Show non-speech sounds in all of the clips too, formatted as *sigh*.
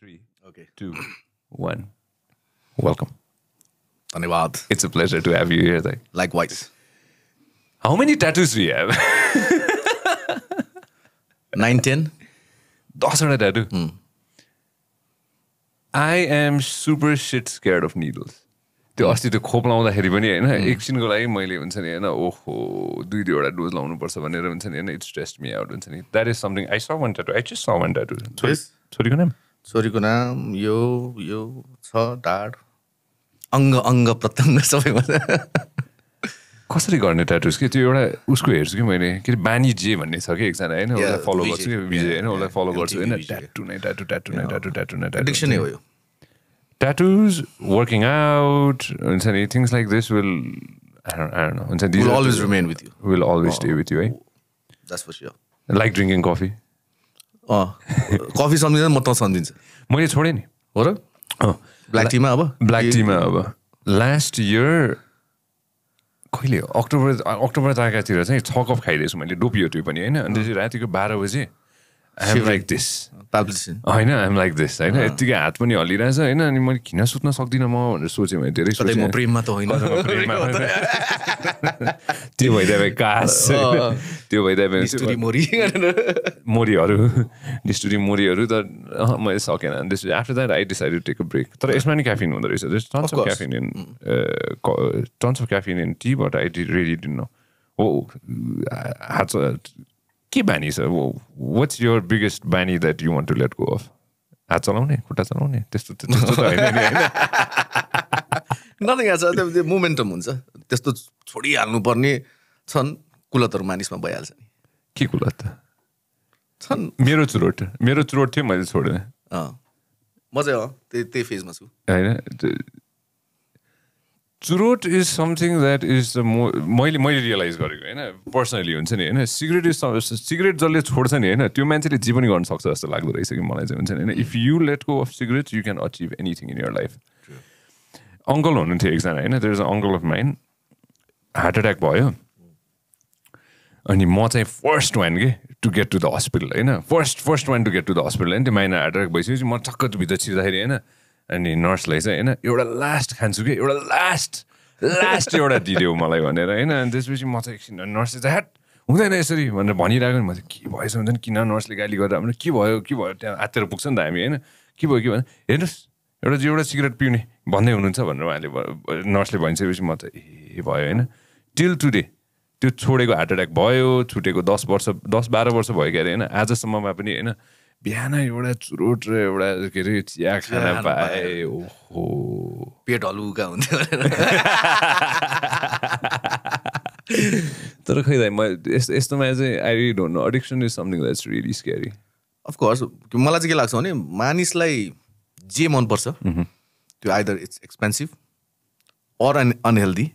Three, okay, two, one. Welcome. धन्यवाद It's a pleasure to have you here. Thai. Likewise, How many tattoos do you have? nine ten. दसवटा tattoo. I am super shit scared of needles. त्यो अस्ति त्यो खोप लाउँदाखेरि पनि होइन एकछिनको लागि मैले हुन्छ नि होइन ओहो दुई दुईवटा डोज लाउनुपर्छ भनेर हुन्छ नि होइन इट्स टेस्ट मी आउट हुन्छ नि that is something I saw one tattoo I just saw one tattoo छोरीको नाम छोरीको नाम यो यो छ ढाड अङ्ग अङ्ग प्रत्यङ्ग *laughs* सबैमा कसरी गर्ने ट्याटुस कि त्यो एउटा उसको हेर्छु कि मैले के अरे बानी जे भन्ने छ कि एकजना होइन उसलाई फलो गर्छु कि विजय होइन उसलाई फलो गर्छु होइन ट्याटु नै ट्याटु ट्याटु नै ट्याटु ट्याटु नै ट्याटु नै हो यो ट्याटुज वर्किङ आउट हुन्छ नि थिङ्स लाइक दिस विल हुन्छ नि will always remain with you will always day with you है like drinking coffee uh coffee सम्झिँदा म त सम्झिन्छ मैले छोडेँ नि हो र ब्ल्याक टीमा अब ब्ल्याक टीमा अब लास्ट इयर कहिले अक्टोबर अक्टोबर ताकातिर चाहिँ छ कप खाइदिएछु मैले डोपियो त्यो पनि होइन अनि त्यो चाहिँ रातिको बाह्र बजे होइन आइम लाइक दिस होइन यत्तिकै हात पनि हल्लिरहेछ होइन अनि मैले खिन सुत्न सक्दिनँ म भनेर सोचेँ भने धेरै सोचेँ प्रेममा त होइन त्यो भइदियो कास त्यो भइदियो मोरीहरू डिस्टुरी मोरीहरू त मैले सकेन त्यसपछि after that I decide take a break तर यसमा नि क्याफिन हुँदो रहेछ tons of caffeine in tons of caffeine in tea but I really didn't know हो हात के बानी छ वाट्स यर बिगेस्ट बानी that you want to let go of हात चलाउने खुट्टा चलाउने त्यस्तो त्यस्तो नथिङ छ *laughs* त्यो मोमेन्टम हुन्छ त्यस्तो छोडिहाल्नुपर्ने छन् कुलतहरू मानिसमा भइहाल्छ नि के कुलत छन् मेरो चुरोट मेरो चुरोट थियो मैले छोडेँ म चाहिँ हो त्यही त्यही फेजमा छु होइन चुरोट is something that is the मैले मैले रियलाइज गरेको होइन पर्सनली हुन्छ नि होइन सिगरेट इज सिगरेट जसले छोड्छ नि होइन त्यो मान्छेले पनि गर्न सक्छ जस्तो लाग्दो रहेछ कि मलाई चाहिँ हुन्छ नि होइन if you let go of cigarette you can achieve anything in your life uncle हुनुहुन्थ्यो एकजना होइन there is a uncle of mine heart attack भयो अनि म चाहिँ फर्स्ट वान के to get to the hospital होइन first first one to get to the hospital होइन त्यो माइन हार्ट एट्याक भइसकेपछि म ठक्क भित्र छिर्दाखेरि होइन अनि नर्सलाई चाहिँ होइन एउटा लास्ट खान्छु कि एउटा लास्ट लास्ट एउटा दिदियो मलाई भनेर होइन अनि त्यसपछि म चाहिँ एकछिन नर्सले चाहिँ ह्याट हुँदैन यसरी भनेर भनिरहेको नि म चाहिँ के भएछ हुन्छ नि किन नर्सले गाली गर्दा भने के भयो के भयो त्यहाँ हातेर पुग्छ नि त हामी होइन के भयो के भन्दा हेर्नुहोस् एउटा एउटा सिगरेट पिउने भन्दै हुनुहुन्छ भनेर उहाँले नर्सले भनिसकेपछि म त ए भयो होइन टिल टुडे त्यो छोडेको हार्ट एट्याक भयो छुटेको दस वर्ष दस बाह्र वर्ष भयो क्या अरे होइन आजसम्ममा पनि होइन बिहान एउटा चुरोट र एउटा के अरे चिया खाना पाए ओहो पेट हलुका हुन्थ्यो तर खै दाइ म यस्तोमा चाहिँ I don't know addiction is something that's really scary of course मलाई चाहिँ के लाग्छ भने मानिसलाई जे मनपर्छ त्यो either it's expensive or un unhealthy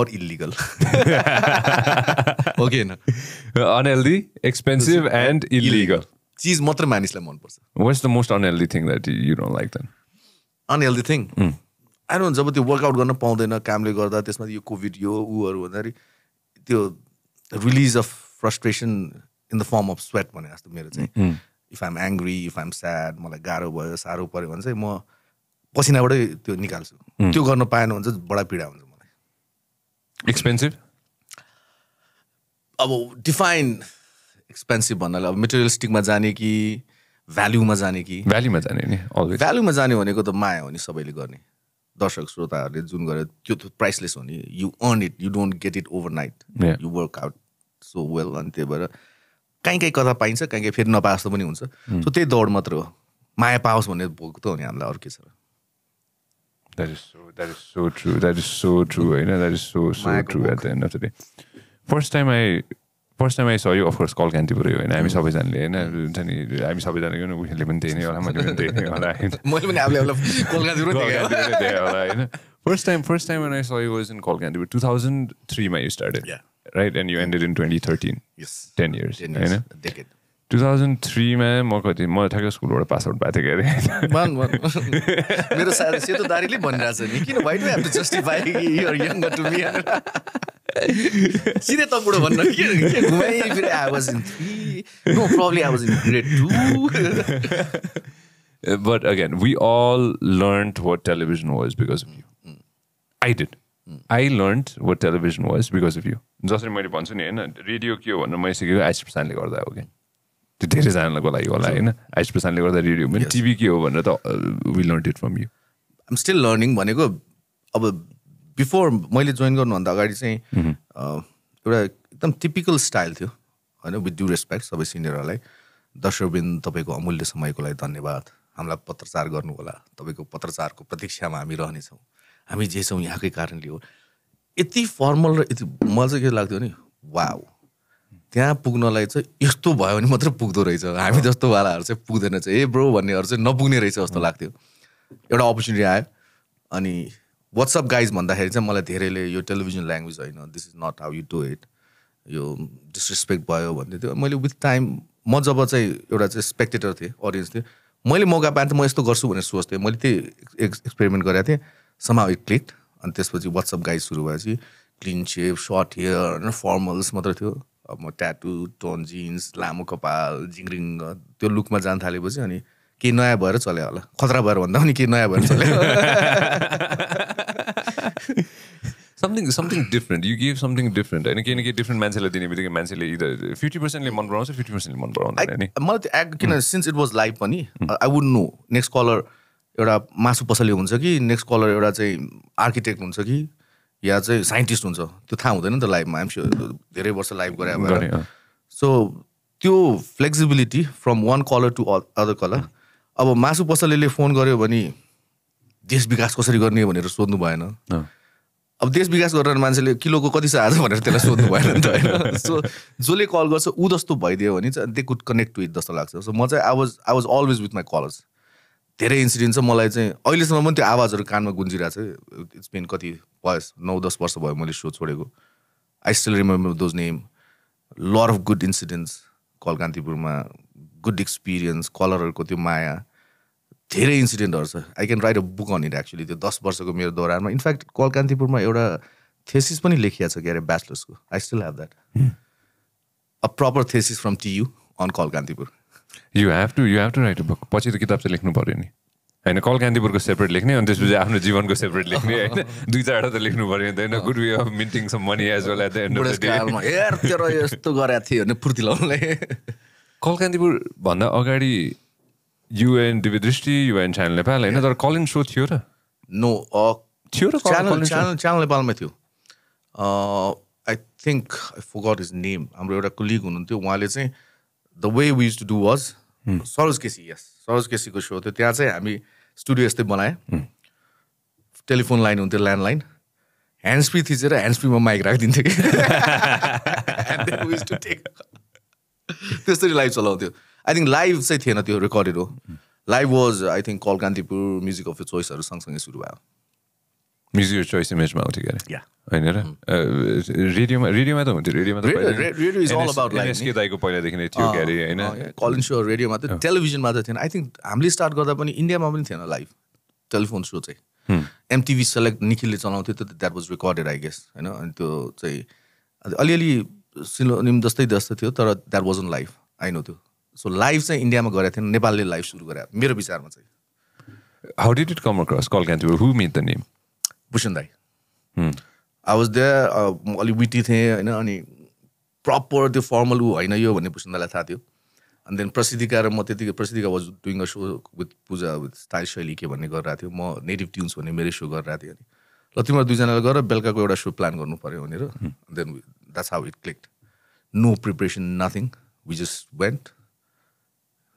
or illegal okay *laughs* होइन अनहेल्दी एक्सपेन्सिभ एन्ड इलिगल चिज मात्रै मानिसलाई मनपर्छ is the most unhealthy thing that you don't like then unhealthy thing आएन जब त्यो वर्कआउट गर्न पाउँदैन कामले गर्दा त्यसमा यो कोभिड यो ऊहरू भन्दाखेरि त्यो release of frustration in the form of sweat भने जस्तो मेरो चाहिँ if I'm angry if I'm sad मलाई गाह्रो भयो साह्रो पऱ्यो भने चाहिँ म पसिनाबाटै त्यो निकाल्छु hmm. त्यो गर्न पाएन भने चाहिँ बडा पीडा हुन्छ मलाई एक्सपेन्सिभ अब डिफाइन एक्सपेन्सिभ भन्नाले अब मेटेरियलिस्टिकमा जाने कि भ्याल्युमा जाने कि भ्याल्युमा जाने नि भ्याल्युमा जाने भनेको त माया हो नि सबैले गर्ने दर्शक श्रोताहरूले जुन गर्यो त्यो त प्राइसलेस हो नि you earn it you don't get it over night you work out so well अनि त्यही भएर काहीँ काहीँ कथा पाइन्छ काहीँ काहीँ फेरि नपाए जस्तो पनि हुन्छ सो hmm। त्यही दौड मात्र हो माया पाओस् भन्ने भोग त हो नि हामीलाई अरू के छ first time I first time I of course call क्यान्टिपुरै होइन हामी सबैजनाले होइन हुन्छ नि हामी सबैजनाको नै उहिले पनि त्यही नै होला मैले पनि त्यही नै होला होइन first time first time I so was in call Kantipur two thousand थ्रीमा you started right and you ended in twenty thirteen ten years होइन टु थाउजन्ड थ्रीमा म कति म ठ्याक्कै स्कुलबाट पास आउट भएको थिएँ अरे मेरो साथी सेतो दारीले भनिरहेछ नि किन why do to justify your to me सिधै भन्न के फेरि I learn in television no was because of you but जसरी मैले भन्छु नि होइन रेडियो के हो भनेर मैले सिकेको आइसिप गर्दा हो क्या त्यो धेरैजनालाई लागि होला होइन आइस प्रसादले गर्दा रेडियो पनि टिभी के हो भनेर त will not it from you I'm still learning भनेको अब बिफोर मैले जोइन गर्नुभन्दा अगाडि चाहिँ mhm. uh, एउटा एकदम टिपिकल स्टाइल थियो होइन विथ ड्यु रेस्पेक्ट सबै सिनियरहरूलाई दर्शकबिन तपाईँको अमूल्य समयको लागि धन्यवाद हामीलाई पत्रचार गर्नु होला तपाईँको पत्रचारको प्रतीक्षामा हामी रहनेछौँ हामी जे छौँ यहाँकै कारणले हो यति फर्मल र यति मलाई चाहिँ के लाग्थ्यो नि हो त्यहाँ पुग्नलाई चाहिँ यस्तो भयो भने मात्रै पुग्दो रहेछ हामी जस्तो वालाहरू चाहिँ पुग्दैन चाहिँ ए ब्रो भन्नेहरू चाहिँ नपुग्ने रहेछ जस्तो लाग्थ्यो एउटा अपर्च्युनिटी आयो अनि वाट्सएप गाइज भन्दाखेरि चाहिँ मलाई धेरैले यो टेलिभिजन ल्याङ्ग्वेज होइन this is not how you do it यो डिसरेस्पेक्ट भयो भन्दै थियो मैले विथ टाइम म जब चाहिँ एउटा चाहिँ स्पेक्टेटर थिएँ अडियन्स थिएँ मैले मौका पाएँ त म यस्तो गर्छु भनेर सोच्थेँ मैले त्यही एक्सपेरिमेन्ट गरेको थिएँ समा इट क्लिक अनि त्यसपछि वाट्सएप गाइज सुरु भएपछि क्लिन सेप सर्ट हेयर होइन फर्मल्स मात्रै थियो अब म ट्याटु टोन जिन्स लामो कपाल जिङ्रिङ त्यो लुकमा जान थालेपछि अनि केही नयाँ भएर चले होला खतरा भएर भन्दा पनि केही नयाँ भएर चले something something different you give something different होइन किनकि डिफ्रेन्ट मान्छेलाई दिने बित्तिकै मान्छेले इदर फिफ्टी पर्सेन्टले मन पराउँछ फिफ्टी पर्सेन्टले मन पराउँदैन मलाई त्यो एक्ट किन सिन्स इट वाज लाइफ पनि I would know next caller एउटा मासु पसले हुन्छ कि नेक्स्ट कलर एउटा चाहिँ आर्किटेक्ट हुन्छ कि या चाहिँ साइन्टिस्ट हुन्छ त्यो थाहा हुँदैन नि त लाइफमा एमसिओ धेरै वर्ष लाइफ गरे भएर सो त्यो flexibility from one caller to other caller अब मासु पसलेले फोन गर्यो भने देश विकास कसरी गर्ने भनेर सोध्नु भएन अब देश विकास गरेर मान्छेले किलोको कति छ आज भनेर त्यसलाई सोध्नु भएन नि त होइन सो जसले कल गर्छ ऊ जस्तो भइदियो भने चाहिँ दे कुड कनेक्ट विथ जस्तो लाग्छ सो म चाहिँ I was I was always with my callers धेरै इन्सिडेन्ट छ मलाई चाहिँ अहिलेसम्म पनि त्यो आवाजहरू कानमा गुन्जिरहेको छ इट्स बिन कति भयो नौ दस वर्ष भयो मैले सो छोडेको I still remember those name lot of good incidents call कान्तिपुरमा गुड एक्सपिरियन्स कलरहरूको त्यो माया धेरै इन्सिडेन्टहरू छ I can write a book on it actually त्यो दस वर्षको मेरो दौरानमा इनफ्याक्ट कल कान्तिपुरमा एउटा थेसिस पनि लेखिया छ के अरे ब्याचलर्सको I still have that a proper thesis from TU on call Kantipur you have to you have to write a book पछि त किताब चाहिँ लेख्नु पऱ्यो नि होइन कल कान्तिपुरको सेपरेट लेख्ने अनि त्यसपछि आफ्नो जीवनको सेपरेट लेख्ने होइन दुई चारवटा त लेख्नु पऱ्यो नि त होइन good way of minting some money as well at the end यस्तो गरेको थियो भने पूर्ति लाउनुलाई कल कान्तिपुर भन्दा अगाडि युएन दृष्टि युएन च्यानल नेपाल होइन तर कलिन सो थियो र नो थियो र च्यानल च्यानल च्यानल थियो I think I forgot his name हाम्रो एउटा कुलिग हुनुहुन्थ्यो उहाँले चाहिँ the way we use to do was Saroj KC yes Saroj केसीको सो थियो त्यहाँ चाहिँ हामी स्टुडियो यस्तै बनाएँ टेलिफोन लाइन हुन्थ्यो ल्यान्डलाइन ह्यान्ड फ्री थिचेर ह्यान्ड फ्रीमा माइक राखिदिन्थ्यो कि *laughs* त्यसरी लाइभ चलाउँथ्यो आई थिङ्क लाइभ चाहिँ थिएन त्यो रेकर्डेड हो live was I think call Kantipur music of चोइसहरू सँगसँगै सुरु भयो म्युजिकल चोइस इमेजमा आउँथ्यो क्या होइन र रेडियोमा mm. रेडियोमा त हुन्थ्यो रेडियोमा त पहिलादेखि नै थियो ah, क्यारे होइन कलिन सो रेडियोमा त टेलिभिजनमा oh. त थिएन आई थिङ्क हामीले स्टार्ट गर्दा पनि इन्डियामा पनि थिएन लाइभ टेलिफोन सो चाहिँ एमटिभी hmm. सेलेक्ट निखिलले चलाउँथ्यो त that was recorded I guess होइन अनि त्यो चाहिँ अलिअलि सिलोनिम जस्तै जस्तो थियो तर that was on live I know त्यो सो लाइभ चाहिँ इन्डियामा गरेको थिएन नेपालले लाइभ सुरु गरे मेरो विचारमा चाहिँ how did it come across call क्यान हु भूषण दाई आई वाज देयर अलिक विटी थिएँ होइन अनि प्रपर त्यो फर्मल ऊ होइन यो भन्ने भूषण दाईलाई थाहा थियो अनि देन प्रसिद्धिका र म त्यतिकै प्रसिद्धिका was doing a show with Puja with स्थायी शैली के भन्ने गरिरहेको थियो म नेटिभ ट्युन्स भन्ने मेरै सो गरिरहेको थिएँ अनि ल तिमीहरू दुईजनालाई गर बेलुकाको एउटा सो प्लान गर्नु पऱ्यो भनेर then that's how it clicked no preparation nothing which just went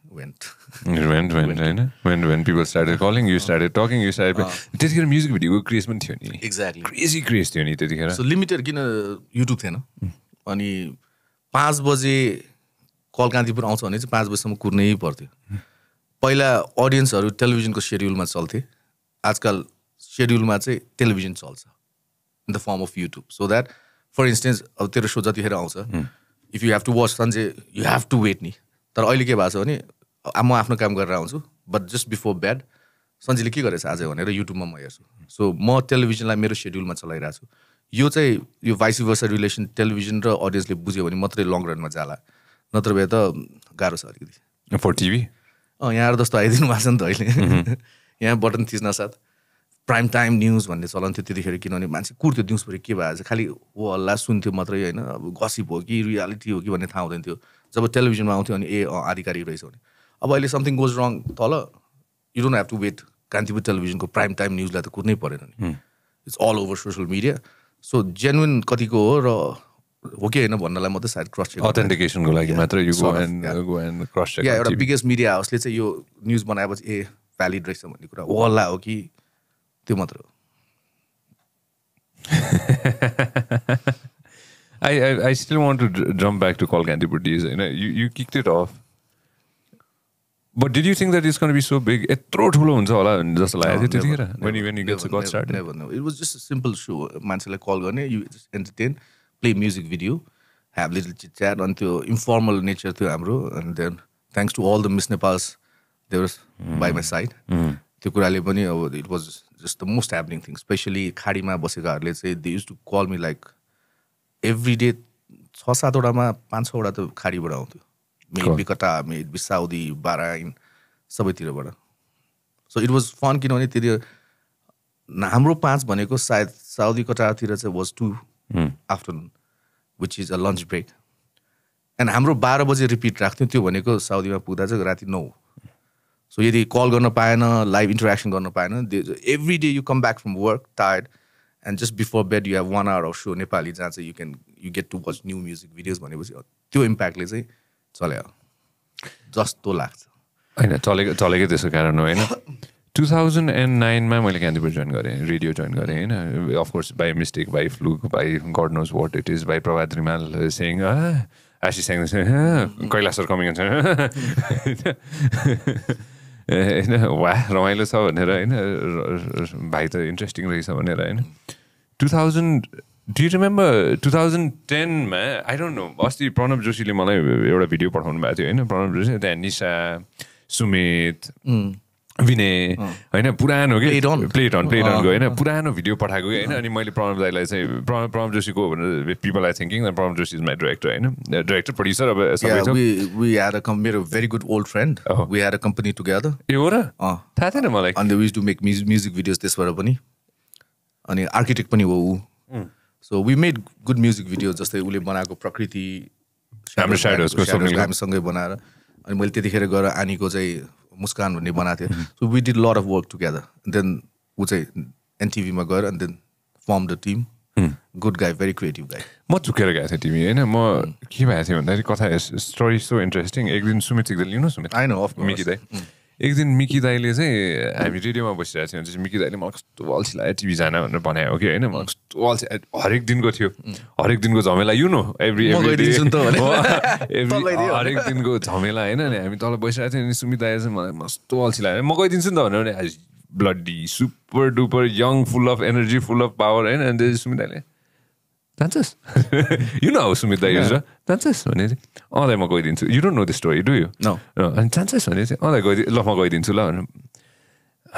went. it went, went, went. When, when people started calling, you started talking, you started. त्यतिखेर म्युजिक भिडियोको क्रेज पनि थियो नि एक्ज्याक्टली क्रेजी क्रेज थियो नि त्यतिखेर so limited किन YouTube थिएन अनि पाँच बजे कल कान्तिपुर आउँछ भने चाहिँ पाँच बजीसम्म कुर्नै पर्थ्यो पहिला अडियन्सहरू टेलिभिजनको सेड्युलमा चल्थे आजकल सेड्युलमा चाहिँ टेलिभिजन चल्छ in the form of YouTube so that for instance अब तेरो सो जतिखेर आउँछ if you have to watch Sanjay you have to wait नि तर अहिले के भएको छ भने म आफ्नो काम गरेर आउँछु बट जस्ट बिफोर ब्याड सन्जीले के गरेछ आज भनेर युट्युबमा म हेर्छु सो म टेलिभिजनलाई मेरो सेड्युलमा चलाइरहेको छु यो चाहिँ यो भाइस भर्सा रिलेसन टेलिभिजन र अडियन्सले बुझ्यो भने मात्रै लङ रनमा जाला नत्र भए त गाह्रो छ अलिकति फर टिभी अँ यहाँहरू जस्तो आइदिनु भएको छ नि त अहिले *laughs* यहाँ बटन थिच्न साथ प्राइम टाइम न्युज भन्ने चलन थियो त्यतिखेर किनभने मान्छे कुर्थ्यो दिउँसभरि के भएछ खालि हो हल्ला सुन्थ्यो मात्रै होइन अब घसिप हो कि रियालिटी हो कि भन्ने थाहा हुँदैन थियो जब टेलिभिजनमा आउँथ्यो अनि ए आधिकारिक रहेछ भने अब अहिले समथिङ गोज रङ तल you don't have to wait Kantipur टेलिभिजनको प्राइम टाइम न्युजलाई त कुर्नै परेन नि it's all over social media so genuine कतिको हो र हो कि होइन भन्नलाई मात्रै सायद क्रस अथेन्टिकेसनको लागि मात्र एउटा बिगेस्ट मिडिया हाउसले चाहिँ यो न्युज बनाएपछि ए भ्यालिड रहेछ भन्ने कुरा होला हो कि त्यो मात्र हो *laughs* I, I, I still want to d- jump back to Call Canterbury. You, know, you you kicked it off. But did you think that it's going to be so big? throw ठुलो हुन्छ होला जस्तो लागेको थियो त्यतिखेर when you when you get never, got started. Never, never. It was just a simple show. मान्छेलाई call गर्ने you just entertain, play music video, have little chit chat on the informal nature थियो हाम्रो and then thanks to all the Miss Nepals they were mm. by my side. Mm. त्यो कुराले पनि अब it was just the most happening thing especially खाडीमा बसेकाहरूले चाहिँ they use to call me like every day छ सातवटामा पाँच छवटा त खाडीबाट आउँथ्यो मेड विकटा मेड बिसाउदी साउदी बाराइन सबैतिरबाट सो इट वाज फन किनभने त्यति हाम्रो पाँच भनेको सायद साउदी कटारतिर चाहिँ was two afternoon which is a lunch break and हाम्रो बाह्र बजे रिपिट राख्थ्यौँ त्यो भनेको साउदीमा पुग्दा चाहिँ राति नौ सो यदि कल गर्न पाएन लाइभ इन्टरेक्सन गर्न पाएन every day you come back from work tired and just before bed you have one hour of so Nepali जहाँ चाहिँ you can you get to watch new music videos भनेपछि त्यो इम्प्याक्टले चाहिँ चल्यो जस्तो लाग्छ होइन चलेको चलेकै त्यसको कारण होइन टु थाउजन्ड एन्ड नाइनमा मैले गान्धीपुर जोइन गरेँ रेडियो जोइन गरेँ होइन of course by mistake by fluke by God knows what it is by Prabhat Rimal Singh Ashish स्याङ कैलाश सर कमिङ होइन वाह रमाइलो छ भनेर होइन भाइ त इन्ट्रेस्टिङ रहेछ भनेर होइन two thousand do remember two thousand टेनमा आई डोन्ट नो अस्ति प्रणव जोशीले मलाई एउटा भिडियो पठाउनु भएको थियो होइन प्रणव जोशी त्यहाँ निसा सुमित विनय oh. होइन पुरानो कि प्लेट अन प्लेट अनको होइन पुरानो भिडियो पठाएको कि होइन अनि मैले प्रणव दाईलाई चाहिँ प्रणव प्रणव जोशीको भनेर people I thinking Pranav Joshi is my director होइन डाइरेक्टर uh, प्रड्युसर अब मेरो very good old friend we are a company together ए हो र थाहा थिएन मलाई अन्त विज टु मेक म्युजिक भिडियोज त्यसबाट पनि अनि आर्किटेक्ट पनि हो ऊ so we made good music video जस्तै उसले बनाएको प्रकृति हामीसँगै बनाएर अनि मैले त्यतिखेर गएर आनीको चाहिँ मुस्कान भन्ने *laughs* बनाएको थियो so we did lot of work together then ऊ चाहिँ एनटिभीमा गएर and then form the team good guy very creative guy म चुकेर गएको थिएँ टिभी होइन म hmm. के भएको थियो भन्दाखेरि कथा स्टोरी सो इन्ट्रेस्टिङ एक दिन सुमित सिक्दै लिनु सुमित आइन अफ मिकी दाई hmm. एक दिन मिकी दाईले चाहिँ हामी रेडियोमा बसिरहेको थियौँ चाहिँ मिकी दाईले मलाई कस्तो अल्छी लाग्यो टिभी जान भनेर भनेको कि होइन मलाई कस्तो अल्छी हरेक दिनको थियो हरेक दिनको झमेला you know every every every हरेक दिनको झमेला होइन अनि हामी तल बसिरहेको थियौँ अनि सुमित दाई चाहिँ मलाई मस्तो अल्छी लाग्यो म गइदिन्छु नि त भनेर bloody super duper young full of energy full of power होइन अनि सुमित दाईले जान्छस् यु नो हो सुमित दाई युज जान्छस् भने चाहिँ अँ म गइदिन्छु you don't know the story do you अनि जान्छस् भने चाहिँ अँ दाइ ल म गइदिन्छु ल भनेर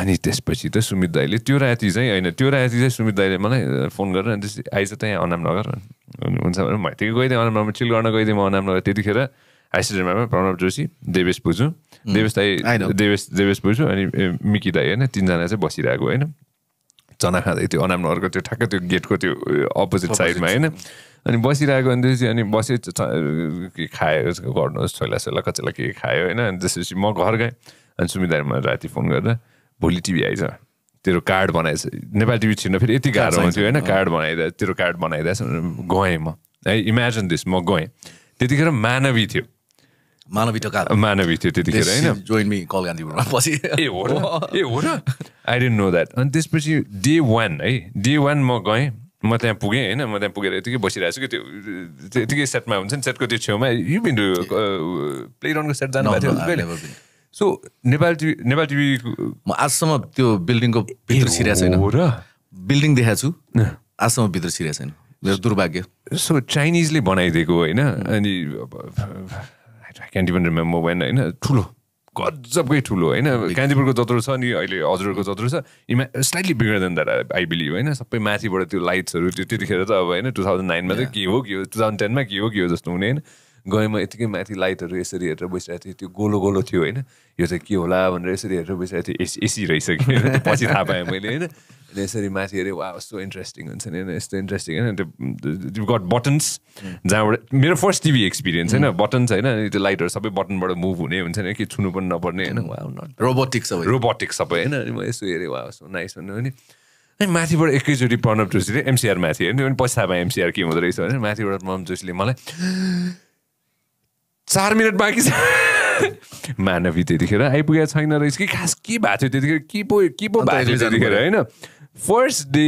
अनि त्यसपछि त सुमित दाईले त्यो राति चाहिँ होइन त्यो राति चाहिँ सुमित दाईले मलाई फोन गरेर अनि त्यसपछि आइज त यहाँ अनाम नगर अनि हुन्छ भने मैले गइदिएँ गइदिएँ अनामनगरमा चिल गर्न गइदिएँ म नगर त्यतिखेर आइसिडिएमा प्रणव जोशी देवेश पुजु देवेश दाई देवेश देवेश पुजु अनि मिकी दाई होइन तिनजना चाहिँ बसिरहेको होइन चना खाँदै थियो अनाम अर्को त्यो ठ्याक्क त्यो गेटको त्यो अपोजिट साइडमा होइन अनि बसिरहेको अनि त्यसपछि अनि बसे खायो गर्नुहोस् छोइला छोइला कचेला के खायो होइन अनि त्यसपछि म घर गएँ अनि सुमिदामा राति फोन गरेर भोलि टिभी आइज तेरो कार्ड बनाएछ नेपाल टिभी छिर्न फेरि यति गाह्रो हुन्थ्यो होइन कार्ड बनाइदिए तेरो कार्ड बनाइदिएछ गएँ म है इमेजिन दिस म गएँ त्यतिखेर मानवी थियो मानवी टका मानवी थियो त्यतिखेर होइन जोइन मी कल गान्धीपुरमा पछि ए हो र ए हो र आई डेन्ट नो द्याट अनि त्यसपछि डे वान है डे वान म गएँ म त्यहाँ पुगेँ होइन म त्यहाँ पुगेर यतिकै बसिरहेको छु कि त्यो यतिकै सेटमा हुन्छ नि सेटको त्यो छेउमा यु बिन्दु प्लेग्राउन्डको सेट जानुभएको थियो so Nepal TV Nepal TV म आजसम्म त्यो बिल्डिङको भित्र छिरेको छैन हो र बिल्डिङ देखाएको छु आजसम्म भित्र छिरेको छैन मेरो दुर्भाग्य सो चाइनिजले बनाइदिएको होइन अनि I can't even remember when होइन ठुलो गजबकै ठुलो होइन कान्तिपुरको जत्रो छ नि अहिले हजुरको जत्रो छ इमा slightly bigger than that I believe होइन सबै माथिबाट त्यो लाइट्सहरू त्यो त्यतिखेर त अब होइन टु थाउजन्ड नाइनमा त के हो के हो टु थाउजन्ड टेनमा के हो के हो जस्तो हुने होइन गएँमा यतिकै माथि लाइटहरू यसरी हेरेर बसिरहेको थिएँ त्यो गोलो गोलो थियो होइन यो चाहिँ के होला भनेर यसरी हेरेर बसिरहेको थिएँ एसी एसी कि पछि थाहा पाएँ मैले होइन अनि यसरी माथि हेरेँ वा कस्तो इन्ट्रेस्टिङ हुन्छ नि होइन यस्तो इन्ट्रेस्टिङ होइन त्यो गट बटन्स जहाँबाट मेरो फर्स्ट टिभी एक्सपिरियन्स होइन बटन्स होइन अनि त्यो लाइटहरू सबै बटनबाट मुभ हुने हुन्छ नि कि छुनु पनि नपर्ने होइन वा रोबोटिक सबै रोबोटिक सबै होइन अनि म यसो हेरेँ वा कस्तो नाइस भन्नु नि अनि माथिबाट एकैचोटि प्रणव जोशीले एमसिआर माथि हेर्ने अनि पछि थाहा पाएँ एमसिआर के हुँदो रहेछ भने माथिबाट प्रणव जोशीले मलाई चार मिनट बाँकी छ मानवी त्यतिखेर आइपुगेको छैन रहेछ कि खास के भएको थियो त्यतिखेर के पो के पो भएको थियो त्यतिखेर होइन फर्स्ट डे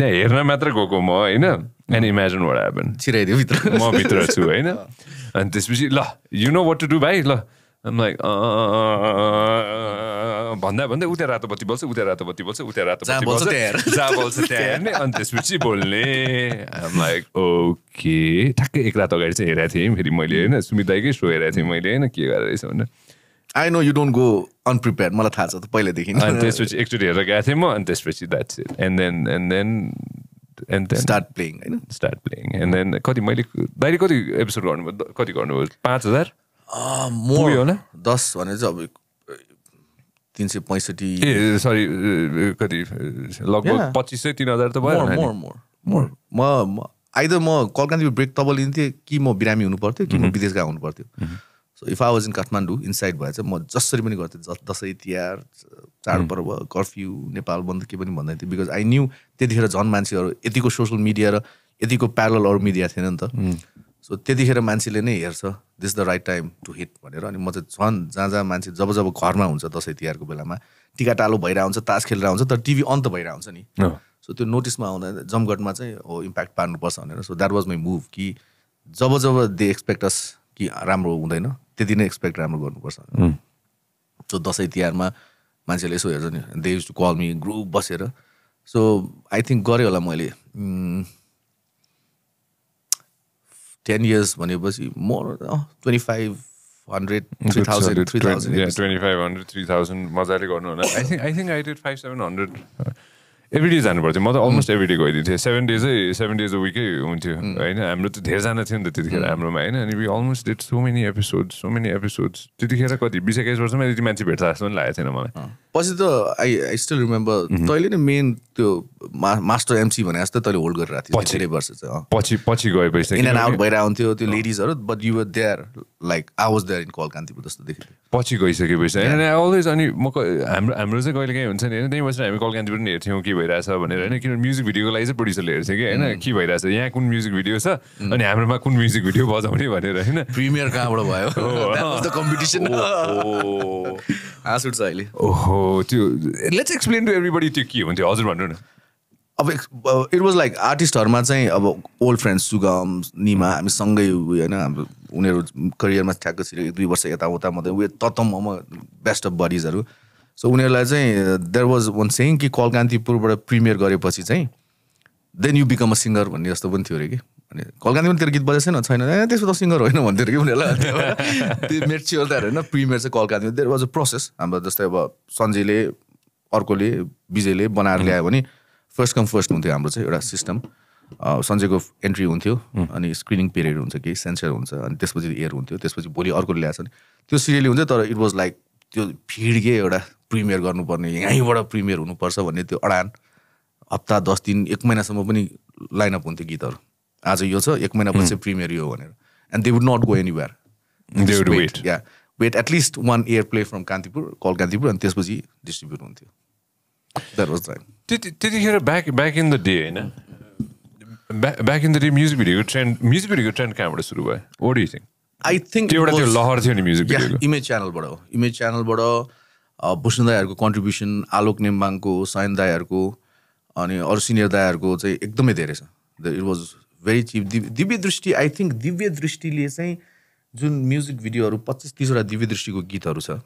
त्यहाँ हेर्न मात्र गएको म होइन एन्ड इमेजिन वडा भित्र म भित्र छु होइन अनि त्यसपछि ल you know what to do भाइ ल Uh, भन्दा भन्दै उता रातो बत्ती बोल्छ उता रातो बत्ती बोल्छ उतै रातो बत्ती बोल्छ जहाँ बोल्छ त्यहाँ हेर्ने अनि त्यसपछि बोल्ने लाइक ओके ठ्याक्कै एक रात अगाडि चाहिँ हेरेको थिएँ फेरि मैले होइन सुमिताकै सो हेरेको थिएँ मैले होइन के गरेर रहेछ भनेर I know you don't go unprepared मलाई थाहा छ पहिल्यैदेखि अनि त्यसपछि एकचोटि हेरेर गएको थिएँ म अनि त्यसपछि that's it and then and then and then start playing होइन स्टार्ट प्लेइङ एन्ड देन कति मैले दाइले कति एपिसोड गर्नुभयो कति गर्नुभयो पाँच हजार मोर दस भने चाहिँ अब तिन सय पैँसठी सरी लगभग पच्चिस सय त भयो म आइदर म कलकत्ता ब्रेक तब लिन्थेँ कि म बिरामी हुनु पर्थ्यो कि म विदेश गएको हुनु पर्थ्यो so if I was in Kathmandu inside भए चाहिँ म जसरी पनि गर्थेँ दसैँ तिहार चाडपर्व mhm. कर्फ्यू नेपाल बन्द के पनि भन्दै थिएँ बिकज आई न्यू त्यतिखेर झन् मान्छेहरू यतिको सोसियल मिडिया र यतिको प्यारल अरू मिडिया थिएन नि त mhm. सो त्यतिखेर मान्छेले नै हेर्छ this is the right time to hit भनेर अनि म चाहिँ झन् जहाँ जहाँ मान्छे जब जब घरमा हुन्छ दसैँ तिहारको बेलामा टिका टालो भइरहेको हुन्छ तास खेलेर हुन्छ तर टिभी अन्त भइरहेको हुन्छ नि सो त्यो नोटिसमा आउँदा जमघटमा चाहिँ हो इम्प्याक्ट पार्नुपर्छ भनेर so that was my move कि जब जब दे एक्सपेक्टस कि राम्रो हुँदैन त्यति नै एक्सपेक्ट राम्रो गर्नुपर्छ सो दसैँ तिहारमा मान्छेले यसो हेर्छ नि they use to call me group बसेर सो आई थिङ्क गरेँ होला मैले टेन इयर्स भनेपछि more twenty five hundred three thousand three thousand twenty five hundred three thousand मजाले गर्नु होला I think I think I did five seven hundred every day जानुपर्थ्यो म त अलमोस्ट एभ्री डे गइदिन्थेँ सेभेन डेजै सेभेन डेज विकै हुन्थ्यो hmm. होइन हाम्रो त धेरैजना थियो नि त त्यतिखेर hmm. हाम्रोमा होइन अनि we almost did so many episode so many episodes त्यतिखेर कति बिस एक्काइस वर्षमा यति मान्छे भेट्छ जस्तो पनि लागेको थिएन मलाई पछि त आई आई स्टिल रिमेम्बर तैँले नै मेन त्यो मास्टर एमसी भने जस्तै तैँले होल्ड गरिरहेको धेरै वर्ष चाहिँ पछि पछि गएपछि इन एन्ड आउट भइरहेको हुन्थ्यो त्यो लेडिजहरू but you were there like I was there in call Kantipur जस्तो देखि पछि गइसकेपछि होइन अलवेज अनि म हाम्रो हाम्रो चाहिँ कहिले काहीँ हुन्छ नि होइन त्यही बसेर हामी कल कान्तिपुर पनि हेर्थ्यौँ के भइरहेछ भनेर होइन किनभने म्युजिक भिडियोको लागि चाहिँ प्रड्युसरले हेर्थ्यो कि होइन mm. के भइरहेछ यहाँ कुन म्युजिक भिडियो छ mm. अनि हाम्रोमा कुन म्युजिक भिडियो बजाउने भनेर होइन प्रिमियर कहाँबाट भयो कम्पिटिसन *laughs* *laughs* *laughs* हाँस छ अहिले ओहो त्यो लेट्स एक्सप्लेन टु एभ्रीबडी त्यो के हुन्थ्यो हजुर भन्नु न अब इट वाज लाइक आर्टिस्टहरूमा चाहिँ अब ओल्ड फ्रेन्ड सुगम निमा हामी सँगै होइन हाम्रो उनीहरू करियरमा ठ्याक्क छिरेको एक दुई वर्ष यताउता मात्रै उयो म बेस्ट अफ बडिजहरू सो उनीहरूलाई चाहिँ देयर वाज वान सेङ कि कलकान्तिपुरबाट प्रिमियर गरेपछि चाहिँ then you become a singer भन्ने जस्तो पनि थियो अरे कि अनि कलकान्ती पनि तेरो गीत बजाएको छैन छैन ए त्यसको त सिङ्गर होइन भन्थ्यो कि उनीहरूलाई त्यो मेट्सियल त होइन प्रिमियर चाहिँ कलकान्ती देयर वाज अ प्रोसेस हाम्रो जस्तै अब सन्जयले अर्कोले विजयले बनाएर ल्यायो भने फर्स्ट कम फर्स्ट हुन्थ्यो हाम्रो चाहिँ एउटा सिस्टम सन्जयको एन्ट्री हुन्थ्यो अनि स्क्रिनिङ पिरियड हुन्छ कि सेन्सर हुन्छ अनि त्यसपछि एयर हुन्थ्यो त्यसपछि भोलि अर्को ल्याएको छ त्यो सिरियली हुन्छ तर इट वाज लाइक त्यो के एउटा प्रिमियर गर्नुपर्ने यहीँबाट प्रिमियर हुनुपर्छ भन्ने त्यो अडान हप्ता दस दिन एक महिनासम्म पनि लाइनअप हुन्थ्यो गीतहरू आज यो छ एक महिनापछि प्रिमियर यो भनेर and they would not go where wait या wait at least one year play from Kantipur call Kantipur अनि त्यसपछि डिस्ट्रिब्युट हुन्थ्यो त्यतिखेर back back in the day होइन back in the day music भिडियोको ट्रेन्ड म्युजिक भिडियोको ट्रेन्ड कहाँबाट सुरु भयो वाट यु आई थिङ्क एउटा त्यो लहर थियो नि म्युजिक भिडियो इमेज च्यानलबाट हो इमेज च्यानलबाट भूषण दाईहरूको कन्ट्रिब्युसन आलोक नेम्बाङको सयन दाईहरूको अनि अरू सिनियर दाईहरूको चाहिँ एकदमै धेरै छ it was very cheap Divya Divya Drishti I think दिव्य दृष्टिले चाहिँ जुन म्युजिक भिडियोहरू पच्चिस तिसवटा दिव्य दृष्टिको गीतहरू छ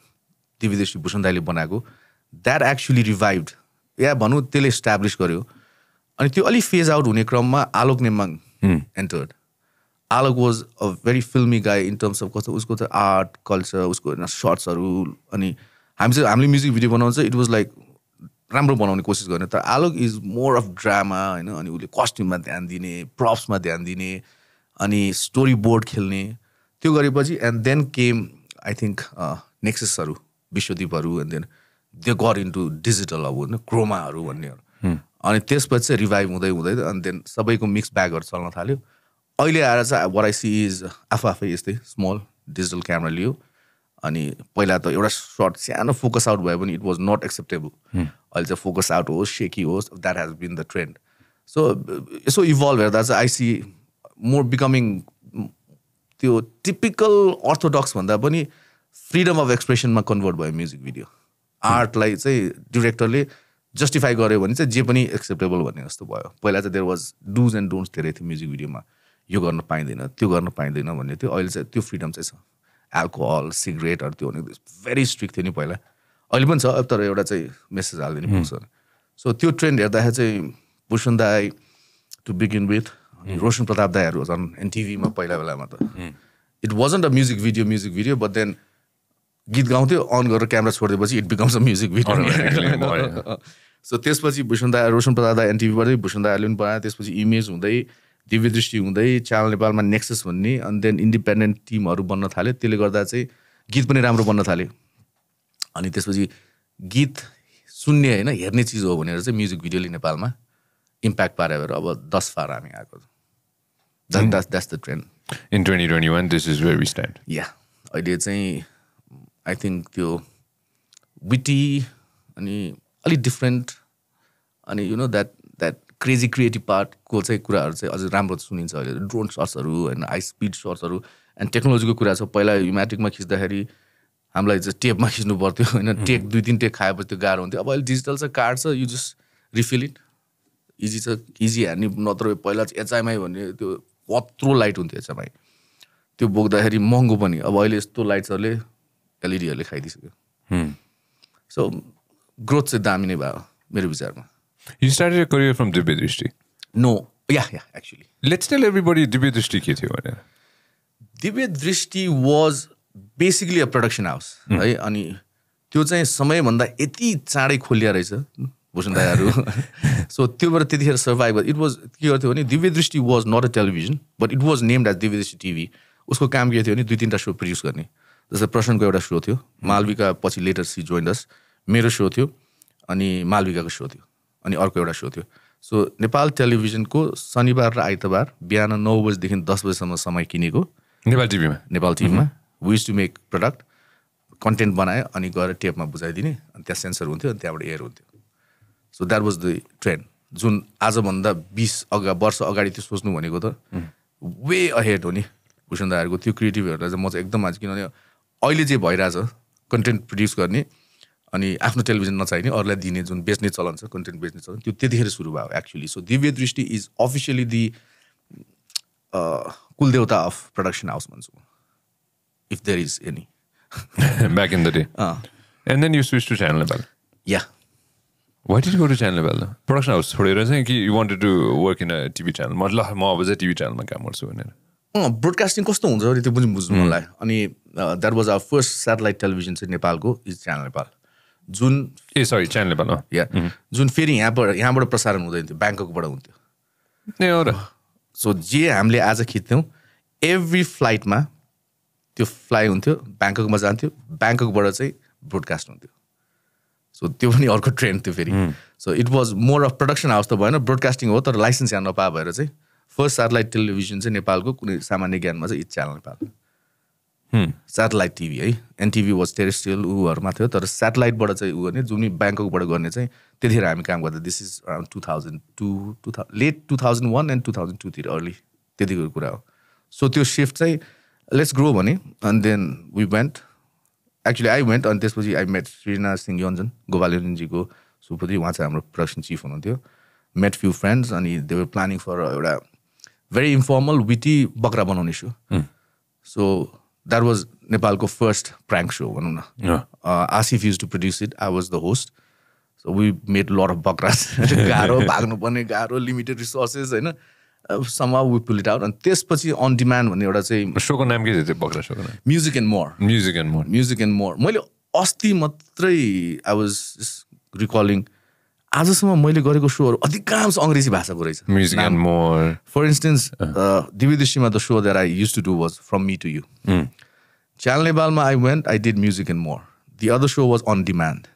दिव्य दृष्टि भूषण दाईले बनाएको द्याट एक्चुली रिभाइभ या भनौँ त्यसले इस्टाब्लिस गर्यो अनि त्यो अलिक फेज आउट हुने क्रममा आलोक नेमाङ entered Alok was a very filmy guy in terms of कस्तो उसको त आर्ट कल्चर उसको होइन सर्ट्सहरू अनि हामी चाहिँ हामीले म्युजिक भिडियो बनाउँछ इट वाज लाइक राम्रो बनाउने कोसिस गर्ने तर Alok is more of drama होइन अनि उसले कस्ट्युममा ध्यान दिने प्रप्समा ध्यान दिने अनि स्टोरी बोर्ड खेल्ने त्यो गरेपछि and then came I think नेक्सेसहरू विश्वदीपहरू एन्ड देन दे गर इन्टु डिजिटल अब होइन क्रोमाहरू भन्नेहरू hmm. अनि त्यसपछि चाहिँ रिभाइभ हुँदै हुँदै अनि देन सबैको मिक्स ब्यागहरू चल्न थाल्यो अहिले आएर चाहिँ वराइसी इज आफू आफै यस्तै स्मल डिजिटल क्यामेरा लियो अनि पहिला त एउटा सर्ट सानो फोकस आउट भयो भने इट वाज नट एक्सेप्टेबल अहिले चाहिँ फोकस आउट होस् सेकी होस् that has been the trend so यसो इभल्भ हेर्दा चाहिँ सी मोर बिकमिङ त्यो टिपिकल अर्थोडक्स भन्दा पनि फ्रिडम अफ एक्सप्रेसनमा कन्भर्ट भयो म्युजिक भिडियो आर्टलाई चाहिँ डिरेक्टरले जस्टिफाई गऱ्यो भने चाहिँ जे पनि एक्सेप्टेबल भन्ने जस्तो भयो पहिला चाहिँ there was dos and don'ts धेरै थियो म्युजिक भिडियोमा यो गर्न पाइँदैन त्यो गर्न पाइँदैन भन्ने थियो अहिले चाहिँ त्यो फ्रिडम चाहिँ छ एल्कोहल सिगरेटहरू त्यो भनेको भेरी स्ट्रिक्ट थियो नि पहिला अहिले पनि छ तर एउटा चाहिँ मेसेज हालिदिनु पर्छ सो त्यो ट्रेन्ड हेर्दाखेरि चाहिँ भूषण दाई to begin with Roshan Pratap दाईहरू झन् एनटिभीमा पहिला बेलामा त it wasn't a music video music video but then गीत गाउँथ्यो अन गरेर क्यामेरा छोडिदिएपछि it becomes a music video so त्यसपछि भूषण दाई रोशन प्रताप दाई एनटिभीबाटै भूषण दाईहरूले पनि बनायो त्यसपछि इमेज हुँदै दिव्य दृष्टि हुँदै च्यानल नेपालमा नेक्सेस भन्ने अनि देन इन्डिपेन्डेन्ट टिमहरू बन्न थाल्यो त्यसले गर्दा चाहिँ गीत पनि राम्रो बन्न थाल्यो अनि त्यसपछि गीत सुन्ने होइन हेर्ने चिज हो भनेर चाहिँ म्युजिक भिडियोले नेपालमा इम्प्याक्ट पारे भएर अब दस फार हामी आएको that's the trend in twenty twenty one this is very stand या अहिले चाहिँ आई थिङ्क त्यो विटी अनि अलिक डिफ्रेन्ट अनि you know that that crazy creative पार्टको चाहिँ कुराहरू चाहिँ अझै राम्रो सुनिन्छ अहिले ड्रोन सर्ट्सहरू होइन हाई स्पिड सर्ट्सहरू एन्ड टेक्नोलोजीको कुरा छ पहिला म्याट्रिकमा खिच्दाखेरि हामीलाई चाहिँ टेपमा खिच्नु पर्थ्यो होइन टेक दुई तिन टेक खाएपछि त्यो गाह्रो हुन्थ्यो अब अहिले डिजिटल छ कार्ड छ you just refill it easy छ इजी हार्ने नत्र पहिला चाहिँ एचएमआई भन्ने त्यो पत्रो लाइट हुन्थ्यो एचएमआई त्यो बोक्दाखेरि महँगो पनि अब अहिले यस्तो लाइट्सहरूले एलइडीहरूले e खाइदिइसक्यो सो ग्रोथ चाहिँ दामी नै भयो मेरो विचारमा You started your career from Dibya Drishti. No. Yeah, yeah, actually. Let's tell everybody Dibya Drishti के थियो भनेर. Divya Drishti was basically a production house है अनि त्यो चाहिँ समयभन्दा यति चाँडै खोलिया रहेछ भूषण दायाहरू सो *laughs* त्योबाट त्यतिखेर सर्भाइभ इट वाज के गर्थ्यो भने Divya Drishti was not a television but it was named as Divya Drishti TV उसको काम के थियो भने दुई तिनवटा सो प्रड्युस गर्ने जस्तै प्रसन्नको एउटा सो थियो hmm. मालविका पछि लेटर सी जोइन्डस मेरो सो थियो अनि मालविकाको सो थियो अनि अर्को एउटा सो थियो सो नेपाल टेलिभिजनको शनिबार र आइतबार बिहान नौ बजीदेखि दस बजीसम्म समय किनेको नेपाल टिभीमा नेपाल टिभीमा विस टु मेक प्रडक्ट कन्टेन्ट बनायो अनि गएर टेपमा बुझाइदिने अनि त्यहाँ सेन्सर हुन्थ्यो अनि त्यहाँबाट एयर हुन्थ्यो so that was the trend जुन आजभन्दा बिस अगा वर्ष अगाडि त्यो सोच्नु भनेको त वे अहेड हो नि भूषण दाहरूको त्यो क्रिएटिभहरूलाई चाहिँ म चाहिँ एकदम आज किनभने अहिले जे भइरहेछ कन्टेन्ट प्रड्युस गर्ने अनि आफ्नो टेलिभिजन नचाहिने अरूलाई दिने जुन बेच्ने चलन छ कन्टेन्ट बेच्ने चलन त्यो त्यतिखेर सुरु भयो actually so Divya Drishti is officially the कुलदेवता अफ प्रडक्सन हाउस भन्छु if there is any back in the day and then you switch to channel Nepal या why did go to channel Nepal production house छोडेर चाहिँ कि you wanted to work in a TV channel म ल म अब चाहिँ टिभी च्यानलमा काम गर्छु भनेर अँ ब्रोडकास्टिङ कस्तो हुन्छ अरे त्यो पनि बुझ्नु मलाई अनि that was our first satellite television चाहिँ नेपालको इज च्यानल नेपाल जुन ए सरी च्यानल भन्नु या जुन फेरि यहाँबाट यहाँबाट प्रसारण हुँदैन थियो ब्याङ्ककबाट हुन्थ्यो ए हो र सो जे हामीले आज खिच्थ्यौँ एभ्री फ्लाइटमा त्यो फ्लाइ हुन्थ्यो ब्याङ्ककमा जान्थ्यो ब्याङ्ककबाट चाहिँ ब्रोडकास्ट हुन्थ्यो सो त्यो पनि अर्को ट्रेन्ड थियो फेरि so it was more of production house त भएन ब्रोडकास्टिङ हो तर लाइसेन्स यहाँ नपा भएर चाहिँ फर्स्ट सेटेलाइट टेलिभिजन चाहिँ नेपालको कुनै सामान्य ज्ञानमा चाहिँ it channel Nepal satellite TV है एनटिभी वाज टेरेस्ट्रियल ऊहरूमा थियो तर सेटेलाइटबाट चाहिँ ऊ गर्ने जुन ब्याङ्ककबाट गर्ने चाहिँ त्यतिखेर हामी काम गर्दा this is around two thousand two two thou late two thousand one and two thousand टूतिर अर्ली त्यतिको कुरा हो सो त्यो सिफ्ट चाहिँ लेट्स ग्रो भने and then we went actually I went अनि त्यसपछि आई मेट श्रीनाथ सिंह योन्जन गोपालजीको सुपुत्री उहाँ चाहिँ हाम्रो प्रडक्सन चिफ हुनुहुन्थ्यो मेट फ्यु फ्रेन्ड्स अनि वर प्लानिङ फर एउटा भेरी इन्फर्मल विटी बक्रा बनाउने सो सो द्याट वाज नेपालको फर्स्ट प्राङ्क सो भनौँ न Asif used to produce it I was the host so we made lot of बक्रास गाह्रो भाग्नुपर्ने गाह्रो लिमिटेड रिसोर्सेस होइन सम वी आउट अनि त्यसपछि अन डिमान्ड भन्ने एउटा चाहिँ सोको नाम के थियो बक्रा सोको नाम music and more music and more music and more मैले अस्ति मात्रै आई वाज रिकलिङ आजसम्म मैले गरेको सोहरू अधिकांश अङ्ग्रेजी भाषाको रहेछ music and more for instance दिव्यदृष्टिमा the show there I used to do was from me to you च्याल नेपालमा I went I did music and more the other show was on demand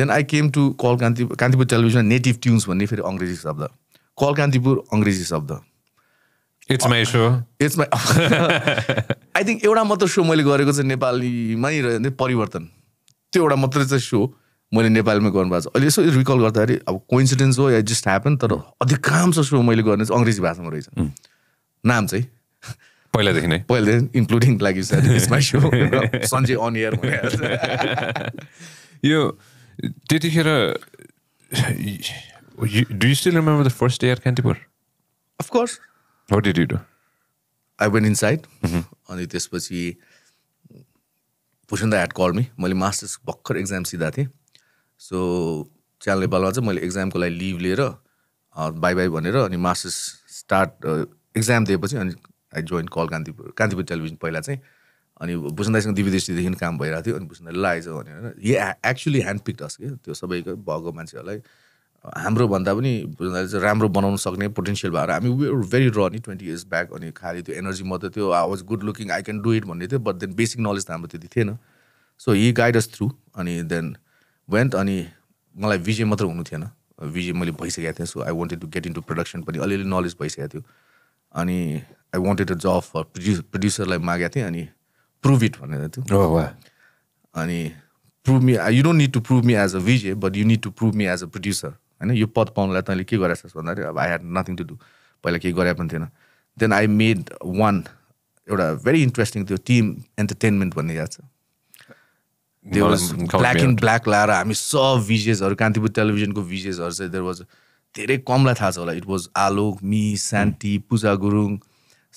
then I came to call Kanti Kantipur television native tunes भन्ने फेरि अङ्ग्रेजी शब्द call Kantipur अङ्ग्रेजी शब्द it's my so it's my I think एउटा मात्र सो मैले गरेको चाहिँ नेपालीमै परिवर्तन त्यो एउटा मात्रै चाहिँ सो मैले नेपालमै गर्नुभएको छ अहिले यसो रिकल गर्दाखेरि अब कोइन्सिडेन्स हो या जस्ट ह्यापन तर अधिकांश सो मैले गर्ने चाहिँ अङ्ग्रेजी भाषामा रहेछ नाम चाहिँ पहिलादेखि नै पहिलादेखि इन्क्लुडिङ लागि सन्जे अन एयर यो त्यतिखेर do you still remember the first year Kantipur of course what did you do I went inside अनि त्यसपछि भूषण द ह्याड कल मी मैले मास्टर्स भर्खर एक्जाम सिधा थिएँ सो च्याल नेपालमा चाहिँ मैले एक्जामको लागि लिभ लिएर बाई बाई भनेर अनि मास्टर्स स्टार्ट एक्जाम दिएपछि अनि I join call Kantipur Kantipur television पहिला चाहिँ अनि भुसन दाईसँग दिव्यदृष्टिदेखि काम भइरहेको थियो अनि भुसन लाएछ भनेर यो एक्चुली ह्यान्ड पिक्ड हस् क्या त्यो सबैको भएको मान्छेहरूलाई हाम्रो भन्दा पनि भुसन चाहिँ राम्रो बनाउन सक्ने पोटेन्सियल भएर हामी वी आर भेरी र नि ट्वेन्टी इयर्स ब्याक अनि खालि त्यो एनर्जी मात्रै थियो I was good looking I can do it भन्ने थियो बट देन बेसिक नलेज त हाम्रो त्यति थिएन so he guide us through अनि देन वेन्ट अनि मलाई विजय मात्र हुनु थिएन विजय मैले भइसकेको थिएँ so I wanted to get into production पनि अलिअलि नलेज भइसकेको थियो अनि I wanted a job for produce प्रड्युसरलाई मागेको थिएँ अनि प्रुभ इट भनेर थियो oh, अनि prove me you don't need to prove me as a VJ but you need to prove me as a producer होइन यो पद पाउनलाई तैँले के गरेको छस् भन्दाखेरि अब I had nothing to do पहिला केही गरे पनि थिएन देन आई मेड वान एउटा भेरी इन्ट्रेस्टिङ त्यो टिम एन्टरटेन्मेन्ट भन्ने याद छ ब्ल्याक एन्ड ब्ल्याक लाएर हामी सब भिजेसहरू कान्तिपुर टेलिभिजनको भिजेसहरू चाहिँ देयर वाज धेरै कमलाई थाहा छ होला it was Alok me Shanti hmm. Puja Gurung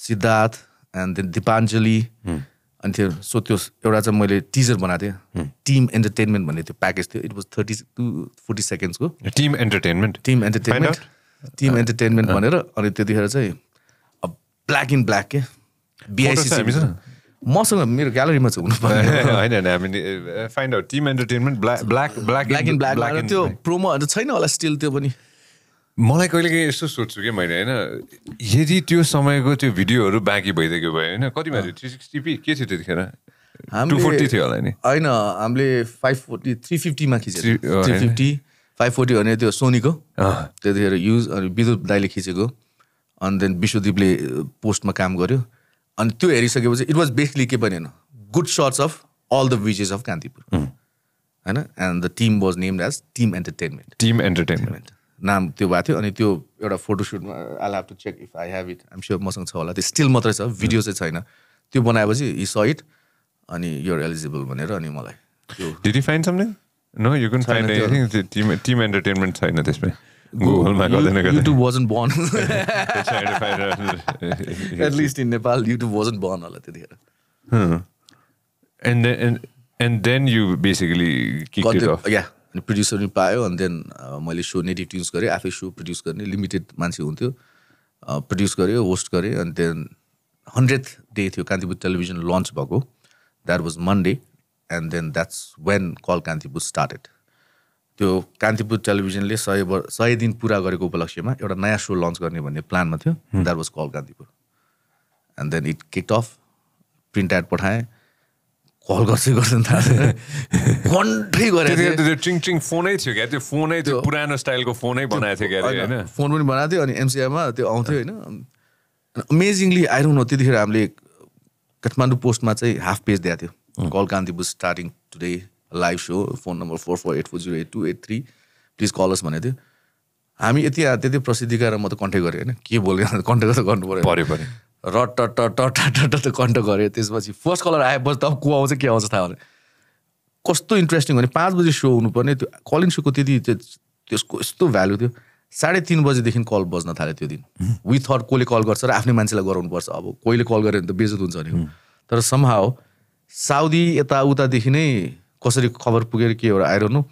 Siddhartha and then Dipanjali अनि त्यो सो त्यो एउटा चाहिँ मैले टिजर बनाएको थिएँ टिम hmm. इन्टरटेनमेन्ट भन्ने त्यो प्याकेज थियो it was thirty to forty सेकेन्ड्सको team entertainment team entertainment team entertainment भनेर अनि त्यतिखेर चाहिँ ब्ल्याक इन ब्ल्याक के बिआइसी मसँग मेरो ग्यालरीमा चाहिँ हुनु पर्ने *laughs* होइन find out team entertainment black black black black black black त्यो प्रोमोहरू छैन होला स्टिल त्यो पनि मलाई कहिलेकाहीँ यस्तो सोध्छु कि मैले होइन यदि त्यो समयको त्यो भिडियोहरू बाँकी भइदिएको भयो होइन कतिमा थियो थ्री सिक्सटी पी के थियो त्यतिखेर टु फोर्टी थियो होला नि होइन हामीले फाइभ फोर्टी थ्री फिफ्टीमा खिच्यो थ्री फिफ्टी फाइभ फोर्टी भने त्यो सोनीको त्यतिखेर युज अनि विद्युत दाइले खिचेको अनि देन विश्वदीपले पोस्टमा काम गर्यो अनि त्यो हेरिसकेपछि इट वाज बेसिकली के पनि hmm. होइन good sorts of all the VJs of Kantipur होइन and the team was name as team entertainment team entertainment नाम त्यो भएको थियो अनि त्यो एउटा फोटोसुटमा I have to check if I have it I'm sure मसँग छ होला त्यो स्टिल मात्रै छ भिडियो चाहिँ छैन त्यो बनाएपछि इ स इट अनि युआर एलिजिबल भनेर अनि मलाई no you team team entertainment छैन त्यसमा गुगलमा गर्दैन at least in Nepal YouTube wasn't born होला त्यतिखेर एन्ड देन यु बेसिकली या प्रड्युसर पनि पायो अनि देन मैले सो नेटिभ ट्युज गरेँ आफै सो प्रड्युस गर्ने लिमिटेड मान्छे हुन्थ्यो प्रड्युस uh, गरेँ होस्ट गरेँ अनि देन हन्ड्रेड डे थियो कान्तिपुर टेलिभिजन लन्च भएको that was Monday and then that's when call Kantipur started त्यो कान्तिपुर टेलिभिजनले सय वर्ष सय दिन पुरा गरेको उपलक्ष्यमा एउटा नयाँ सो लन्च गर्ने भन्ने प्लानमा थियो that was call Kantipur and then it kick off print ad पठाएँ कल गर्छ गर्छन् घन्टै गरेको थियो फोनै थियो क्या त्यो फोनै त्यो पुरानो स्टाइलको फोनै बनाएको थियो क्या फोन पनि बनाएको थियो अनि एमसिआरमा त्यो आउँथ्यो होइन अमेजिङली आइरहनु न त्यतिखेर हामीले काठमाडौँ पोस्टमा चाहिँ हाफ पेज दिएको थियो call Kantipur starting today live so phone number four four eight four zero eight two eight three please calls भनेको थियो हामी यति त्यति प्रसिद्धि र म त कन्ट्याक्ट गरेँ होइन के बोल्यो कन्ट्याक्ट त गर्नु पऱ्यो पऱ्यो पऱ्यो र ट ट ट ट त कन्ट्याक्ट गरेँ त्यसपछि फर्स्ट कलर आएपछि त अब को आउँछ के आउँछ थाहा भएन कस्तो इन्ट्रेस्टिङ भने पाँच बजी सो हुनुपर्ने त्यो कलिङ सोको त्यति त्यसको यस्तो भ्यालु थियो साढे तिन बजीदेखि कल बज्न थाल्यो त्यो दिन विथ थर्ड कसले कल गर्छ र आफ्नै मान्छेलाई गराउनुपर्छ अब कोहीले कल गऱ्यो भने त बेजत हुन्छ नि तर सम्हाओ साउदी यताउतादेखि नै कसरी खबर पुगेर के एउटा आएर नो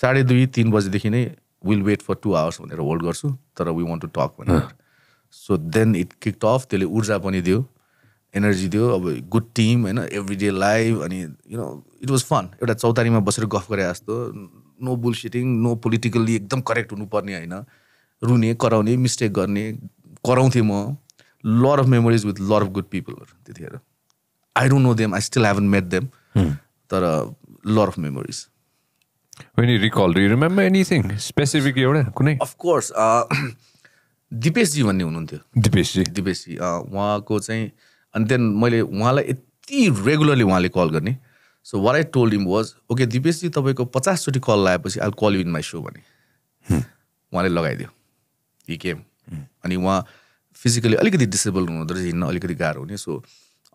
साढे दुई तिन बजीदेखि नै will wait for two hours भनेर होल्ड गर्छु तर वी वन्ट टु टक भनेर so then it kick off त्यसले ऊर्जा पनि दियो एनर्जी दियो अब गुड टिम होइन एभ्री डे लाइभ अनि you know it was fun एउटा चौतारीमा बसेर गफ गरे जस्तो no bullshitting no politically एकदम करेक्ट हुनुपर्ने होइन रुने कराउने मिस्टेक गर्ने कराउँथेँ म lot of memories with lot of good पिपलहरू त्यतिखेर I don't know them I still haven't met them तर lot of memories. When you recall, do एउटा कुनै? Of uh, *clears throat* दिपेशजी भन्ने हुनुहुन्थ्यो दिपेशजी दिपेशजी uh, उहाँको चाहिँ अनि देन मैले उहाँलाई यति रेगुलरली उहाँले कल गर्ने so what I told him was okay दिपेशजी तपाईँको पचासचोटि कल लगाएपछि I call you in my so भने hmm. उहाँले लगाइदियो हि केम hmm. अनि उहाँ फिजिकली अलिकति डिसेबल हुनुहुँदो रहेछ हिँड्न अलिकति गाह्रो हुने सो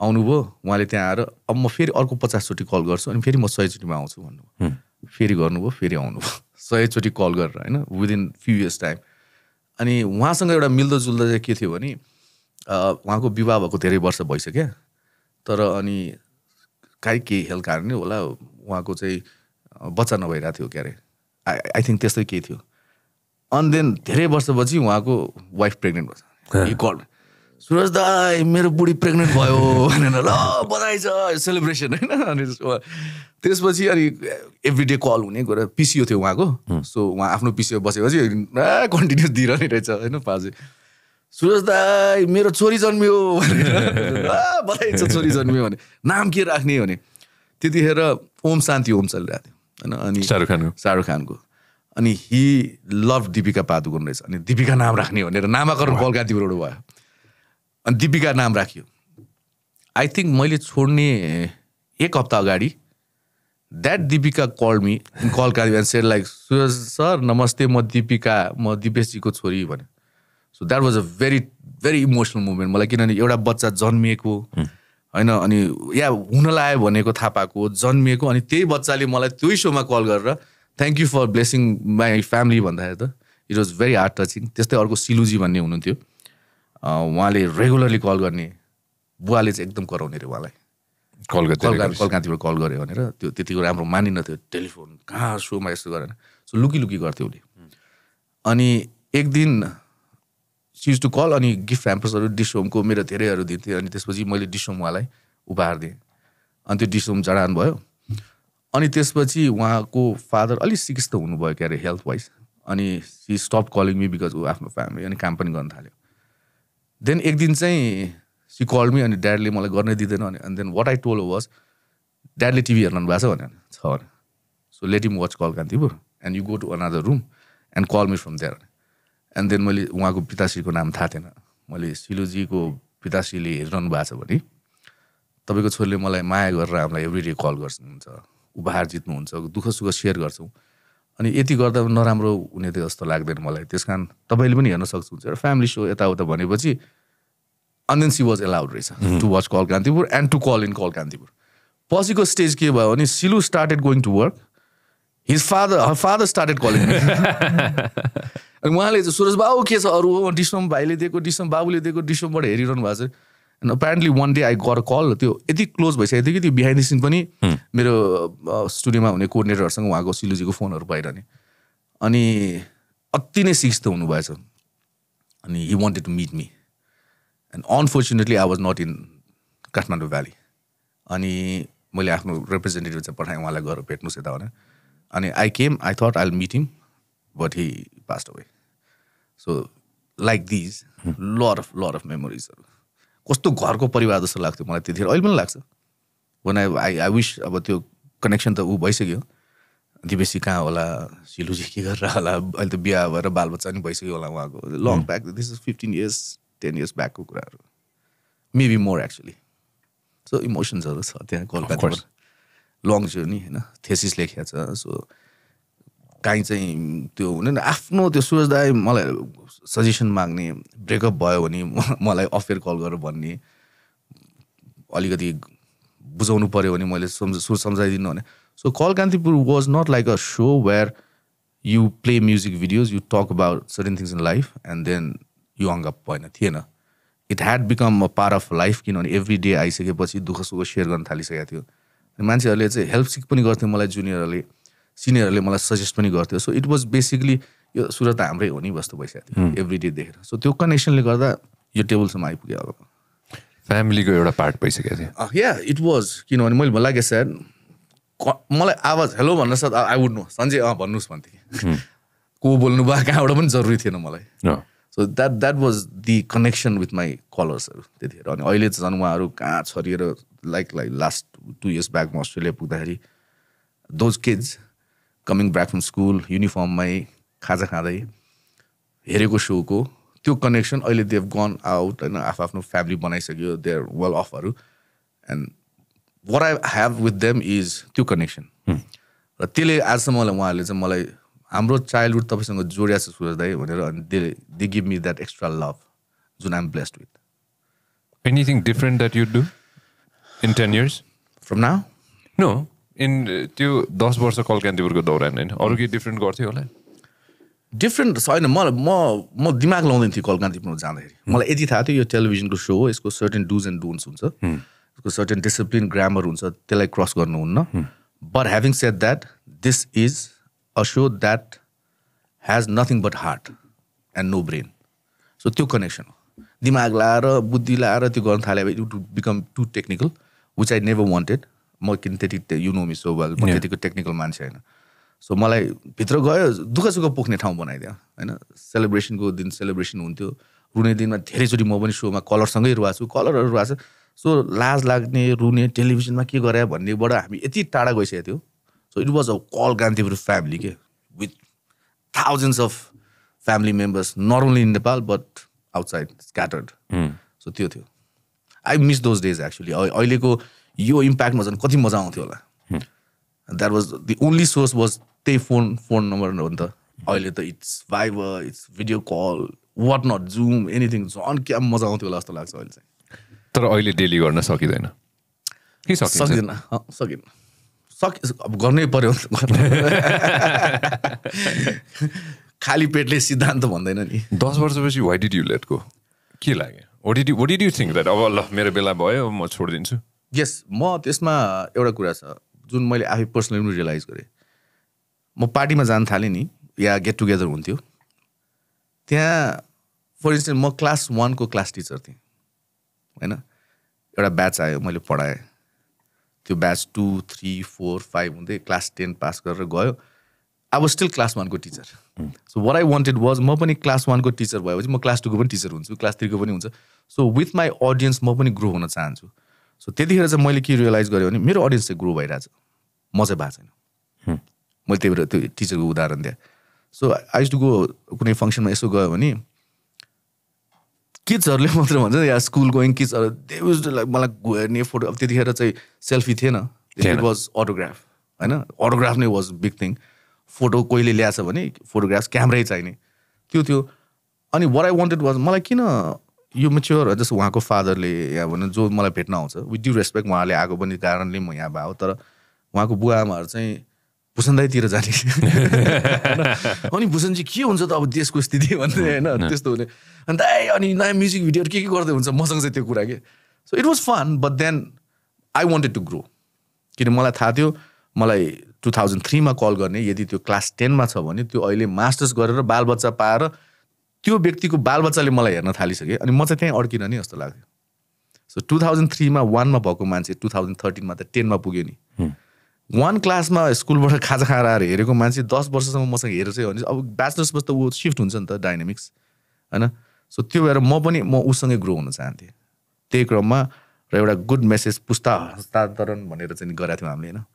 आउनुभयो उहाँले त्यहाँ आएर अब म फेरि अर्को पचासचोटि कल गर्छु अनि फेरि म सयचोटिमा आउँछु भन्नुभयो फेरि गर्नुभयो फेरि आउनुभयो सयचोटि कल गरेर होइन विदिन फ्यु इयर्स टाइम अनि उहाँसँग एउटा मिल्दोजुल्दो चाहिँ के थियो भने उहाँको विवाह भएको धेरै वर्ष भइसक्यो तर अनि काहीँ केही हेल्थ कारणले होला उहाँको चाहिँ बच्चा नभइरहेको थियो क्यारे आई आई थिङ्क त्यस्तै केही थियो अनि देन धेरै वर्षपछि उहाँको वाइफ प्रेग्नेन्ट भएको छ सुरज दाई मेरो बुढी प्रेग्नेन्ट भयो भनेर ल बधाई छ सेलिब्रेसन होइन अनि त्यसपछि अनि एभ्री डे कल हुने गएर पिसिओ थियो उहाँको सो उहाँ आफ्नो पिसिओ बसेपछि कन्टिन्युस दिइरहने रहेछ होइन पाजे सुरज दाई मेरो छोरी जन्मियो भनेर बधाई छ छोरी जन्मियो भने नाम के राख्ने भने त्यतिखेर ओम शान्ति ओम चलिरहेको थियो होइन अनि शाहरुख खानको शाहरुख खानको अनि हि लभ दिपिका पादुकोन रहेछ अनि दिपिका नाम राख्ने भनेर नामाकरण कलकातीबाट भयो अनि दिपिका नाम राख्यो आई थिङ्क मैले छोड्ने एक हप्ता अगाडि that Dipika call me call Kalimpong said like Suraj sir नमस्ते म दिपिका म दिपेशजीको छोरी भने so that was a very very emotional movement मलाई किनभने एउटा बच्चा जन्मिएको होइन अनि या हुन लायो भनेको थाहा पाएको जन्मिएको अनि त्यही बच्चाले मलाई त्यही सोमा कल गरेर thank you for blessing my family भन्दाखेरि त it was very heart touching त्यस्तै अर्को सिलुजी भन्ने हुनुहुन्थ्यो उहाँले रेगुलरली कल गर्ने बुवाले चाहिँ एकदम कराउने अरे उहाँलाई कल गर्थ्यो कल गऱ्यो भनेर त्यो त्यतिको राम्रो मानिन टेलिफोन कहाँ सोमा यस्तो गरेन सो लुकी लुकी गर्थ्यो उसले अनि एक दिन सिज टु कल अनि गिफ्ट फ्याम्पसहरू डिसोमको मेरो धेरैहरू दिन्थेँ अनि त्यसपछि मैले डिसोम उहाँलाई उपहार दिएँ अनि त्यो डिसोम जडान भयो अनि त्यसपछि उहाँको फादर अलिक सिकिस्त हुनुभयो क्या अरे हेल्थ वाइज अनि she stop calling me because ऊ आफ्नो फ्यामिली अनि काम पनि गर्न थाल्यो देन एक दिन चाहिँ सी कलमी अनि ड्याडले मलाई गर्नै दिँदैन अनि and then what I told was ड्याडले TV हेर्नु भएको छ भने छ भने सो लेट इम watch call Kantipur and you go to another room and call me from there and then मैले उहाँको पिताश्रीको नाम थाहा थिएन मैले सिलोजीको पिताश्रीले हेरिरहनु भएको छ भने तपाईँको छोरीले मलाई माया गरेर हामीलाई एभ्री डे कल गर्नुहुन्छ उपहार जित्नुहुन्छ दुःख सुख सेयर गर्छौँ अनि यति गर्दा नराम्रो हुने थियो जस्तो लाग्दैन मलाई त्यस कारण तपाईँले पनि हेर्न सक्नुहुन्छ एउटा फ्यामिली सो यताउता भनेपछि अनि देन सी वाज एलाउड रहेछ to watch call Kantipur and to call in call Kantipur पछिको स्टेज के भयो भने Silu started going to work his father her father started calling अनि उहाँले चाहिँ सुरज बाबु के छ अरू डिसम भाइले दिएको डिसम बाबुले दिएको डिसमबाट हेरिरहनु भएको छ अपेरेन्टली वान डे आई गर कल त्यो यति क्लोज भइसकेको थियो कि त्यो बिहाइन्ड द सिन पनि मेरो स्टुडियोमा हुने कोर्डिनेटरहरूसँग उहाँको सिलुजीको फोनहरू भइरहने अनि अति नै सिक्स त हुनुभएछ अनि he wanted to meet me and unfortunately I was not in Kathmandu valley अनि मैले आफ्नो रिप्रेजेन्टेटिभ चाहिँ पठाएँ उहाँलाई गएर भेट्नुहोस् यता भने अनि I came I thought I meet him but he passed away so like these lot of lot of मेमोरिजहरू कस्तो घरको परिवार जस्तो लाग्थ्यो मलाई त्यतिखेर अहिले पनि लाग्छ one I I I wish अब त्यो कनेक्सन त ऊ भइसक्यो दिवेसी कहाँ होला सिलुजी के गरेर होला अहिले त बिहा भएर बालबच्चा नि भइसक्यो होला उहाँको long back this is fifteen years ten years ब्याकको कुराहरू मेबी मोर एक्चुली सो इमोसन्सहरू छ त्यहाँ कलकत्ता लङ जर्नी होइन थेसिस लेखिया छ सो काहीँ चाहिँ त्यो हुँदैन आफ्नो त्यो सोच्दा मलाई सजेसन माग्ने ब्रेकअप भयो भने मलाई अफेयर कल गरेर भन्ने अलिकति बुझाउनु पऱ्यो भने मैले सम्झ सुर सम्झाइदिनु भने so call Kantipur was not like a so where you play music videos you talk about certain things in life and then you hung up थिएन it had become a part of life किनभने every day आइसकेपछि दुःख सुख share गर्न थालिसकेको थियो मान्छेहरूले चाहिँ हेल्प सिक पनि गर्थ्यो मलाई जुनियरहरूले सिनियरहरूले मलाई सजेस्ट पनि गर्थ्यो सो इट वाज बेसिकली यो सुरु त हाम्रै हो नि जस्तो भइसकेको थियो एभ्री डे देखेर सो त्यो कनेक्सनले गर्दा यो टेबलसम्म आइपुग्यो अब फ्यामिलीको एउटा पार्ट भइसकेको थियो या इट वाज किनभने मैले लाग्यो सायद मलाई आवाज हेलो भन्नुहोस् sir I would know Sanjay अँ भन्नुहोस् भन्थे *laughs* को बोल्नु भयो कहाँबाट पनि जरुरी थिएन मलाई so that that was the connection with my कलर्सहरू त्यतिखेर अनि अहिले त झन् उहाँहरू कहाँ छरिएर like like last two years back म अस्ट्रेलिया पुग्दाखेरि those kids coming back from school युनिफर्ममै खाजा खाँदै हेरेको सोको त्यो कनेक्सन अहिले दे हेभ गन आउट होइन आफ्नो फ्यामिली बनाइसक्यो आर वेल अफहरू and where I have with them is त्यो कनेक्सन hmm. र त्यसले आजसम्म उहाँहरूले चाहिँ मलाई हाम्रो चाइल्डहुड तपाईँसँग जोडिया छ सुरज दाई भनेर अनि they they give me that extra love जुन am blessed with anything different that you do in ten years from now no in त्यो दस वर्ष कलकान्तिपुरको दौरान होइन अरू केही डिफ्रेन्ट गर्थ्यो होला डिफ्रेन्ट छैन मलाई म म दिमाग लाउँदैन थिएँ कलकान्तिपुरमा जाँदाखेरि मलाई यति थाहा थियो यो टेलिभिजनको सो हो यसको सर्टेन डुज एन्ड डोन्ट्स हुन्छ यसको सर्टेन डिसिप्लिन ग्रामर हुन्छ त्यसलाई क्रस गर्नुहुन्न but having set that this is a so that has nothing but heart and no brain so त्यो कनेक्सन हो दिमाग लाएर बुद्धि लाएर त्यो गर्न थाल्यो भने to become too technical which I never wanted म त्यति you know me so well म त्यतिको टेक्निकल मान्छे होइन सो मलाई भित्र गयो दुःख सुख पुग्ने ठाउँ बनाइदियो होइन सेलिब्रेसनको दिन सेलिब्रेसन हुन्थ्यो रुने दिनमा धेरैचोटि म पनि सोमा कलरसँगै रुवाएको छु कलरहरू रुवाएको छु सो लाज लाग्ने रुने टेलिभिजनमा के गरे भन्नेबाट हामी यति टाढा गइसकेको थियो so it was a call Kantipur family के with thousands of family members not only in Nepal but outside scattered so त्यो थियो I miss those days actually अहिलेको यो इम्प्याक्टमा झन् कति मजा आउँथ्यो होला that was the only source was त्यही फोन फोन नम्बर हो नि त अहिले त it's Viber it's video call what not Zoom anything झन् क्या मजा आउँथ्यो होला जस्तो लाग्छ अहिले चाहिँ तर अहिले डेली गर्न सकिँदैन सकिँदैन सकिँदैन सकि अब गर्नै पर्यो *laughs* खाली पेटले सिद्धान्त भन्दैन नि दस वर्षपछि वाइ डिड यु लेटको के लाग्यो what did you what did you think that अब ल मेरो बेला भयो म छोडिदिन्छु यस म त्यसमा एउटा कुरा छ जुन मैले आफै पर्सनली पनि रियलाइज गरेँ म पार्टीमा जान थालेँ नि या गेट टुगेदर हुन्थ्यो त्यहाँ फर इन्स्टेन्स म क्लास वानको क्लास टिचर थिएँ होइन एउटा ब्याच आयो मैले पढाएँ त्यो batch two three four five हुँदै क्लास टेन पास गरेर गयो अब स्टिल क्लास वानको teacher so where I wanted was म पनि क्लास वानको टिचर भएपछि म क्लास टूको पनि टिचर हुन्छु क्लास थ्रीको पनि हुन्छ सो विथ माई अडियन्स म पनि ग्रो हुन चाहन्छु सो त्यतिखेर चाहिँ मैले के रियलाइज गरेँ भने मेरो अडियन्स चाहिँ ग्रो भइरहेछ म चाहिँ भएको छैन मैले त्यही भएर त्यो टिचरको उदाहरण दिएँ सो आई टु गो कुनै फङ्सनमा यसो गयो भने किड्सहरूले मात्र भन्छ या स्कुल गोइङ किड्सहरू दे लाइक मलाई हेर्ने फोटो अब त्यतिखेर चाहिँ सेल्फी थिएन इट वाज अटोग्राफ होइन अटोग्राफ नै वाज बिग थिङ फोटो कोहीले ल्याएछ भने फोटोग्राफ क्यामरै चाहिने त्यो थियो अनि वर आई वान्टेड वाज मलाई किन यो मेच्योर जस्तो उहाँको फादरले या भनौँ जो मलाई भेट्न आउँछ विथ ड्यु रेस्पेक्ट उहाँले आएको पनि कारणले म यहाँ भयो तर उहाँको बुवा आमाहरू चाहिँ भुसन्दाईतिर जाने *laughs* अनि भुसन चाहिँ के हुन्छ त अब देशको स्थिति भन्ने होइन त्यस्तो हुने अन्त ए अनि नयाँ म्युजिक भिडियोहरू के के गर्दै हुन्छ मसँग चाहिँ त्यो कुरा के so it was fun but then I wanted to grow किन मलाई थाहा थियो मलाई टु थाउजन्ड थ्रीमा कल गर्ने यदि त्यो क्लास टेनमा छ भने त्यो अहिले मास्टर्स गरेर बालबच्चा पाएर त्यो व्यक्तिको बालबच्चाले मलाई हेर्न थालिसकेँ अनि म चाहिँ त्यहीँ अड्किन नि जस्तो लाग्थ्यो सो टु थाउजन्ड थ्रीमा वानमा भएको मान्छे टु थाउजन्ड थर्टिनमा त टेनमा पुग्यो नि वान क्लासमा स्कुलबाट खाजा खाएर आएर हेरेको मान्छे दस वर्षसम्म मसँग हेरेर चाहिँ भने अब ब्याचलर्समा त ऊ सिफ्ट हुन्छ नि त डाइनामिक्स होइन सो त्यो भएर म पनि म उसँगै ग्रो हुन चाहन्थेँ त्यही क्रममा र एउटा गुड मेसेज पुस्ता हस्तान्तरण भनेर चाहिँ गरेको थियौँ हामीले होइन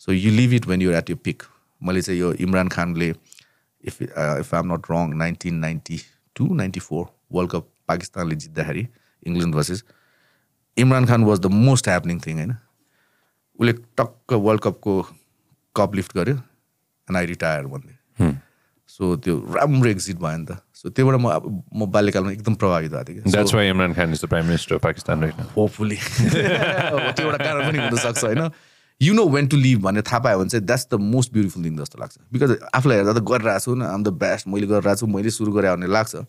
so you leave it when you at you peak मैले चाहिँ यो इमरान खानले if if I am not wrong nineteen ninety two ninety four world cup पाकिस्तानले जित्दाखेरि England versus Imran Khan was the most happening thing होइन उसले टक्क वर्ल्ड कपको कप लिफ्ट गर्यो एन्ड आई रिटायर भन्ने सो त्यो राम्रो एक्जिट भयो नि त सो त्योबाट म अब म बाल्यकालमा एकदम प्रभावित भएको थिएँ इमरान खान होपफुली त्यो एउटा कारण पनि हुनसक्छ होइन you know when to leave भनेर थाहा पायो भने चाहिँ that's the most beautiful thing जस्तो लाग्छ बिकज आफूलाई हेर्दा त गरिरहेको छु आम द बेस्ट मैले गरिरहेको छु मैले सुरु गरेँ भन्ने लाग्छ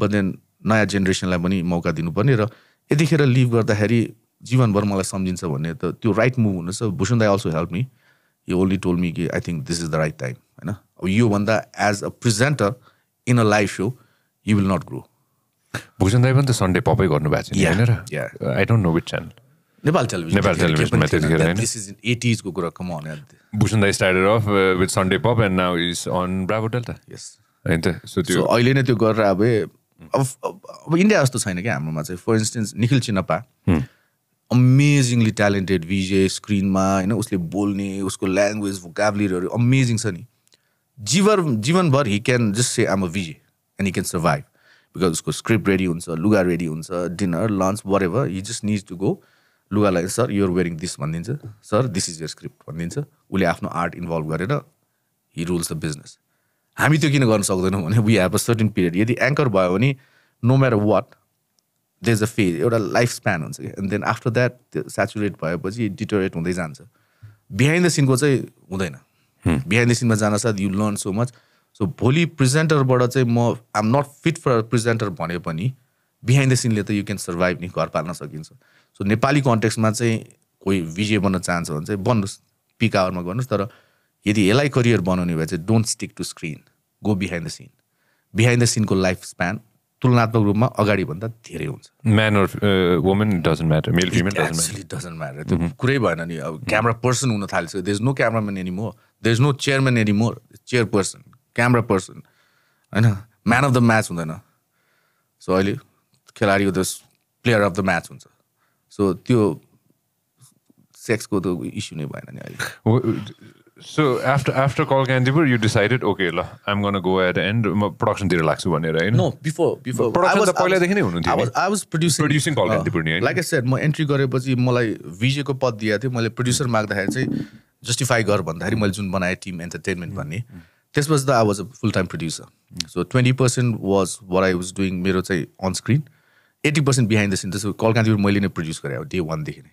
बट देन नयाँ जेनेरेसनलाई पनि मौका दिनुपर्ने र यतिखेर लिभ गर्दाखेरि जीवनभर मलाई सम्झिन्छ भन्ने त त्यो राइट मुभ हुनुहोस् भूषण दाई also help me you only tell me कि I think this is the right time होइन अब योभन्दा as a presenter in a life so you will not grow Bhushan दाई पनि त सन्डे पपै गर्नुभएको छ I don't know which channel Nepal television Nepal टेलिभिजनमा त्यतिखेर होइन दिस इज एटिजको कुरा कमाउन भूषण दाई started off with Sunday pop and now is on Bravo Delta yes होइन त सो त्यो अहिले नै त्यो गरेर अब अब इन्डिया जस्तो छैन क्या हाम्रोमा चाहिँ for instance Nikhil Chinappa amazingly talented VJ स्क्रिनमा होइन उसले बोल्ने उसको ल्याङ्ग्वेज भोकाबलिरहरू अमेजिङ छ नि जीवर जीवनभर he can just say I'm a VJ and he can survive because उसको स्क्रिप्ट रेडी हुन्छ लुगा रेडी हुन्छ dinner lunch whatever he just needs to go लुगालाई सर युआर वेयरिङ दिस भनिदिन्छ sir this is your script भनिदिन्छ उसले आफ्नो art involve गरेर हि रुल्स द बिजनेस हामी त्यो किन गर्न सक्दैनौँ भने we have a certain period यदि एङ्कर भयो भने no matter what they is a phase एउटा लाइफ स्प्यान हुन्छ कि एन्ड देन आफ्टर द्याट त्यो सेचुरेट भएपछि डिटोरेट हुँदै जान्छ बिहाइन्ड द सिनको चाहिँ हुँदैन बिहाइन्ड द सिनमा जान साथ you learn so much so भोलि प्रेजेन्टरबाट चाहिँ म am not fit for presenter भने पनि बिहाइन्ड द सिनले त यु क्यान सर्भाइभ नि घर पाल्न सकिन्छ सो नेपाली कन्टेक्समा चाहिँ कोही विजय बन्न चाहन्छ भने चाहिँ बन्नुहोस् पिक आवरमा गर्नुहोस् तर यदि यसलाई करियर बनाउने भए चाहिँ don't stick to screen go behind the scene behind the सिनको लाइफ स्प्यान तुलनात्मक रूपमा अगाडिभन्दा धेरै हुन्छ man women doesn't matter male female doesn't matter त्यो mhm। कुरै भएन नि अब क्यामरा mhm। पर्सन हुन थालिसक्यो there is no cameraman any more there is no chairman any more chair person camera person होइन म्यान अफ द म्याच हुँदैन सो अहिले खेलाडी the player of the match हुन्छ सो त्यो सेक्सको त इस्यु नै भएन नि अहिले so after after call Kantipur you decided okay ल I'm gonna go at and म प्रडक्सनतिर लाग्छु भनेर होइन बिफोर बिफोर प्रडक्सन त पहिलादेखि नै हुनुहुन्थ्यो I was producing producing call Kantipur नि लाइक सेड म एन्ट्री गरेपछि मलाई भिजेको पद दिएको थियो मैले प्रड्युसर mm. माग्दाखेरि चाहिँ जस्टिफाई गर भन्दाखेरि मैले जुन बनाएँ टिम एन्टरटेनमेन्ट mm, भन्ने mm, त्यसपछि त I was a full time producer so twenty percent was where I was doing मेरो चाहिँ on screen eighty percent behind the scene त्यसको कलकातिर मैले नै प्रड्युस गरेँ अब डे वानदेखि नै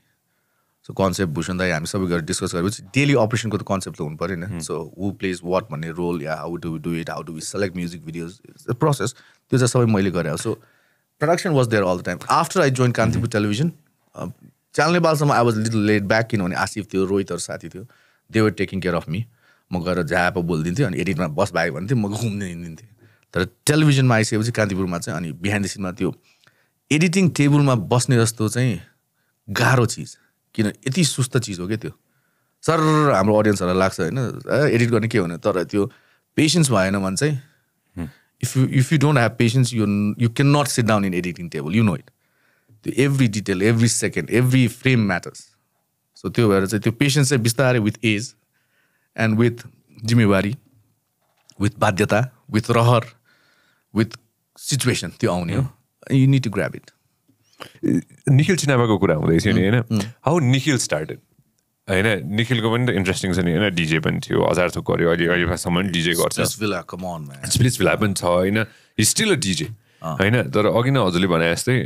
सो कन्सेप्ट भूषण दाई हामी सबै गरेर डिस्कस गरेपछि डेली अपरेसनको त कन्सेप्ट त हुनु पऱ्यो होइन सो हु प्लेज वाट भन्ने रोल या how do do it how do select music videos process त्यो चाहिँ सबै मैले गरेँ so production was there all the time after I join Kantipur television channel नेपालसम्म I was little late back किनभने आसिफ थियो रोहितहरू साथी थियो they were taking care of me म गएर झ्याप बोलिदिन्थेँ अनि एडिटमा बस भाइ भन्थेँ म घुम्नु हिँडिदिन्थेँ तर टेलिभिजनमा आइसकेपछि कान्तिपुरमा चाहिँ अनि बिहाइन्ड द सिनमा त्यो एडिटिङ टेबलमा बस्ने जस्तो चाहिँ गाह्रो चिज किन यति सुस्त चिज हो क्या त्यो सर हाम्रो अडियन्सहरूलाई लाग्छ होइन एडिट गर्ने के हुने तर त्यो पेसेन्स भएन भने चाहिँ if you if you don't have patience you you can not sit down in editing table you know it त्यो every detail every second every frame matters so त्यो भएर चाहिँ त्यो पेसेन्स चाहिँ बिस्तारै विथ एज एन्ड विथ जिम्मेवारी with बाध्यता with रहर विथ सिचुएसन त्यो आउने हो you need to grab it Nikhil सिनेमाको कुरा हुँदैछ नि होइन हाउ निखिल स्टार्टेड होइन निखिलको पनि त इन्ट्रेस्टिङ छ नि होइन डिजे पनि थियो हजार थोक गऱ्यो अहिले अहिलेसम्म डिजे गर्छ स्प्लिस भिला पनि छ होइन स्टिल अ डिजे होइन तर अघि नै हजुरले भने जस्तै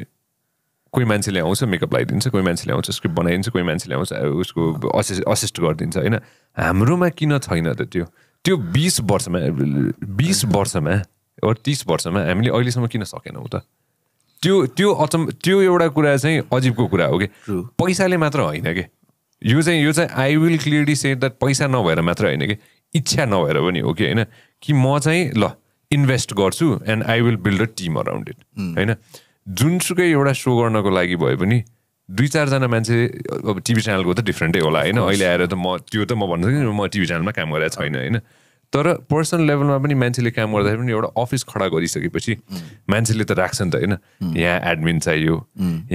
कोही मान्छेले आउँछ मेकअप लगाइदिन्छ कोही मान्छेले आउँछ स्क्रिप्ट बनाइदिन्छ कोही मान्छेले आउँछ उसको असिस्ट असिस्ट गरिदिन्छ होइन हाम्रोमा किन छैन त त्यो त्यो बिस वर्षमा बिस वर्षमा तिस वर्षमा हामीले अहिलेसम्म किन सकेनौँ त त्यो त्यो अचम्म त्यो एउटा कुरा चाहिँ अजिबको कुरा हो कि पैसाले मात्र होइन कि यो चाहिँ यो चाहिँ I will clearly say that पैसा नभएर मात्र होइन कि इच्छा नभएर पनि हो कि होइन कि म चाहिँ ल इन्भेस्ट गर्छु and I will build a team around it होइन जुनसुकै एउटा सो गर्नको लागि भए पनि दुई चारजना मान्छे अब टिभी च्यानलको त डिफ्रेन्टै होला होइन अहिले आएर त म त्यो त म भन्छु म टिभी च्यानलमा काम गरेको छैन होइन तर पर्सनल लेभलमा पनि मान्छेले काम गर्दाखेरि पनि एउटा अफिस खडा गरिसकेपछि मान्छेले त राख्छ नि त होइन यहाँ एडमिन चाहियो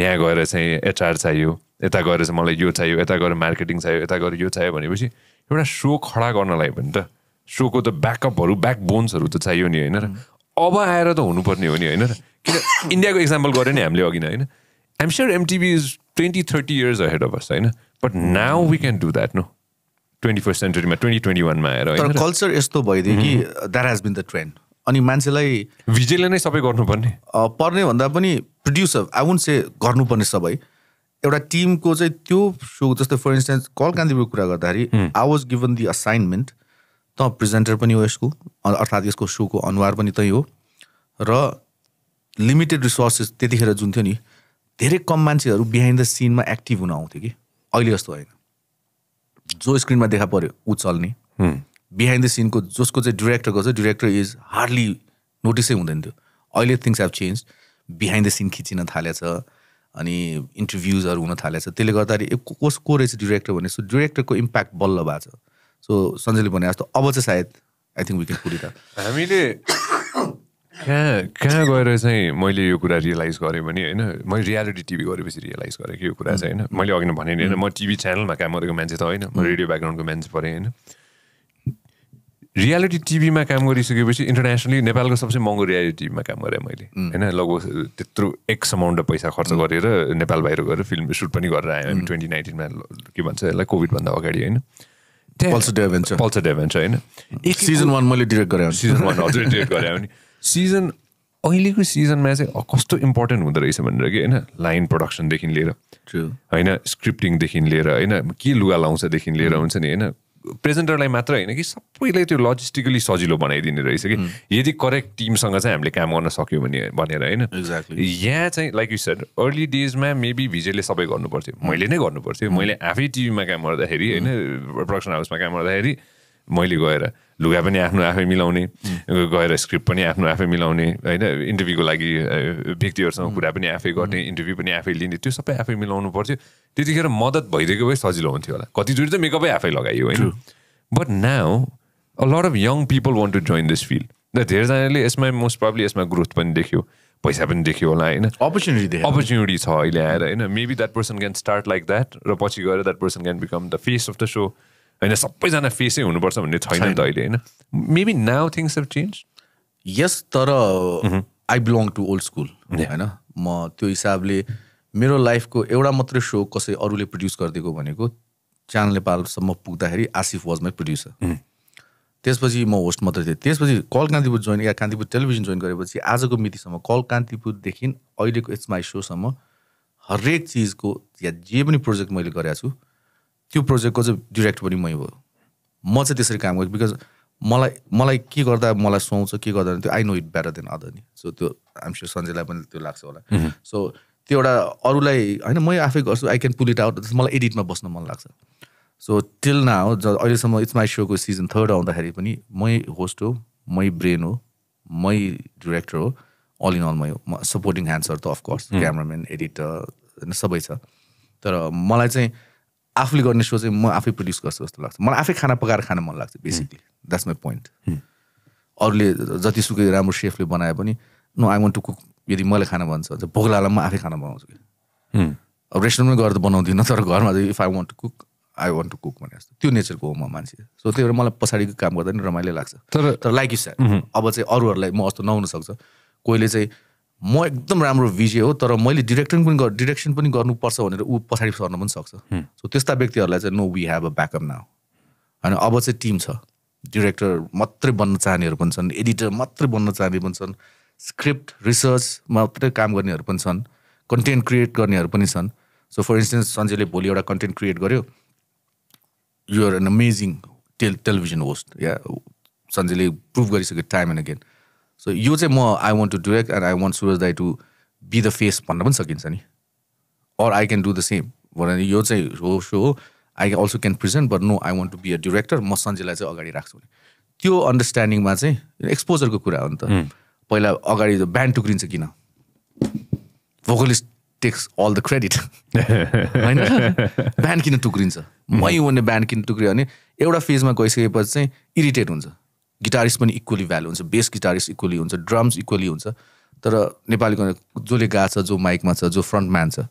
यहाँ गएर चाहिँ एचआर चाहियो यता गएर चाहिँ मलाई यो चाहियो यता गएर मार्केटिङ चाहियो यता गएर यो चाहियो भनेपछि एउटा सो खडा गर्नलाई पनि त सोको त ब्याकअपहरू ब्याकबोन्सहरू त चाहियो नि होइन र अब आएर त हुनुपर्ने हो नि होइन र किन इन्डियाको इक्जाम्पल गऱ्यो नि हामीले अघि नै होइन I'm sure MTV is twenty thirty years ahead of us होइन but now we can do that no twenty first सेन्चुरीमा ट्वेन्टी ट्वेन्टी वानमा आएर तर कल्चर यस्तो भइदियो कि that has been the trend अनि मान्छेलाई भिजेले नै सबै गर्नुपर्ने पर्ने भन्दा पनि प्रड्युसर आई वुन्ट से गर्नुपर्ने सबै एउटा टिमको चाहिँ त्यो सो जस्तै फर इन्स्टेन्स कल कान्तिपुरको कुरा गर्दाखेरि I was given the assignment त प्रेजेन्टर पनि हो यसको अर्थात् यसको सोको अनुहार पनि त्यही हो र लिमिटेड रिसोर्सेस त्यतिखेर जुन थियो नि धेरै कम मान्छेहरू बिहाइन्ड द सिनमा एक्टिभ हुन आउँथ्यो कि अहिले जस्तो होइन जो स्क्रिनमा देखा पऱ्यो ऊ चल्ने बिहाइन्ड द सिनको जसको चाहिँ डिरेक्टरको चाहिँ डिरेक्टर इज हार्डली नोटिसै हुँदैन थियो अहिले things have change behind the scene खिचिन थालेछ अनि इन्टरभ्युजहरू हुन थालेछ त्यसले गर्दाखेरि कस को रहेछ डिरेक्टर भने सो डिरेक्टरको इम्प्याक्ट बल्ल भएको छ सो सञ्जयले भने जस्तो अब चाहिँ सायद आई थिङ्क वी पुरी पुट हामीले कहाँ कहाँ गएर चाहिँ मैले यो कुरा रियलाइज गरेँ भने होइन मैले रियालिटी टिभी गरेपछि रियलाइज गरेँ कि यो कुरा चाहिँ होइन mm-hmm. मैले अघि नै भने होइन mm-hmm. म टिभी च्यानलमा काम गरेको मान्छे त होइन म रेडियो mm-hmm. ब्याकग्राउन्डको मान्छे परेँ होइन रियालिटी टिभीमा काम गरिसकेपछि इन्टरनेसनली नेपालको सबसे महँगो रियालिटी टिभीमा काम गरेँ मैले होइन लगभग त्यत्रो एक्स अमाउन्ट पैसा खर्च गरेर नेपाल बाहिर गएर फिल्म सुट पनि गरेर आयो ट्वेन्टी नाइन्टिनमा के भन्छ यसलाई कोभिडभन्दा अगाडि होइन पल्सर डेभेन्चर पल्सर डेभेन्चर होइन सिजन वान मैले डिरेक्ट गरेँ सिजन वान हजुर डिरेक्ट गरेँ नि सिजन अहिलेको सिजनमा चाहिँ कस्तो इम्पोर्टेन्ट हुँदो रहेछ भनेर कि होइन लाइन प्रडक्सनदेखि लिएर होइन स्क्रिप्टिङदेखि लिएर होइन के लुगा लाउँछदेखि लिएर mm. हुन्छ नि होइन प्रेजेन्टरलाई मात्र होइन कि सबैलाई त्यो लजिस्टिकली सजिलो बनाइदिने रहेछ कि mm. यदि करेक्ट टिमसँग चाहिँ हामीले काम गर्न सक्यो भने भनेर होइन एक्ज्याक्टली यहाँ चाहिँ लाइक यु सर अर्ली डेजमा मेबी भिजेले सबै गर्नुपर्थ्यो मैले नै गर्नुपर्थ्यो mm. मैले आफै टिभीमा काम गर्दाखेरि होइन प्रडक्सन हाउसमा काम गर्दाखेरि मैले गएर लुगा पनि आफ्नो आफै मिलाउने गएर स्क्रिप्ट पनि आफ्नो आफै मिलाउने होइन इन्टरभ्यूको लागि व्यक्तिहरूसँग कुरा पनि आफै गर्ने इन्टरभ्यू पनि आफै लिने त्यो सबै आफै मिलाउनु पर्थ्यो त्यतिखेर मद्दत भइदिएको भए सजिलो हुन्थ्यो होला कतिचोटि त मेकअपै आफै लगाइयो होइन but now a lot of young people want to join this field र धेरैजनाले यसमा मोस्ट प्रब्ली यसमा ग्रोथ पनि देख्यो पैसा पनि देख्यो होला होइन अपर्च्युनिटी अपर्च्युनिटी छ अहिले आएर होइन maybe that person can start like that र पछि गएर that person can become the face of the so होइन सबैजना फेसै हुनुपर्छ भन्ने छैन नि त अहिले होइन maybe now things have change yes तर I belong to old school होइन म त्यो हिसाबले मेरो लाइफको एउटा मात्रै सो कसै अरूले प्रड्युस गरिदिएको भनेको च्यानल नेपालसम्म पुग्दाखेरि आसिफ वाज माई प्रड्युसर त्यसपछि म होस्ट मात्रै थिएँ त्यसपछि कल कान्तिपुर जोइन या कान्तिपुर टेलिभिजन जोइन गरेपछि आजको मितिसम्म कल कान्तिपुरदेखि अहिलेको इट्स माई सोसम्म हरेक चिजको या जे पनि प्रोजेक्ट मैले गरेको छु त्यो प्रोजेक्टको चाहिँ डिरेक्ट पनि मै हो म चाहिँ त्यसरी काम गर्छु बिकज मलाई मलाई के गर्दा मलाई सुहाउँछ के गर्दा त्यो I know it better than other नि सो त्यो हाम्रो सञ्जयलाई पनि त्यो लाग्छ होला सो त्यो एउटा अरूलाई होइन मै आफै गर्छु I can pull it out मलाई एडिटमा बस्न मन लाग्छ सो टिल न हो ज अहिलेसम्म इट्स माई सोको सिजन थर्ड आउँदाखेरि पनि मै होस्ट हो मै ब्रेन हो मै डिरेक्टर हो अल इन अल मै हो सपोर्टिङ ह्यान्ड्सहरू त अफकोर्स क्यामराम्यान एडिटर होइन सबै छ तर मलाई चाहिँ आफूले गर्ने सो चाहिँ म आफै प्रड्युस गर्छु जस्तो लाग्छ मलाई आफै खाना पकाएर खान मन लाग्छ बेसिकली द्याट्स माई पोइन्ट अरूले जतिसुकै राम्रो सेफले बनाए पनि no I want to cook यदि मैले खाना भन्छ भने म आफै खाना बनाउँछु कि अब रेस्टुरेन्टमै गएर त बनाउँदिनँ तर घरमा चाहिँ if I want to cook I want to cook भने जस्तो त्यो नेचरको हो म मान्छे सो त्यही भएर मलाई पछाडिको काम गर्दा नि रमाइलो लाग्छ तर तर लाइक इस अब चाहिँ अरूहरूलाई म जस्तो नहुन सक्छ कोहीले चाहिँ म एकदम राम्रो विजय हो तर मैले डिरेक्सन पनि डिरेक्सन पनि गर्नुपर्छ भनेर ऊ पछाडि सर्न पनि सक्छ सो त्यस्ता व्यक्तिहरूलाई चाहिँ no we have a backup now होइन अब चाहिँ टिम छ डिरेक्टर मात्रै बन्न चाहनेहरू पनि छन् एडिटर मात्रै बन्न चाहने पनि छन् स्क्रिप्ट रिसर्च मात्रै काम गर्नेहरू पनि छन् कन्टेन्ट क्रिएट गर्नेहरू पनि छन् सो फर इन्स्टेन्स सञ्जयले भोलि एउटा कन्टेन्ट क्रिएट गर्यो you're an amazing tell television host या सञ्जयले प्रुभ गरिसक्यो टाइम एन्ड अगेन सो यो चाहिँ म I want to direct and I want Suraj दाई टु बी द फेस भन्न पनि सकिन्छ नि or I can do the same भने यो चाहिँ हो सो हो I also can present but no I want to be a director म सन्जेलाई चाहिँ अगाडि राख्छु भने त्यो अन्डरस्ट्यान्डिङमा चाहिँ एक्सपोजरको कुरा हो नि त पहिला अगाडि ब्यान्ड टुक्रिन्छ किन vocalist takes all the credit होइन ब्यान्ड किन टुक्रिन्छ मै हुने ब्यान्ड किन टुक्रियो भने एउटा फेजमा गइसकेपछि चाहिँ इरिटेट हुन्छ गिटारिस्ट पनि इक्वली भ्याल्यु हुन्छ बेस गिटारिस्ट इक्वली हुन्छ ड्रम्स इक्वली हुन्छ तर नेपाली जसले छ जो माइकमा छ जो फ्रन्टम्यान छ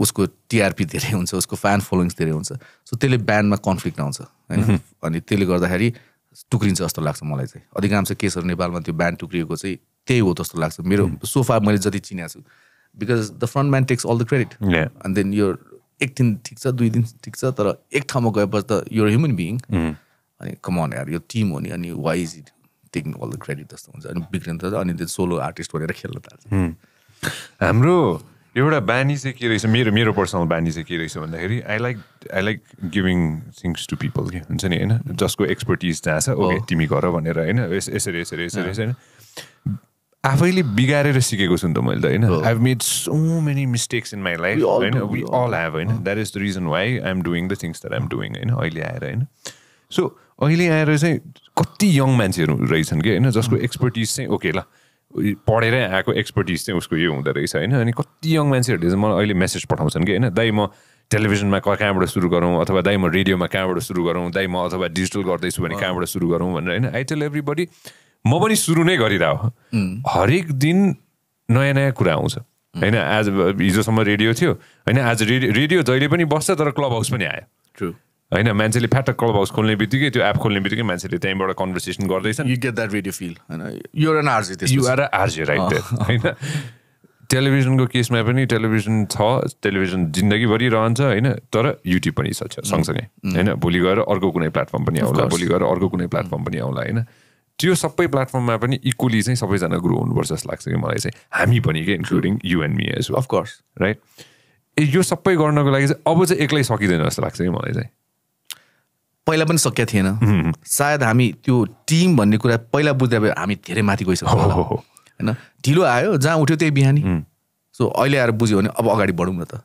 उसको टिआरपी धेरै हुन्छ उसको फ्यान फलोइङ्स धेरै हुन्छ सो त्यसले ब्यान्डमा कन्फ्लिक्ट आउँछ होइन अनि त्यसले गर्दाखेरि टुक्रिन्छ जस्तो लाग्छ मलाई चाहिँ अधिकांश केसहरू नेपालमा त्यो ब्यान्ड टुक्रिएको चाहिँ त्यही हो जस्तो लाग्छ मेरो सोफा मैले जति चिनेको छु because the front man takes all the credit अनि देन यो एक दिन ठिक छ दुई दिन ठिक छ तर एक ठाउँमा गएपछि त यो ह्युमन बिइङ अनि कमन यार यो टिम हो नि अनि why is it taking all the credit जस्तो हुन्छ अनि बिग्रिन थाल्छ अनि त्यो सोलो आर्टिस्ट भनेर खेल्न थाल्छ हाम्रो एउटा बानी चाहिँ के रहेछ मेरो मेरो पर्सनल बानी चाहिँ के रहेछ भन्दाखेरि I like I like giving things to people के हुन्छ नि होइन जसको एक्सपर्टिज जहाँ छ ओके oh. तिमी गर भनेर होइन यसरी यसरी यसरी यसरी आफैले बिगारेर सिकेको छु नि त मैले त होइन I have made so many mistakes in my life होइन वी अल हेभ होइन that is the reason why I am doing the things that I'm doing होइन अहिले आएर होइन सो अहिले आएर चाहिँ कति यङ मान्छेहरू रहेछन् कि होइन जसको एक्सपर्टिज चाहिँ ओके ल पढेरै आएको एक्सपर्टिज चाहिँ उसको यो हुँदो रहेछ होइन अनि कति यङ मान्छेहरूले चाहिँ मलाई अहिले मेसेज पठाउँछन् कि होइन दाइ म टेलिभिजनमा कहाँबाट सुरु गरौँ अथवा दाइ म रेडियोमा कहाँबाट सुरु गरौँ दाइ म अथवा डिजिटल गर्दैछु भने कहाँबाट सुरु गरौँ भनेर होइन आई टेल एभ्रीबडी म पनि सुरु नै गरिरह हरेक दिन नयाँ नयाँ कुरा आउँछ होइन आज हिजोसम्म रेडियो थियो होइन आज रेडियो रेडियो जहिले पनि बस्छ तर क्लब हाउस पनि आयो होइन मान्छेले फ्याटक क्लब हाउस खोल्ने बित्तिकै त्यो एप खोल्ने बित्तिकै मान्छेले त्यहीँबाट कन्भर्सेसन गर्दैछन् you get that radio feel होइन युआर एन आर्जे राइट होइन टेलिभिजनको केसमा पनि टेलिभिजन छ टेलिभिजन जिन्दगीभरि रहन्छ होइन तर युट्युब पनि छ mm. सँगसँगै mm. होइन भोलि गएर अर्को कुनै प्लेटफर्म पनि आउँला भोलि गएर अर्को कुनै प्लेटफर्म पनि आउँला होइन त्यो सबै प्लेटफर्ममा पनि इक्वली चाहिँ सबैजना ग्रो हुनुपर्छ जस्तो लाग्छ कि मलाई चाहिँ हामी पनि क्या इन्क्लुडिङ युएन मिएस अफकोर्स राइट ए यो सबै गर्नको लागि चाहिँ अब चाहिँ एक्लै सकिँदैन जस्तो लाग्छ कि मलाई चाहिँ पहिला पनि सकिएको थिएन सायद हामी त्यो टिम भन्ने कुरा पहिला बुझ्दा हामी धेरै माथि गइसक्यो होइन ढिलो आयो जहाँ उठ्यो त्यही बिहानी सो अहिले आएर बुझ्यो भने अब अगाडि बढौँ न त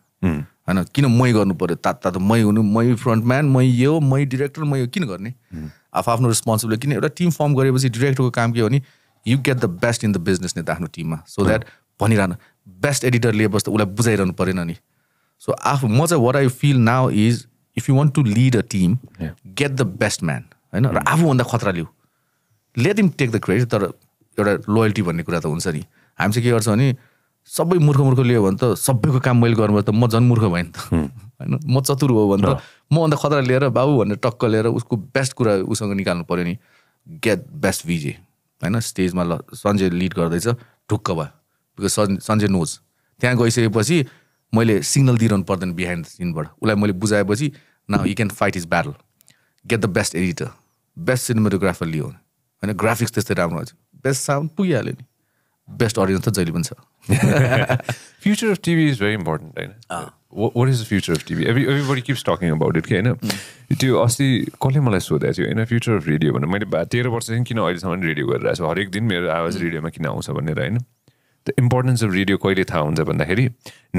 होइन किन मै गर्नु पऱ्यो तात तात मै हुनु मै फ्रन्टम्यान मै यो मै डिरेक्टर मै यो किन गर्ने आफू आफ्नो रेस्पोन्सिबिलिटी किन एउटा टिम फर्म गरेपछि डिरेक्टरको काम के हो भने you get the best in the business नै त आफ्नो टिममा सो द्याट भनिरहनु बेस्ट एडिटर लिएपछि त उसलाई बुझाइरहनु परेन नि सो आफू म चाहिँ what I feel now is if you want to lead a team get the best man होइन र mm. आफूभन्दा खतरा लिऊ लेट इम टेक द क्रेडिट तर एउटा लोयल्टी भन्ने कुरा त हुन्छ नि हामी चाहिँ के गर्छ भने सबै मूर्ख मूर्ख लियो भने त सबैको काम मैले गर्नु त म मूर्ख भएँ नि त hmm. होइन म चतुर हो भने त मभन्दा खतरा लिएर बाबु भनेर टक्क लिएर उसको बेस्ट कुरा उसँग निकाल्नु पऱ्यो नि गेट बेस्ट विजे होइन स्टेजमा ल सन्जय लिड गर्दैछ ढुक्क भयो बिकज सन् सन्जय नोज त्यहाँ गइसकेपछि मैले सिग्नल दिइरहनु पर्दैन बिहाइन्ड द सिनबाट उसलाई मैले बुझाएपछि now you can fight is battle get the best editor best cinematographer लियो होइन ग्राफिक्स त्यस्तै राम्रो हुन्छ बेस्ट साउन्ड पुगिहाल्यो नि बेस्ट अडियन्स त जहिले पनि छ future of TV is very important होइन what is the future of TV every everybody keeps talking about it कि होइन त्यो अस्ति कसले मलाई सोधेको थियो होइन फ्युचर अफ रेडियो भनेर मैले तेह्र वर्षदेखि किन अहिलेसम्म रेडियो गरिरहेको छु हरेक दिन मेरो आवाज hmm. रेडियोमा किन आउँछ भनेर होइन द इम्पोर्टेन्स अफ रेडियो कहिले थाहा हुन्छ भन्दाखेरि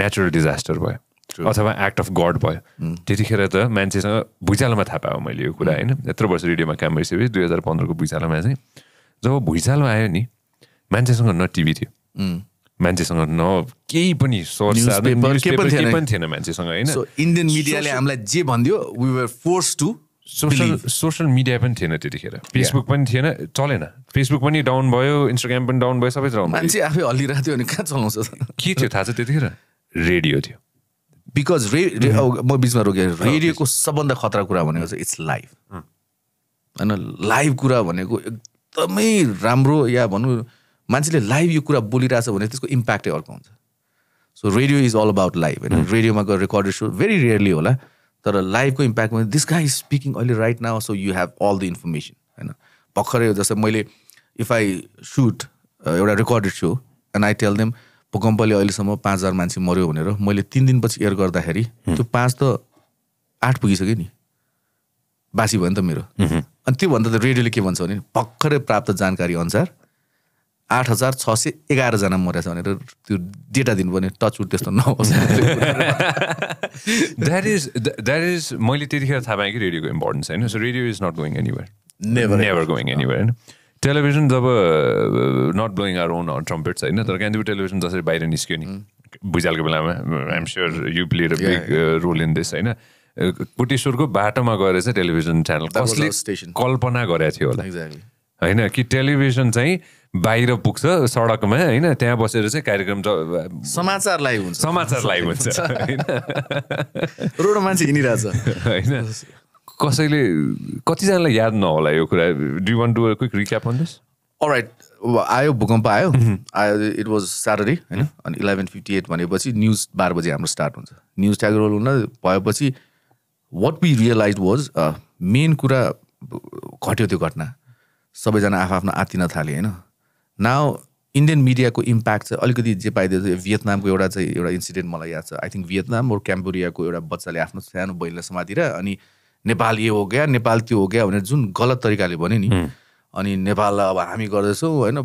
नेचुरल डिजास्टर भयो अथवा एक्ट अफ गड भयो त्यतिखेर त मान्छेसँग भुइँचालोमा थाहा पाएँ मैले यो कुरा होइन यत्रो वर्ष रेडियोमा काम गरिसकेपछि दुई हजार पन्ध्रको भुइँचालोमा चाहिँ जब भुइँचालो आयो नि मान्छेसँग न टिभी थियो मान्छेसँग न केही पनि थिएन मान्छेसँग होइन इन्डियन मिडियाले हामीलाई जे भनिदियो force to social social media पनि थिएन त्यतिखेर फेसबुक पनि थिएन चलेन फेसबुक पनि डाउन भयो इन्स्टाग्राम पनि डाउन भयो सबै मान्छे आफै हल्लिरहेको थियो भने कहाँ चलाउँछ के थियो थाहा छ त्यतिखेर रेडियो थियो बिकज रे mm-hmm. oh, म बिचमा रोकेँ oh, रेडियोको सबभन्दा खतरा कुरा भनेको चाहिँ इट्स लाइभ mm. होइन लाइभ कुरा भनेको एकदमै राम्रो या भनौँ मान्छेले लाइभ यो कुरा बोलिरहेछ भने त्यसको इम्प्याक्टै अर्को हुन्छ so radio is all about live होइन रेडियोमा mm. गएर रेकर्डेड सो भेरी रेयरली होला तर लाइभको इम्प्याक्ट भने दिस गाई स्पिकिङ अहिले right now so you have all the information होइन भर्खरै जस्तै मैले इफ आई सुट एउटा recorded so and I tell them भूकम्पले अहिलेसम्म पाँच हजार मान्छे मऱ्यो भनेर मैले तिन दिनपछि एयर गर्दाखेरि त्यो पाँच त आठ पुगिसक्यो नि बासी भयो नि त मेरो अनि त्योभन्दा त रेडियोले के भन्छ भने भर्खरै प्राप्त जानकारी अनुसार आठ हजार छ सय एघारजना मर्या छ भनेर त्यो डेटा दिनु भने टचवुड त्यस्तो नहोस् द्याट इज द्याट इज मैले त्यतिखेर थाहा पाएँ कि रेडियोको इम्पोर्टेन्स होइन so radio is not going anywhere never never going anywhere होइन टेलिभिजन जब not blowing our own trumpets होइन तर कान्तिपुर टेलिभिजन जसरी बाहिर निस्क्यो नि भुइजालको बेलामा I'm sure you play big role in this होइन कोटेश्वरको बाटोमा गएर चाहिँ टेलिभिजन च्यानल कसले कल्पना गरेको थियो होला होइन कि टेलिभिजन चाहिँ बाहिर पुग्छ सडकमा होइन त्यहाँ बसेर चाहिँ कार्यक्रम समाचार लाइभ हुन्छ समाचार लाइभ हुन्छ *laughs* रोड मान्छे हिँडिरहेछ *laughs* होइन कसैले कतिजनालाई याद नहोला यो कुरा do one do quick recap on this right आयो भूकम्प आयो mm-hmm. आयो इट वाज स्याटरडे होइन अनि इलेभेन फिफ्टी एट भनेपछि न्युज बाह्र बजी हाम्रो स्टार्ट हुन्छ न्युज ट्याग हुन भएपछि what we realise was main कुरा घट्यो त्यो घटना सबैजना आफ आफ्नो आत्तिन थाले होइन न इन्डियन मिडियाको इम्प्याक्ट चाहिँ अलिकति जे पाइदियो भियतनामको एउटा चाहिँ एउटा इन्सिडेन्ट मलाई याद छ आई थिङ्क भियतनाम र क्याम्बोरियाको एउटा बच्चाले आफ्नो सानो बहिनीलाई समातिर अनि नेपाल यो हो क्या नेपाल त्यो हो क्या भनेर जुन गलत तरिकाले भन्यो नि अनि नेपाल अब हामी गर्दैछौँ होइन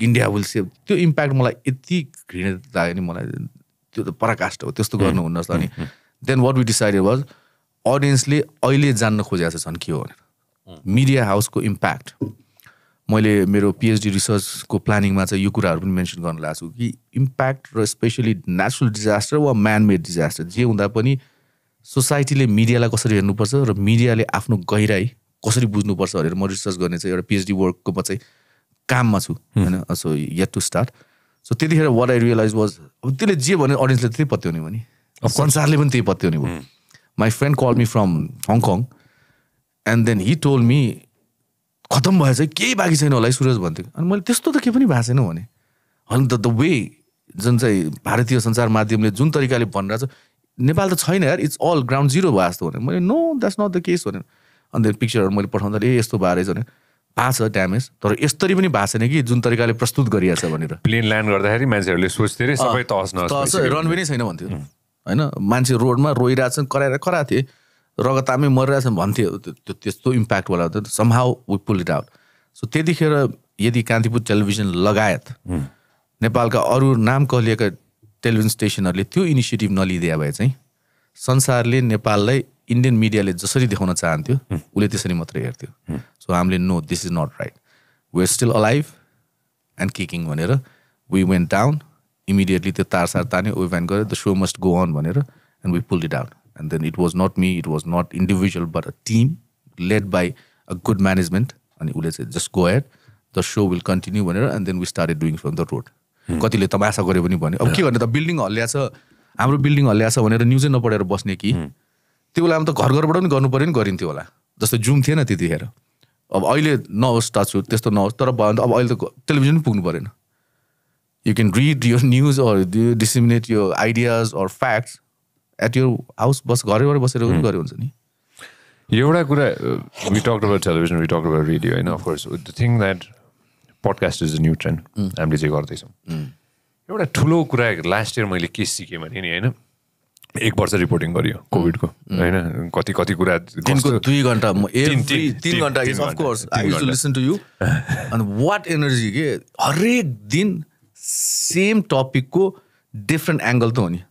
इन्डिया विल सेभ त्यो इम्प्याक्ट मलाई यति घृणित लाग्यो नि मलाई त्यो त पराकाष्ठ हो त्यस्तो गर्नुहुन्न जस्तो अनि then what we decided was अडियन्सले अहिले जान्न खोजेको छन् के हो भनेर मिडिया हाउसको इम्प्याक्ट मैले मेरो पिएचडी रिसर्चको प्लानिङमा चाहिँ यो कुराहरू पनि मेन्सन गर्न लाग्छु कि इम्प्याक्ट र स्पेसली नेचुरल डिजास्टर वा म्यान मेड डिजास्टर जे हुँदा पनि सोसाइटीले मिडियालाई कसरी हेर्नुपर्छ र मिडियाले आफ्नो गहिराई कसरी बुझ्नुपर्छ भनेर म रिसर्च गर्ने चाहिँ एउटा पिएचडी वर्कको म चाहिँ काममा छु होइन so yet to start so त्यतिखेर वाट आई रियलाइज वाज अब त्यसले जे भन्यो अडियन्सले त्यही पत्याउने भने अब संसारले पनि त्यही पत्याउने भयो my friend call me from Hong Kong and then he tell me खतम भएछ केही बाँकी छैन होला है सुरज भन्थ्यो अनि मैले त्यस्तो त केही पनि भएको छैन भने अनि त द वे जुन चाहिँ भारतीय सञ्चार माध्यमले जुन तरिकाले भनिरहेको छ नेपाल त छैन यार इट्स अल ग्राउन्ड जिरो भयो जस्तो भने मैले no that's not the case भने अन्त पिक्चरहरू मैले पठाउँदा ए यस्तो भएर रहेछ भने भएको छ ड्यामेज तर यस्तरी पनि भएको छैन कि जुन तरिकाले प्रस्तुत गरिरहेको छ भनेर प्लेन ल्यान्ड गर्दाखेरि मान्छेहरूले सोच्थे अरे सबै तस रन नै छैन भन्थ्यो होइन मान्छे रोडमा रोइरहेछन् कराएर कराएको थिएँ रगतामै मरिरहेछन् भन्थ्यो त्यो त्यस्तो इम्प्याक्टवाला त सम्हाउ we pull it out so त्यतिखेर यदि कान्तिपुर टेलिभिजन लगायत नेपालका अरू नाम कहलिएका टेलिभिजन स्टेसनहरूले त्यो इनिसिएटिभ नलिदिए भए चाहिँ संसारले नेपाललाई इन्डियन मिडियाले जसरी देखाउन चाहन्थ्यो उसले त्यसरी मात्रै हेर्थ्यो सो हामीले no this is not right way still alive and kicking भनेर वी वेन डाउन इमिडिएटली त्यो तारसार तान्यो वी वेन्ट गरेर the show must go on भनेर and we pull it down and then it was not me it was not individual but a team led by a good management अनि उसले चाहिँ just go at the show will continue भनेर and then we start doing from the road कतिले त आशा गऱ्यो भने भन्यो अब के गर्ने त बिल्डिङ हल्ल्या छ हाम्रो बिल्डिङ हल्ल्या छ भनेर न्युजै नपढेर बस्ने कि त्यो बेलामा त घर घरबाट पनि गर्नु पऱ्यो नि गरिन्थ्यो होला जस्तो जुम थिएन त्यतिखेर अब अहिले नहोस् टाचु त्यस्तो नहोस् तर भयो भने त अब अहिले त टेलिभिजन पनि पुग्नु परेन you can read your news or disseminate your ideas or facts at your house बस घरैबाट बसेर पनि गऱ्यो हुन्छ नि एउटा कुरा we talk television we talk radio होइन of course the thing that podcast is a new trend हामीले चाहिँ गर्दैछौँ hmm. एउटा ठुलो कुरा लास्ट इयर मैले के सिकेँ भने नि होइन एक वर्ष रिपोर्टिङ गरियो hmm. कोभिडको hmm. होइन कति कति कुरा दुई घन्टा तिन घन्टा of course I to listen to you अनि वाट एनर्जी के हरेक दिन सेम टपिकको डिफ्रेन्ट एङ्गल त हो नि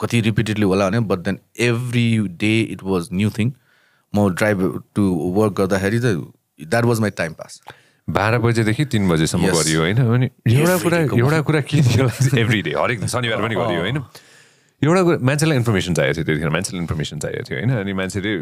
कति रिपिटेडली होला भने but then every day it was new thing म ड्राइभ टु वर्क गर्दाखेरि त that was my time pass बाह्र बजेदेखि तिन बजेसम्म गरियो होइन अनि एउटा कुरा एउटा कुरा के थियो एभ्री डे हरेक शनिबार पनि गरियो होइन एउटा कुरा मान्छेलाई इन्फर्मेसन चाहिएको थियो त्यतिखेर मान्छेलाई इन्फर्मेसन चाहिएको थियो होइन अनि मान्छेले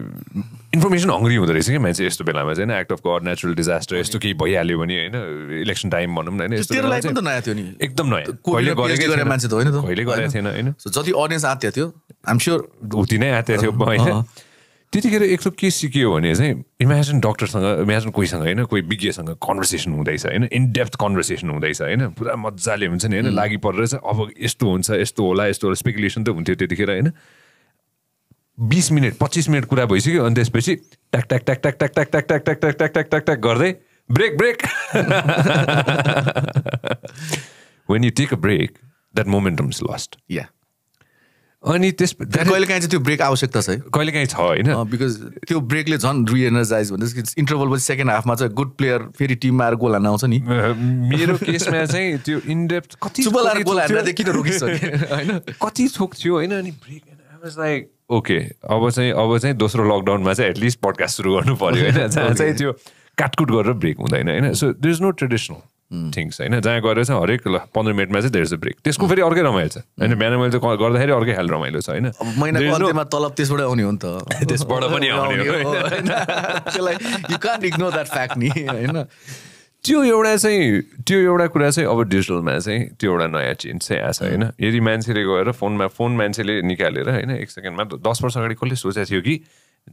इन्फर्मेसन हङ्ग्री हुँदो रहेछ कि मान्छे यस्तो बेलामा चाहिँ act of God natural disaster यस्तो केही भइहाल्यो भने होइन इलेक्सन टाइम भनौँ न होइन एकदम नयाँ कहिले गरेको थिएन होइन जति अडियन्स आँत्या थियो आइम स्योर उति नै आँत्या थियो होइन त्यतिखेर एकखेप के सिक्यो भने चाहिँ इमेजिन डक्टरसँग इमेजिन कोहीसँग होइन कोही विज्ञसँग कन्भर्सेसन हुँदैछ होइन डेप्थ कन्भर्सेसन हुँदैछ होइन पुरा मजाले हुन्छ नि होइन लागि परिरहेछ अब यस्तो हुन्छ यस्तो होला यस्तो होला स्पेकुलेसन त हुन्थ्यो त्यतिखेर होइन बिस मिनट पच्चिस मिनट कुरा भइसक्यो अनि त्यसपछि ट्याक ट्याक ट्याक ट्याक ट्याक ट्याक ट्याक ट्याक ट्याक ट्याक ट्याक ट्याक ट्याक गर्दै break break when you take a break that momentum is lost या अनि त्यस कहिले काहीँ चाहिँ त्यो ब्रेक आवश्यकता छ कहिले काहीँ छ होइन बिकज त्यो ब्रेकले झन् रिएनर्जाइज इन्टरभल पछि सेकेन्ड हाफमा चाहिँ गुड प्लेयर फेरि टिममा आएर गोल नआउँछ आउँछ नि मेरो केसमा *laughs* चाहिँ त्यो इन्डेप्थ कति किन रोकिसक्यो *laughs* होइन कति थियो होइन अनि ब्रेक लाइक ओके अब चाहिँ अब चाहिँ दोस्रो लकडाउनमा चाहिँ एटलिस्ट पडकास्ट सुरु गर्नु पऱ्यो होइन *laughs* जहाँ चाहिँ त्यो काटकुट गरेर ब्रेक हुँदैन होइन so there is no traditional ठिक छ होइन जहाँ गएर चाहिँ हरेक ल पन्ध्र मिनटमा चाहिँ देयर ब्रेक त्यसको फेरि अर्कै रमाइलो छ होइन बिहान मैले गर्दाखेरि अर्कै खाल रमाइलो छ होइन तलब त्यसबाट आउने हो त त्यसबाट पनि आउने हो त्यो एउटा चाहिँ त्यो एउटा कुरा चाहिँ अब डिजिटलमा चाहिँ त्यो एउटा नयाँ चेन्ज चाहिँ आएको छ होइन यदि मान्छेले गएर फोनमा फोन मान्छेले निकालेर होइन एक सेकेन्डमा दस वर्ष अगाडि कसले सोचेको थियो कि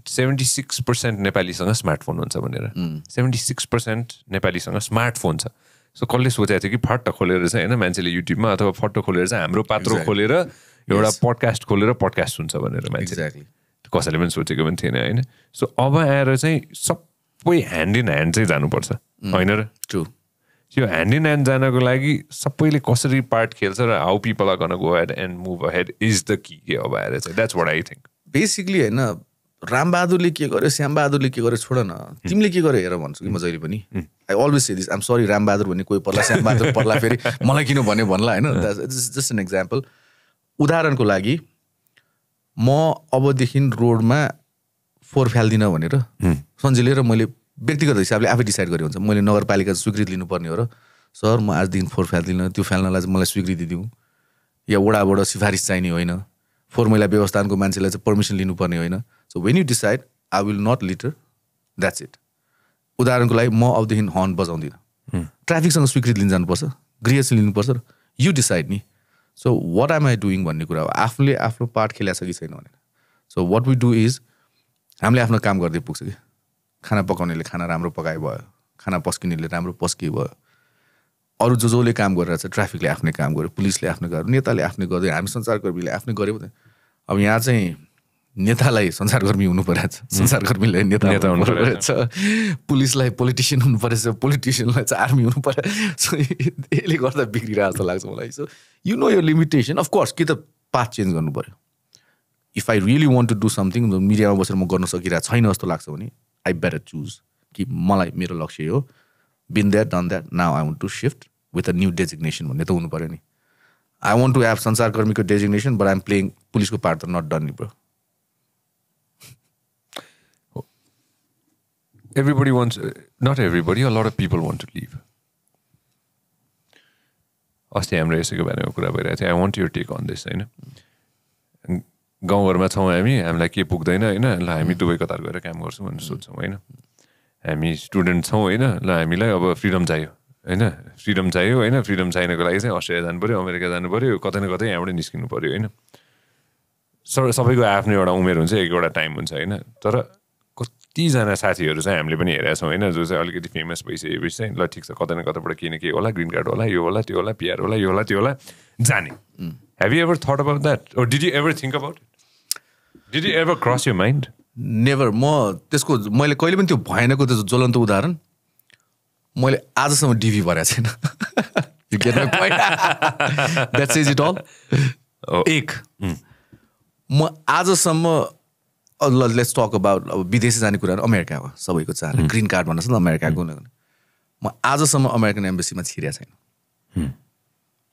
सेभेन्टी सिक्स पर्सेन्ट नेपालीसँग स्मार्टफोन हुन्छ भनेर सेभेन्टी सिक्स पर्सेन्ट नेपालीसँग स्मार्टफोन छ सो कसले सोचेको थियो कि फट्ट खोलेर चाहिँ होइन मान्छेले युट्युबमा अथवा फटो खोलेर चाहिँ हाम्रो पात्रो खोलेर एउटा पडकास्ट खोलेर पडकास्ट हुन्छ भनेर मान्छे कसैले पनि सोचेको पनि थिएन होइन सो अब आएर चाहिँ सबै ह्यान्ड इन ह्यान्ड चाहिँ जानुपर्छ mm. होइन र ट्रु यो ह्यान्ड इन ह्यान्ड जानको लागि सबैले कसरी पार्ट खेल्छ र how people are go ahead and move ahead is the कि अब आएर चाहिँ that's what I think basically होइन रामबहादुरले के गर्यो श्यामबहादुरले के गर्यो छोड न तिमीले के गर्यो हेर भन्छु कि म जहिले पनि I always say this am sorry Rambahadur भन्ने कोही पर्ला श्यामबहादुर पर्ला फेरि मलाई किन भन्यो भन्ला होइन जस्ट एन एक्जाम्पल उदाहरणको लागि म अबदेखि रोडमा फोहोर फ्याल्दिनँ भनेर सन्जेले र मैले व्यक्तिगत हिसाबले आफै डिसाइड गरेँ हुन्छ मैले नगरपालिका स्वीकृत लिनुपर्ने हो र सर म आजदेखि फोहोर फ्याल्दिनँ त्यो फ्याल्नलाई चाहिँ मलाई स्वीकृति दिउँ या वडाबाट सिफारिस चाहिने होइन फोहोर मैला व्यवस्थानको मान्छेलाई चाहिँ पर्मिसन लिनुपर्ने होइन so when you decide I will not litter that's it उदाहरणको लागि म अबदेखि हर्न बजाउँदिनँ hmm. ट्राफिकसँग स्वीकृति लिन जानुपर्छ गृहसी लिनुपर्छ र यु डिसाइड नि so what are my doing भन्ने कुरा हो आफूले आफ्नो पार्ट खेलाएको छ कि छैन भनेर so what we do is हामीले आफ्नो काम गर्दै पुग्छ कि खाना पकाउनेले खाना राम्रो पकाए भयो खाना पस्किनेले राम्रो पस्किए भयो अरू जो जसले काम गरेर चाहिँ ट्राफिकले आफ्नै काम गर्यो पुलिसले आफ्नो गर्यो नेताले आफ्नै गर्यो हामी संसारकर्मीले आफ्नै गऱ्यौँ अब यहाँ चाहिँ नेतालाई संसारकर्मी हुनु परेछ संसारकर्मीलाई नेता नेता हुनु परेछ पुलिसलाई पोलिटिसियन हुनु परेछ पोलिटिसियनलाई चाहिँ आर्मी हुनु परेछ यसले गर्दा बिग्रिरहेको जस्तो लाग्छ मलाई सो यु नो यो लिमिटेसन अफकोर्स कि त पाथ चेन्ज गर्नु पऱ्यो if I really want to do something मिडियामा बसेर म गर्न सकिरहेको छैन जस्तो लाग्छ भने आई बेटर चुज कि मलाई मेरो लक्ष्य हो been that done that now I want to shift with a new designation भन्ने त हुनु पऱ्यो नि आई वन्ट टु हेभ संसारकर्मीको डेजिग्नेसन बट आइम प्लेइङ पुलिसको पार्ट त not done bro everybody wants, uh, not everybody, a lot of people want to live अस्ति हाम्रो यसैको बारेमा कुरा भइरहेको थियो I want your take on this होइन गाउँघरमा छौँ हामी हामीलाई के पुग्दैन होइन ल हामी दुबई कतार गएर काम गर्छौँ भनेर सोध्छौँ होइन हामी स्टुडेन्ट छौँ होइन ल हामीलाई अब फ्रिडम चाहियो होइन फ्रिडम चाहियो होइन फ्रिडम चाहिनको लागि चाहिँ अस्ट्रेलिया जानु पऱ्यो अमेरिका जानु पऱ्यो कतै न कतै यहाँबाट निस्किनु पऱ्यो होइन सबैको आफ्नो एउटा उमेर हुन्छ एक एउटा टाइम हुन्छ होइन तर तीजना साथीहरू चाहिँ हामीले पनि हेरेका छौँ होइन जो चाहिँ अलिकति फेमस भइसकेपछि चाहिँ ल ठिक छ कतै न कताबाट किन के होला ग्रिन कार्ड होला यो होला त्यो होला पिआर होला यो होला त्यो होला जाने have you ever thought about that oh did you ever think about did you ever cross you mind never म त्यसको मैले कहिले पनि त्यो भएनको त्यो ज्वलन्त उदाहरण मैले आजसम्म डिभी भरेको छैन एक म आजसम्म लेट्स टक अबाउट अब विदेशी जाने कुराहरू अमेरिकामा सबैको चाहना ग्रिन कार्ड भन्नुहोस् न अमेरिकाको म आजसम्म अमेरिकन एम्बेसीमा छिरेको छैन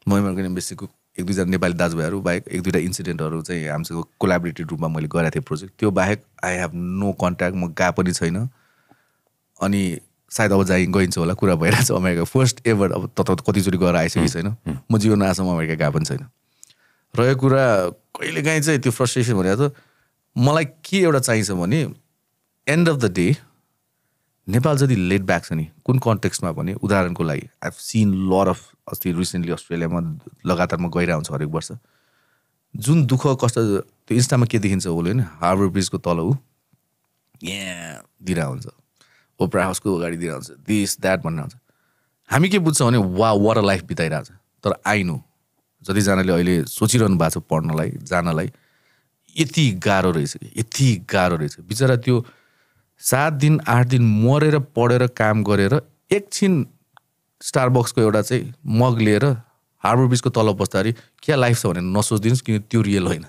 म अमेरिकन एम्बेसीको एक दुईजना नेपाली दाजुभाइहरू बाहेक एक दुईवटा इन्सिडेन्टहरू चाहिँ हामीसँग कोलाबरेटिभ रूपमा मैले गरेको थिएँ प्रोजेक्ट त्यो बाहेक आई हेभ नो कन्ट्याक्ट म गएको पनि छैन अनि सायद अब जाइ गइन्छ होला कुरा भइरहेको छ अमेरिका फर्स्ट एभर अब त कतिचोटि गएर आइसकेको छैन म जीवनमा आजसम्म अमेरिका गएको पनि छैन र यो कुरा कहिलेकाहीँ चाहिँ त्यो फ्रस्ट्रेसन भनेर त मलाई के एउटा चाहिन्छ भने end of the day Nepal जति लेट ब्याक छ नि कुन कन्टेक्स्टमा भने उदाहरणको लागि I have seen lot of अस्ति रिसेन्टली अस्ट्रेलियामा लगातारमा गइरहन्छ हरेक वर्ष जुन दुःख कष्ट त्यो इन्स्टामा के देखिन्छ उसले होइन हार्बर ब्रिजको तल ऊ यहाँ दिइरहेको हुन्छ ओपरा हाउसको अगाडि दिइरहेको हुन्छ दिस द्याट भन्ने हुन्छ हामी के बुझ्छौँ भने वा वर लाइफ बिताइरहेको छ तर आइनु जतिजनाले अहिले सोचिरहनु भएको छ पढ्नलाई जानलाई यति गाह्रो रहेछ यति गाह्रो रहेछ बिचरा त्यो सात दिन आठ दिन मरेर पढेर काम गरेर एकछिन स्टारबक्सको एउटा चाहिँ मग लिएर हार्बर ब्रिजको तल बस्दाखेरि क्या लाइफ छ भनेर नसोचिदिनुहोस् किन त्यो रियल होइन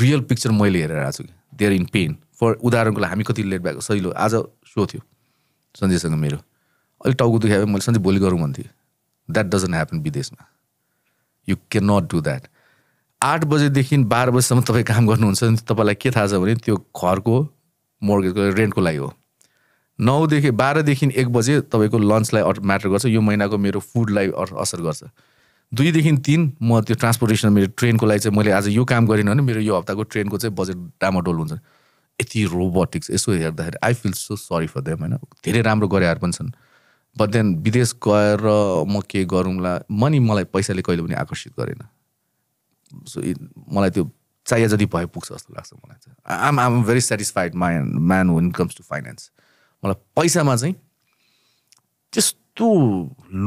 रियल पिक्चर मैले हेरेर आएको छु कि देयर इन पेन फर उदाहरणको लागि हामी कति लेट भएको सहिलो आज सो थियो सन्जयसँग मेरो अलिक टाउको दुखायो मैले सन्जय भोलि गरौँ भन्थेँ द्याट डजन्ट ह्यापन विदेशमा you can not do that आठ बजेदेखि बाह्र बजीसम्म तपाईँ काम गर्नुहुन्छ भने तपाईँलाई के थाहा छ भने त्यो घरको मर्गेजको रेन्टको लागि हो नौदेखि बाह्रदेखि एक बजे तपाईँको लन्चलाई म्याटर गर्छ यो महिनाको मेरो फुडलाई असर गर्छ दुईदेखि तिन म त्यो ट्रान्सपोर्टेसन मेरो ट्रेनको लागि चाहिँ मैले आज यो काम गरिनँ भने मेरो यो हप्ताको ट्रेनको चाहिँ बजेट डामाडोल हुन्छ यति रोबोटिक्स यसो हेर्दाखेरि I feel so sorry for them होइन धेरै राम्रो गरेहरू पनि छन् बट देन विदेश गएर म के गरौँला मनी मलाई पैसाले कहिले पनि आकर्षित गरेन मलाई त्यो चाहिए जति भए पुग्छ जस्तो लाग्छ मलाई चाहिँ um um very satisfied man man when comes to finance मलाई पैसामा चाहिँ त्यस्तो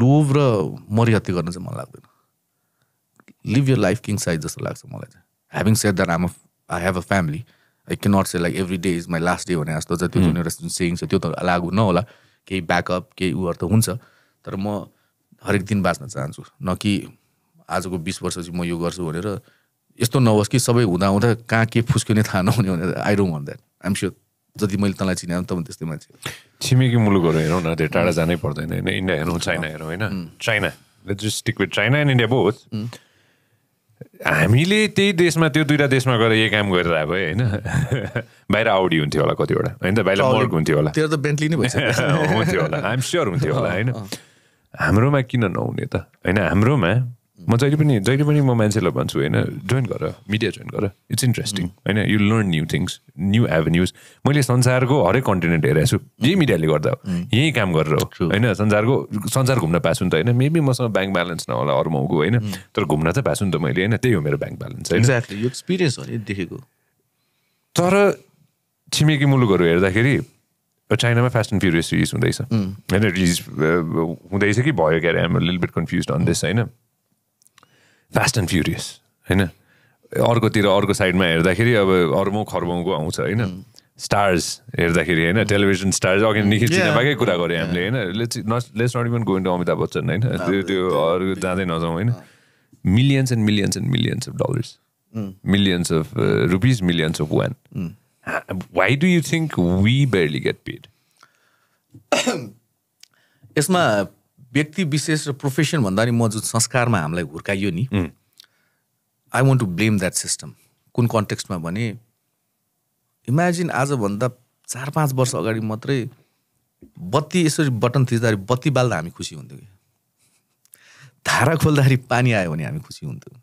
लोभ र मरिहत्ती गर्न चाहिँ मन लाग्दैन live your life king size जस्तो लाग्छ मलाई चाहिँ having set that um I have a family I can not say like every day is my last day भने जस्तो चाहिँ त्यो जुन एउटा सेयिङ छ त्यो त लागु नहोला केही ब्याकअप केही उहरू त हुन्छ तर म हरेक दिन बाँच्न चाहन्छु न कि आजको बिस चाहिँ म यो गर्छु भनेर यस्तो नहोस् कि सबै हुँदा हुँदा कहाँ के फुस्किने थाहा नहुने भनेर आई डोन्ट भन् द्याट आइम स्योर जति मैले तँलाई चिनाएँ त त्यस्तै मान्छे छिमेकी मुलुकहरू हेरौँ न धेरै टाढा जानै पर्दैन होइन इन्डिया हेरौँ चाइना हेरौँ होइन China stick with China and India both हामीले त्यही देशमा त्यो दुइटा देशमा गएर यही काम गरेर अब होइन *laughs* बाहिर आउडी हुन्थ्यो होला कतिवटा होइन त बाहिर मर्क हुन्थ्यो होला त्यो त बेन्टली नै *laughs* हुन्थ्यो होला आइम स्योर हुन्थ्यो होला होइन हाम्रोमा किन नहुने त होइन हाम्रोमा म जहिले पनि जहिले पनि म मान्छेलाई भन्छु होइन जोइन गर मिडिया जोइन गर इट्स इन्ट्रेस्टिङ mm. होइन you learn new things new avenues मैले संसारको हरेक कन्टिनेन्ट हेरेको छु यही मिडियाले mm. गर्दा हो mm. यहीँ काम गरेर हो होइन संसारको संसार घुम्न पाएको नि त होइन मेबी मसँग ब्याङ्क ब्यालेन्स नहोला अरू मौको होइन तर घुम्न त पाएको नि त मैले होइन त्यही हो मेरो ब्याङ्क ब्यालेन्स होइन एक्सपिरियन्स हो देखेको तर छिमेकी मुलुकहरू हेर्दाखेरि चाइनामा फास्ट एन्ड फ्युरियस रिलिज हुँदैछ होइन रिलिज हुँदैछ कि भयो के क्यारे हाम्रो lil bit confuse on this होइन फास्ट एन्ड फ्युरियस होइन अर्कोतिर अर्को साइडमा हेर्दाखेरि अब अर्मौँ खर्बौँको आउँछ होइन स्टार्स हेर्दाखेरि होइन टेलिभिजन स्टार्स अघि निखिल चिनापाकै कुरा गऱ्यो हामीले होइन let's not even going to Amitabh Bachchan होइन त्यो त्यो अरू जाँदै नजाउँ होइन millions and millions and millions of dollars millions of rupees millions of won why do you think we barely get paid यसमा व्यक्ति विशेष र प्रोफेसन भन्दा नि म जुन संस्कारमा हामीलाई हुर्काइयो नि I want to blame that system कुन कन्टेक्स्टमा भने इमेजिन आजभन्दा चार पाँच वर्ष अगाडि मात्रै बत्ती यसरी बटन थिच्दाखेरि बत्ती बाल्दा हामी खुसी हुन्थ्यौँ कि धारा खोल्दाखेरि पानी आयो भने हामी खुसी हुन्थ्यौँ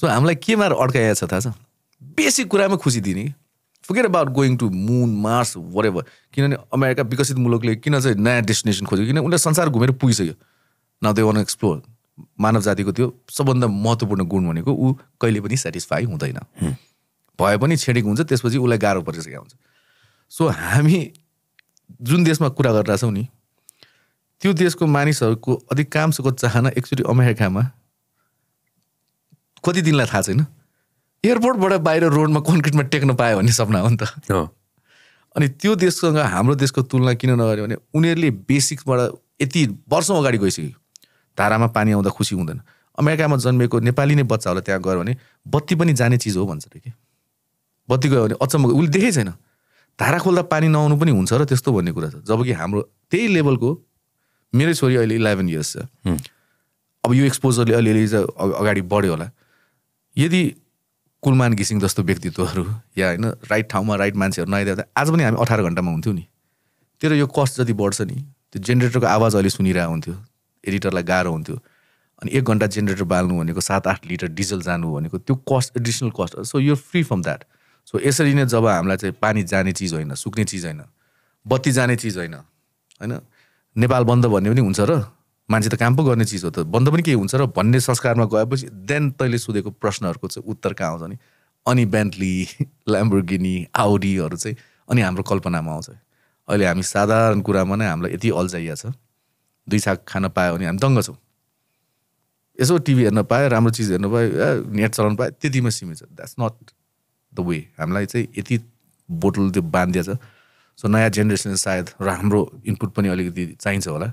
सो हामीलाई केमा अड्काइएको छ थाहा छ बेसी कुरामा खुसी दिने कि forget about going to moon Mars wherever किनभने अमेरिका विकसित मुलुकले किन चाहिँ नयाँ डेस्टिनेसन खोज्यो किन उसले संसार घुमेर पुगिसक्यो न दे वान एक्सप्लोर मानव जातिको त्यो सबभन्दा महत्त्वपूर्ण गुण भनेको ऊ कहिले पनि सेटिस्फाई हुँदैन भए पनि छेडेको हुन्छ त्यसपछि उसलाई गाह्रो परिसकेको हुन्छ सो हामी जुन देशमा कुरा गरिरहेछौँ नि त्यो देशको मानिसहरूको अधिकांशको चाहना एक्चुली अमेरिकामा कति दिनलाई थाहा छैन एयरपोर्टबाट बाहिर रोडमा कन्क्रिटमा टेक्न पायो भन्ने सपना हो नि त अनि त्यो देशसँग हाम्रो देशको तुलना किन नगर्यो भने उनीहरूले बेसिक्सबाट यति वर्षौँ अगाडि गइसक्यो धारामा पानी आउँदा खुसी हुँदैन अमेरिकामा जन्मेको नेपाली नै बच्चा त्यहाँ गयो भने बत्ती पनि जाने चिज हो भन्छ अरे कि बत्ती गयो भने अचम्म उसले देखै छैन धारा खोल्दा पानी नआउनु पनि हुन्छ र त्यस्तो भन्ने कुरा छ जबकि हाम्रो त्यही लेभलको मेरो छोरी अहिले इलेभेन इयर्स छ अब यो एक्सपोजरले अलिअलि अगाडि बढ्यो होला यदि कुलमान घिसिङ जस्तो व्यक्तित्वहरू या होइन राइट ठाउँमा राइट मान्छेहरू नआइदिएको आज पनि हामी अठार घन्टामा हुन्थ्यौँ नि तेरो यो कस्ट जति बढ्छ नि त्यो जेनेरेटरको आवाज अहिले सुनिरहेको हुन्थ्यो एडिटरलाई गाह्रो हुन्थ्यो अनि एक घन्टा जेनेरेटर बाल्नु भनेको सात आठ लिटर डिजल जानु भनेको त्यो कस्ट एडिसनल कस्ट सो यो फ्री फ्रम द्याट सो यसरी नै जब हामीलाई चाहिँ पानी जाने चिज होइन सुक्ने चिज होइन बत्ती जाने चिज होइन होइन नेपाल बन्द भन्ने पनि हुन्छ र मान्छे त काम पो गर्ने चिज हो त बन्द पनि केही हुन्छ र भन्ने संस्कारमा गएपछि देन तैँले सोधेको प्रश्नहरूको चाहिँ उत्तर कहाँ आउँछ नि अनि बेन्टली ल्याम्बोर्गिनी आउडीहरू चाहिँ अनि हाम्रो कल्पनामा आउँछ अहिले हामी साधारण कुरामा नै हामीलाई यति अल्झाइया छ दुई छाक खान पायो भने हामी दङ्ग छौँ यसो टिभी हेर्न पायो राम्रो चिज हेर्न पायो नेट चलाउनु पायो त्यतिमा सीमित छ द्याट्स नट द वे हामीलाई चाहिँ यति बोतल त्यो बाँधिया छ सो नयाँ जेनेरेसन सायद र हाम्रो इनपुट पनि अलिकति चाहिन्छ होला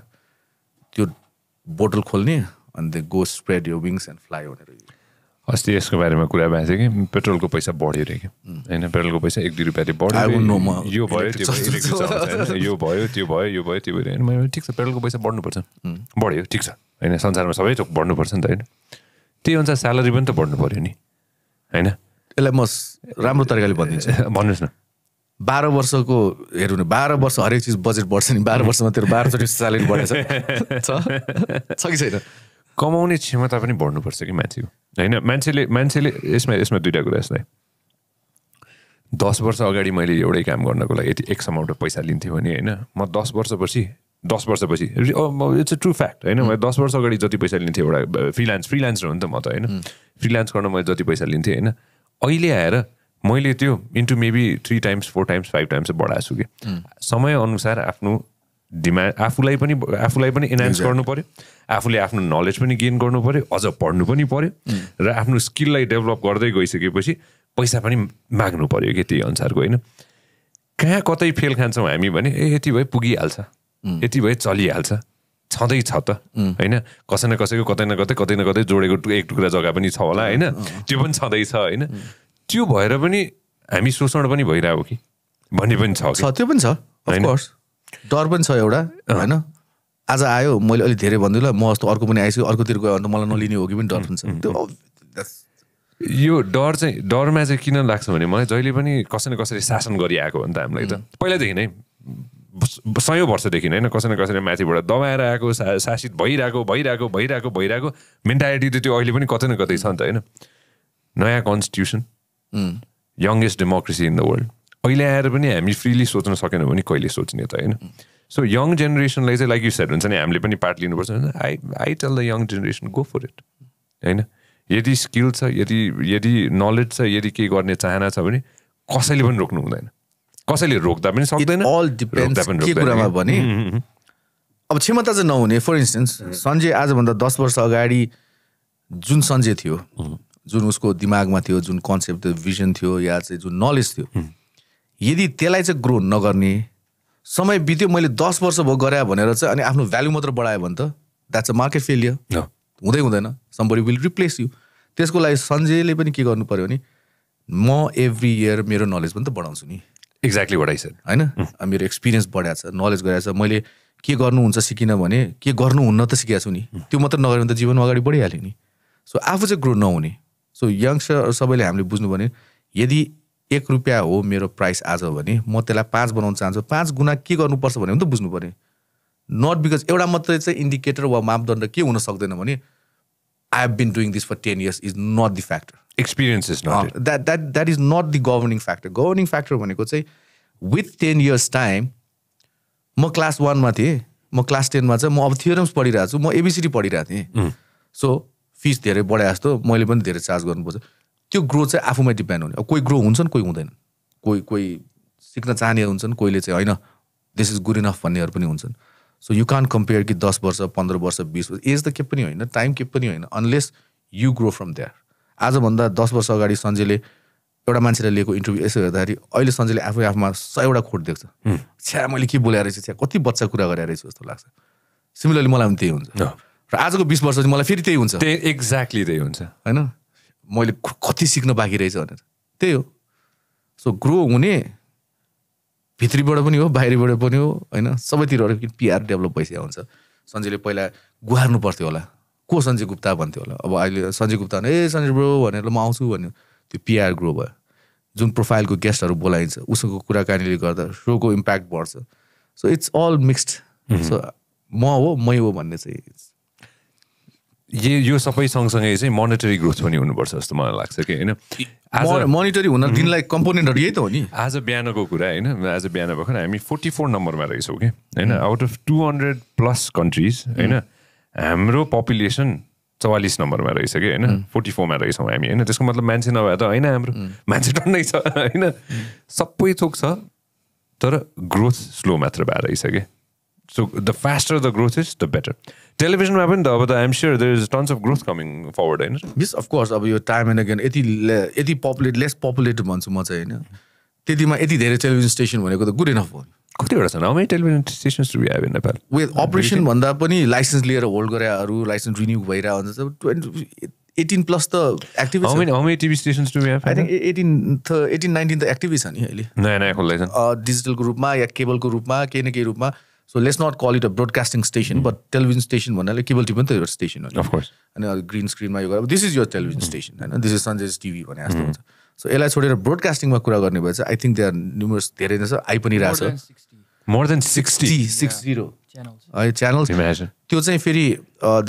त्यो बोटल खोल्ने अनि go spread your wings and fly भनेर अस्ति यसको बारेमा कुरा भएको थियो कि पेट्रोलको पैसा बढ्यो अरे कि होइन पेट्रोलको पैसा एक दुई रुपियाँ बढ्यो यो *laughs* भयो त्यो भयो यो भयो त्यो भयो यो भयो त्यो भयो होइन मैले ठिक छ पेट्रोलको पैसा बढ्नुपर्छ बढ्यो ठिक छ होइन संसारमा सबै थोक बढ्नुपर्छ नि त होइन त्यही अनुसार स्यालेरी पनि त बढ्नु पऱ्यो नि होइन यसलाई म राम्रो तरिकाले भनिदिन्छु भन्नुहोस् न बाह्र वर्षको हेर्नु न बाह्र वर्ष हरेक चिज बजेट बढ्छ नि बाह्र वर्षमा तेरो बाह्रचोटि स्यालेरी बढेछ छ कि छैन कमाउने क्षमता पनि बढ्नुपर्छ कि मान्छेको होइन मान्छेले मान्छेले यसमा यसमा दुइटा कुरा यसलाई दस वर्ष अगाडि मैले एउटै काम गर्नको लागि यति एक अमाउन्ट पैसा लिन्थेँ भने होइन म दस वर्षपछि दस वर्षपछि इट्स अ ट्रु फ्याक्ट होइन मैले दस वर्ष अगाडि जति पैसा लिन्थेँ एउटा फ्रिलान्स फ्रिलान्सर हो नि त म त होइन फ्रिलान्स गर्न मैले जति पैसा लिन्थेँ होइन अहिले आएर मैले त्यो into maybe three times four times five times बढाएको छु कि समयअनुसार आफ्नो डिमान्ड आफूलाई पनि आफूलाई पनि इन्हान्स गर्नु पऱ्यो आफूले आफ्नो नलेज पनि गेन गर्नु पऱ्यो अझ पढ्नु पनि पऱ्यो र आफ्नो स्किललाई डेभलप गर्दै गइसकेपछि पैसा पनि माग्नु पऱ्यो कि त्यही अनुसारको होइन कहाँ कतै फेल खान्छौँ हामी भने ए यति भए पुगिहाल्छ यति भए चलिहाल्छ छँदै छ त होइन कसै न कसैको कतै न कतै कतै न कतै जोडेको एक टुक्रा जग्गा पनि छ होला होइन त्यो पनि छँदैछ होइन त्यो भएर पनि हामी शोषण पनि भइरहेको कि भन्ने पनि छ त्यो पनि छ अफकोर्स डर पनि छ एउटा होइन आज आयो मैले अलिक धेरै भन्दै ल म जस्तो अर्को पनि आइसक्यो अर्कोतिर गयो भने मलाई नलिने हो कि पनि डर हुन्छ यो डर चाहिँ डरमा चाहिँ किन लाग्छ भने मलाई जहिले पनि कसै न कसरी शासन गरिआएको हो नि त हामीलाई त पहिलादेखि नै सय वर्षदेखि होइन कसै न कसैले माथिबाट दबाएर आएको शासित भइरहेको भइरहेको भइरहेको भइरहेको मेन्टालिटी त त्यो अहिले पनि कतै न कतै छ नि त होइन नयाँ constitution youngest democracy in the world अहिले आएर पनि हामी फ्रिली सोच्न सकेनौँ भने कहिले सोच्ने त होइन सो यङ जेनेरेसनलाई चाहिँ लाइक यु सेट हुन्छ नि हामीले पनि पार्ट लिनुपर्छ I I tell the young generation go for it होइन यदि स्किल छ यदि यदि नलेज छ यदि केही गर्ने चाहना छ भने कसैले पनि रोक्नु हुँदैन कसैले रोक्दा पनि सक्दैन अल कुरामा भने अब क्षमता चाहिँ नहुने फर इन्स्टेन्स सन्जय आजभन्दा दस वर्ष अगाडि जुन सन्जय थियो जुन उसको दिमागमा थियो जुन कन्सेप्ट थियो भिजन थियो या चाहिँ जुन नलेज थियो यदि त्यसलाई चाहिँ ग्रो नगर्ने समय बित्यो मैले दस वर्ष भयो गरेँ भनेर चाहिँ अनि आफ्नो भ्याल्यु मात्र बढायो भने त द्याट्स अ मार्केट फेलियर हुँदै हुँदैन सम्बडी विल रिप्लेस यु त्यसको लागि सञ्जयले पनि के गर्नु पऱ्यो भने म एभ्री इयर मेरो नलेज पनि त बढाउँछु नि एक्ज्याक्टली बढाइसकेँ होइन मेरो एक्सपिरियन्स बढाएको छ नलेज गराएको छ मैले के गर्नुहुन्छ सिकिनँ भने के गर्नुहुन्न त सिकेको छु नि त्यो मात्र नगर्यो भने त जीवनमा अगाडि बढिहाल्यो नि सो आफू चाहिँ ग्रो नहुने सो यङ्स्टर सबैले हामीले बुझ्नु भने यदि एक रुपियाँ हो मेरो प्राइस आज भने म त्यसलाई पाँच बनाउन चाहन्छु पाँच गुणा के गर्नुपर्छ भने पनि त बुझ्नु पऱ्यो नट बिकज एउटा मात्रै चाहिँ इन्डिकेटर वा मापदण्ड के हुन सक्दैन भने I have been doing this for ten years is not the factor experience is not that that that is not the governing factor governing factor भनेको चाहिँ विथ टेन इयर्स टाइम म क्लास वानमा थिएँ म क्लास टेनमा चाहिँ म अब थियोरम्स पढिरहेको छु म एबिसिडी पढिरहेको थिएँ सो फिस धेरै बढाए जस्तो मैले पनि धेरै चार्ज गर्नुपर्छ त्यो ग्रो चाहिँ आफूमा डिपेन्ड हुने कोही ग्रो हुन्छन् कोही हुँदैन कोही कोही सिक्न चाहने हुन्छन् कोहीले चाहिँ होइन दिस इज गुड इनफ भन्नेहरू पनि हुन्छन् सो यु कान कम्पेयर कि दस वर्ष पन्ध्र वर्ष बिस वर्ष एज त के पनि होइन टाइम के पनि होइन unless you grow from that आजभन्दा दस वर्ष अगाडि सञ्जयले एउटा मान्छेलाई लिएको इन्टरभ्यू यसो हेर्दाखेरि अहिले सञ्जयले आफै आफूमा सयवटा खोट देख्छ छ्या मैले के बोलाएर रहेछु छ्या कति बच्चा कुरा गरेर रहेछु जस्तो लाग्छ सिमिलरली मलाई पनि त्यही हुन्छ र आजको बिस वर्ष चाहिँ मलाई फेरि त्यही हुन्छ त्यही एक्ज्याक्टली त्यही हुन्छ होइन मैले कति सिक्न बाँकी रहेछ भनेर त्यही हो सो ग्रो हुने भित्रीबाट पनि हो बाहिरबाट पनि हो होइन सबैतिरबाट पिआर डेभलप भइसकेको हुन्छ सञ्जयले पहिला गुहार्नु पर्थ्यो होला को सञ्जय गुप्ता भन्थ्यो होला अब अहिले सञ्जय गुप्ता ए सञ्जय ब्रो भनेर म आउँछु भन्यो त्यो पिआर ग्रो भयो जुन प्रोफाइलको गेस्टहरू बोलाइन्छ उसको कुराकानीले गर्दा सोको इम्प्याक्ट बढ्छ so it's all mixed so म हो मै हो भन्ने चाहिँ यो यो सबै सँगसँगै चाहिँ मोनिटरी ग्रोथ पनि हुनुपर्छ जस्तो मलाई लाग्छ कि होइन मोनिटरी हुन mhm. दिनलाई कम्पोनेन्टहरू यही त हो नि आज बिहानको कुरा होइन आज बिहान भर्खर हामी फोर्टी फोर नम्बरमा रहेछौँ कि होइन out of two hundred plus countries होइन हाम्रो पपुलेसन चौवालिस नम्बरमा रहेछ कि होइन फोर्टी mhm. फोरमा रहेछौँ हामी होइन त्यसको मतलब मान्छे नभए त होइन हाम्रो mhm. मान्छे टन्नै छ *laughs* होइन सबै थोक छ तर ग्रोथ स्लो मात्र भएर रहेछ कि so the faster the growth is the better टेलिभिजनमा पनि त अब त I'm sure there is tons of growth coming forward होइन मिस अफकोर्स अब यो टाइम एन्ड अगेन यति यति पपुलेट लेस पपुलेट भन्छु म चाहिँ होइन त्यतिमा यति धेरै टेलिभिजन स्टेसन भनेको त गुड इनफ हो कतिवटा छ नै television station Nepal way operation भन्दा पनि लाइसेन्स लिएर होल्ड गरेहरू लाइसेन्स रिन्यू भइरहेको हुन्छ एटिन प्लस त active TV station I think eighteen त एटिन नाइन्टिन त एक्टिभै छ नि अहिले नयाँ नयाँ खोल्दैछ डिजिटलको रूपमा या केबलको रूपमा केही न केही रूपमा so let's not call it a broadcasting station but television station भन्नाले केबल टिभी पनि त एउटा स्टेसन हो अनि ग्रिन स्क्रिनमा यो गरेर this is your television station होइन दिस इज सन्जेस टिभी भने जस्तो hmm. हुन्छ सो यसलाई छोडेर ब्रोडकास्टिङमा कुरा गर्ने भए चाहिँ I think they are numerous धेरै नै छ आइ पनि रहेछ more than sixty six zero है च्यानल त्यो चाहिँ फेरि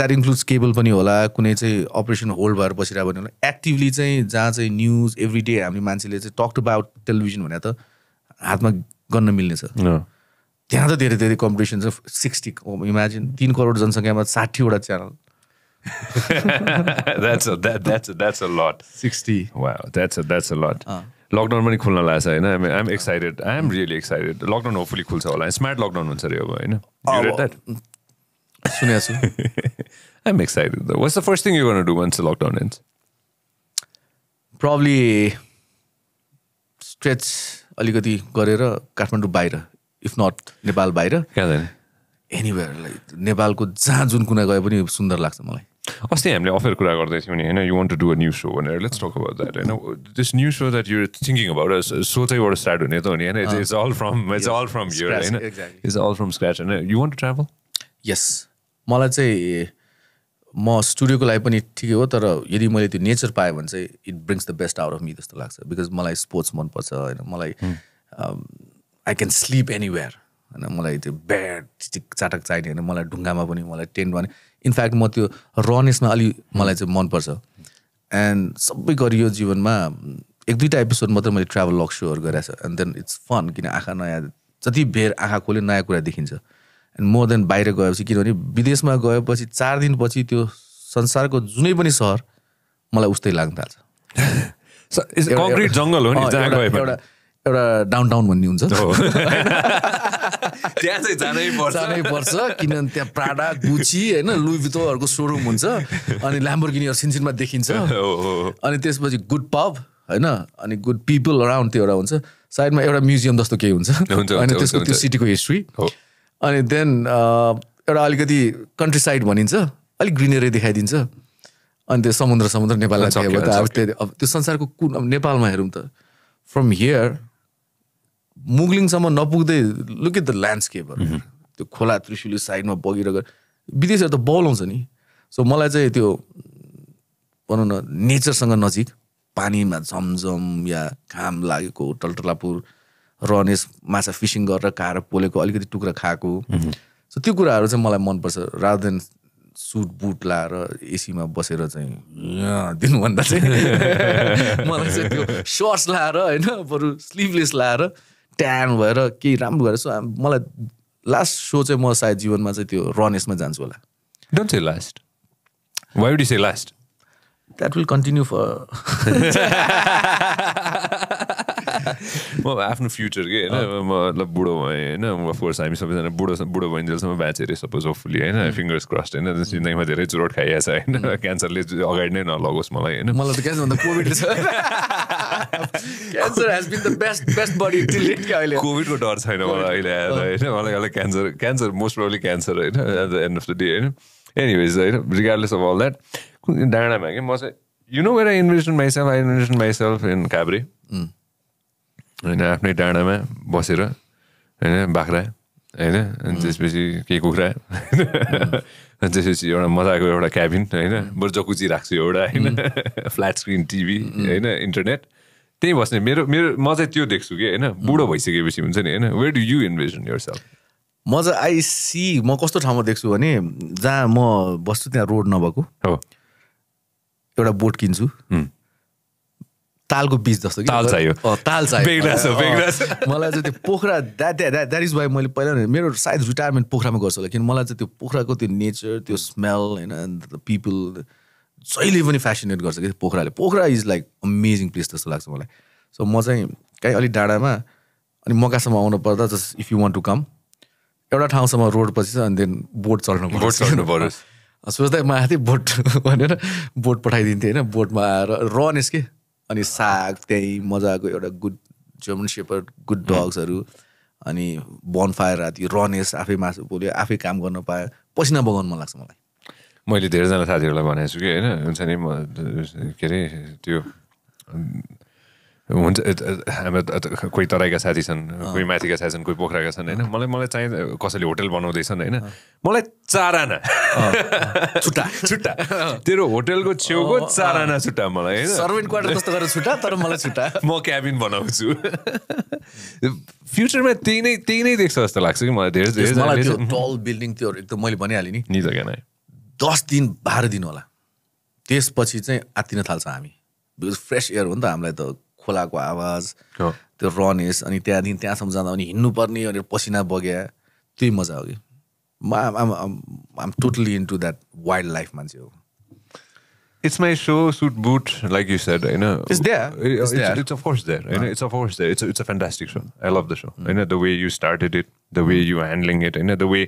द्याट इन्क्लुड्स केबल पनि होला कुनै चाहिँ अपरेसन होल्ड भएर बसिरहेको भने होला एक्टिभली चाहिँ जहाँ चाहिँ न्युज एभ्री डे हामी मान्छेले चाहिँ टक टु अबाउट टेलिभिजन भने त हातमा गर्न मिल्नेछ त्यहाँ त धेरै धेरै कम्पिटिसन छ सिक्सटी इमेजिन तिन करोड जनसङ्ख्यामा साठीवटा च्यानल लकडाउन *laughs* पनि खुल्न लाग्छ होइन I'm excited I am really excited lockdown hopefully खुल्छ होला स्मार्ट लकडाउन हुन्छ अरे अब होइन सुनेको छु I am excited what's the first thing you गर्नु do once lockdown and probably stretch अलिकति गरेर काठमाडौँ बाहिर इफ नट नेपाल बाहिर एनिवेयर लाइक नेपालको जहाँ जुन कुना गए पनि सुन्दर लाग्छ मलाई अस्ति हामीले अफेर कुरा गर्दै थियौँ नि होइन you want to do a new show भनेर लेट्स टक अबाउट द्याट होइन this new show that you're thinking about चाहिँ स्टार्ट हुने त हो नि होइन it's it's all from it's all from your होइन इट्स अल फ्रम स्क्रच होइन यु वन्ट टु ट्राभल यस मलाई चाहिँ म स्टुडियोको लागि पनि ठिकै हो तर यदि मैले त्यो नेचर पाएँ भने चाहिँ it brings the best out of me जस्तो लाग्छ बिकज मलाई स्पोर्ट्स मनपर्छ होइन मलाई आई क्यान स्लिप एनिवेयर होइन मलाई त्यो ब्याड चाटक चाहिने होइन मलाई ढुङ्गामा पनि मलाई टेन्ट भने इनफ्याक्ट म त्यो रनेसमा अलि मलाई चाहिँ मनपर्छ एन्ड सबै गरियो जीवनमा एक दुईवटा एपिसोड मात्रै मैले ट्राभल लग सोहरू गरेको छ एन्ड देन इट्स फन किन आँखा नयाँ जति बेर आँखा खोल्यो नयाँ कुरा देखिन्छ एन्ड मोर देन बाहिर गएपछि किनभने विदेशमा गएपछि चार दिनपछि त्यो संसारको जुनै पनि सहर मलाई उस्तै लाग्न थाल्छ *laughs* एउटा एउटा डाउन टाउन भन्ने हुन्छ *laughs* त्यहाँ चाहिँ जानै पर्छ जानै पर्छ किनभने त्यहाँ प्राडा गुची होइन लुभितोहरूको सोरुम हुन्छ अनि लाम्बोर्गिनीहरू सिनसिनमा देखिन्छ अनि त्यसपछि गुड पब होइन अनि गुड पिपल अराउन्ड त्यो एउटा हुन्छ साइडमा एउटा म्युजियम जस्तो केही हुन्छ अनि त्यसको त्यो सिटीको हिस्ट्री अनि देन एउटा अलिकति कन्ट्री साइड भनिन्छ अलिक ग्रिनेरी देखाइदिन्छ अनि त्यो समुद्र समुद्र नेपाललाई अब त्यो संसारको कुन अब नेपालमा हेरौँ त फ्रम हियर मुगलिङसम्म नपुग्दै लुक एट द ल्यान्डस्केपहरू त्यो खोला त्रिशुली साइडमा बगेर गएर त बौलाउँछ नि सो मलाई चाहिँ त्यो भनौँ न नेचरसँग नजिक पानीमा झमझम या घाम लागेको टलटलापुर रनेस माछा फिसिङ गरेर खाएर पोलेको अलिकति टुक्रा खाएको सो त्यो कुराहरू चाहिँ मलाई मनपर्छ रादर देन सुट बुट लाएर एसीमा बसेर चाहिँ दिनुभन्दा चाहिँ *laughs* मलाई चाहिँ त्यो सर्ट्स लाएर होइन बरु स्लिभलेस लाएर ट्यान भएर केही राम्रो भएर सो मलाई लास्ट सो चाहिँ म सायद जीवनमा चाहिँ त्यो रनेसमा जान्छु होला don't say last why would say last that will continue for म आफ्नो फ्युचर के होइन मतलब बुढो भएँ होइन अफकोर्स हामी सबैजना बुढो बुढो भइन्जेलसम्म ब्याच अरे सपोज होपफुली होइन फिङ्गर्स क्रस्ट होइन जिन्दगीमा धेरै चुरोट खाइएको छ होइन क्यान्सरले अगाडि नै नलगोस् मलाई होइन मलाई त क्यान्सर भन्दा कोभिड छ cancer has been the best best buddy अहिले कोभिडको डर छैन मलाई अहिले आएर होइन मलाई अहिले cancer cancer most probably cancer होइन at the end of the day होइन एनिवेज होइन रिगार्डलेस अफ अल द्याट डाँडामा क्या म चाहिँ you know where I invest in myself I invest in myself in Kavre होइन आफ्नै डाँडामा बसेर होइन बाख्रा होइन अनि त्यसपछि केही कुखुरा अनि त्यसपछि एउटा मजाको एउटा क्याबिन होइन बरु जकुची राख्छु एउटा होइन फ्ल्याट स्क्रिन टिभी होइन इन्टरनेट त्यहीँ बस्ने मेरो मेरो म चाहिँ त्यो देख्छु कि होइन बुढो भइसकेपछि हुन्छ नि होइन where do you invest your self म चाहिँ आई सी म कस्तो ठाउँमा देख्छु भने जहाँ म बस्छु त्यहाँ रोड नभएको हो एउटा बोट किन्छु तालको बिच जस्तो ताल चाहियो ताल चाहियो मलाई चाहिँ त्यो Pokhara that that that is why मैले पहिला मेरो सायद रिटायरमेन्ट पोखरामा गर्छु होला किन मलाई चाहिँ त्यो पोखराको त्यो नेचर त्यो स्मेल होइन पिपल जहिले पनि फेसिनेट गर्छ कि पोखराले Pokhara is like amazing place जस्तो लाग्छ मलाई सो म चाहिँ कहीँ अलिक डाँडामा अनि मकासम्म आउनु पर्दा just if you want to come एउटा ठाउँसम्म रोड पछि छ अनि देन बोट चढ्नु बोट चढ्नु पऱ्यो सोच्दै म आएको थिएँ बोट भनेर बोट पठाइदिन्थेँ होइन बोटमा आएर रनेस कि अनि साग त्यहीँ मजाको एउटा गुड जर्मन सेपर गुड डग्सहरू अनि फायर राति रनेस आफै मासु पोल्यो आफै काम गर्न पायो पसिना बगाउनु मन लाग्छ मलाई मैले धेरैजना साथीहरूलाई भनेको छु कि होइन हुन्छ नि म के अरे त्यो हुन्छ हाम्रो कोही तराईका साथी छन् कोही माथिका साथी छन् कोही पोखराका छन् होइन मलाई मलाई चाहिँ कसैले होटेल बनाउँदैछन् होइन मलाई चाराना छुट्टा छुट्टा तेरो होटेलको छेउको चाराना छुट्टा मलाई होइन सर्भेन्ट क्वार्टर जस्तो गरेर छुट्टा तर मलाई छुट्टा म क्याबिन बनाउँछु फ्युचरमा त्यही नै त्यही नै देख्छ जस्तो लाग्छ कि मलाई धेरै धेरै टल बिल्डिङ त्यो एकदम मैले भनिहालेँ नि नि जग्गा दस दिन बाह्र दिन होला त्यसपछि चाहिँ आत्तिन थाल्छ हामी फ्रेस एयर हो नि त हामीलाई त खोलाको आवाज त्यो रनेस अनि त्यहाँदेखि त्यहाँसम्म जाँदा अनि हिँड्नुपर्ने अनि पसिना बग्या त्यही मजा हो कि um um um totally into that wild life मान्छे हो it's my so suit boot like you set होइन इट्स देयर होइन it's there it's it's a fantastic so I love the so होइन the way you started it the way you handling it होइन the way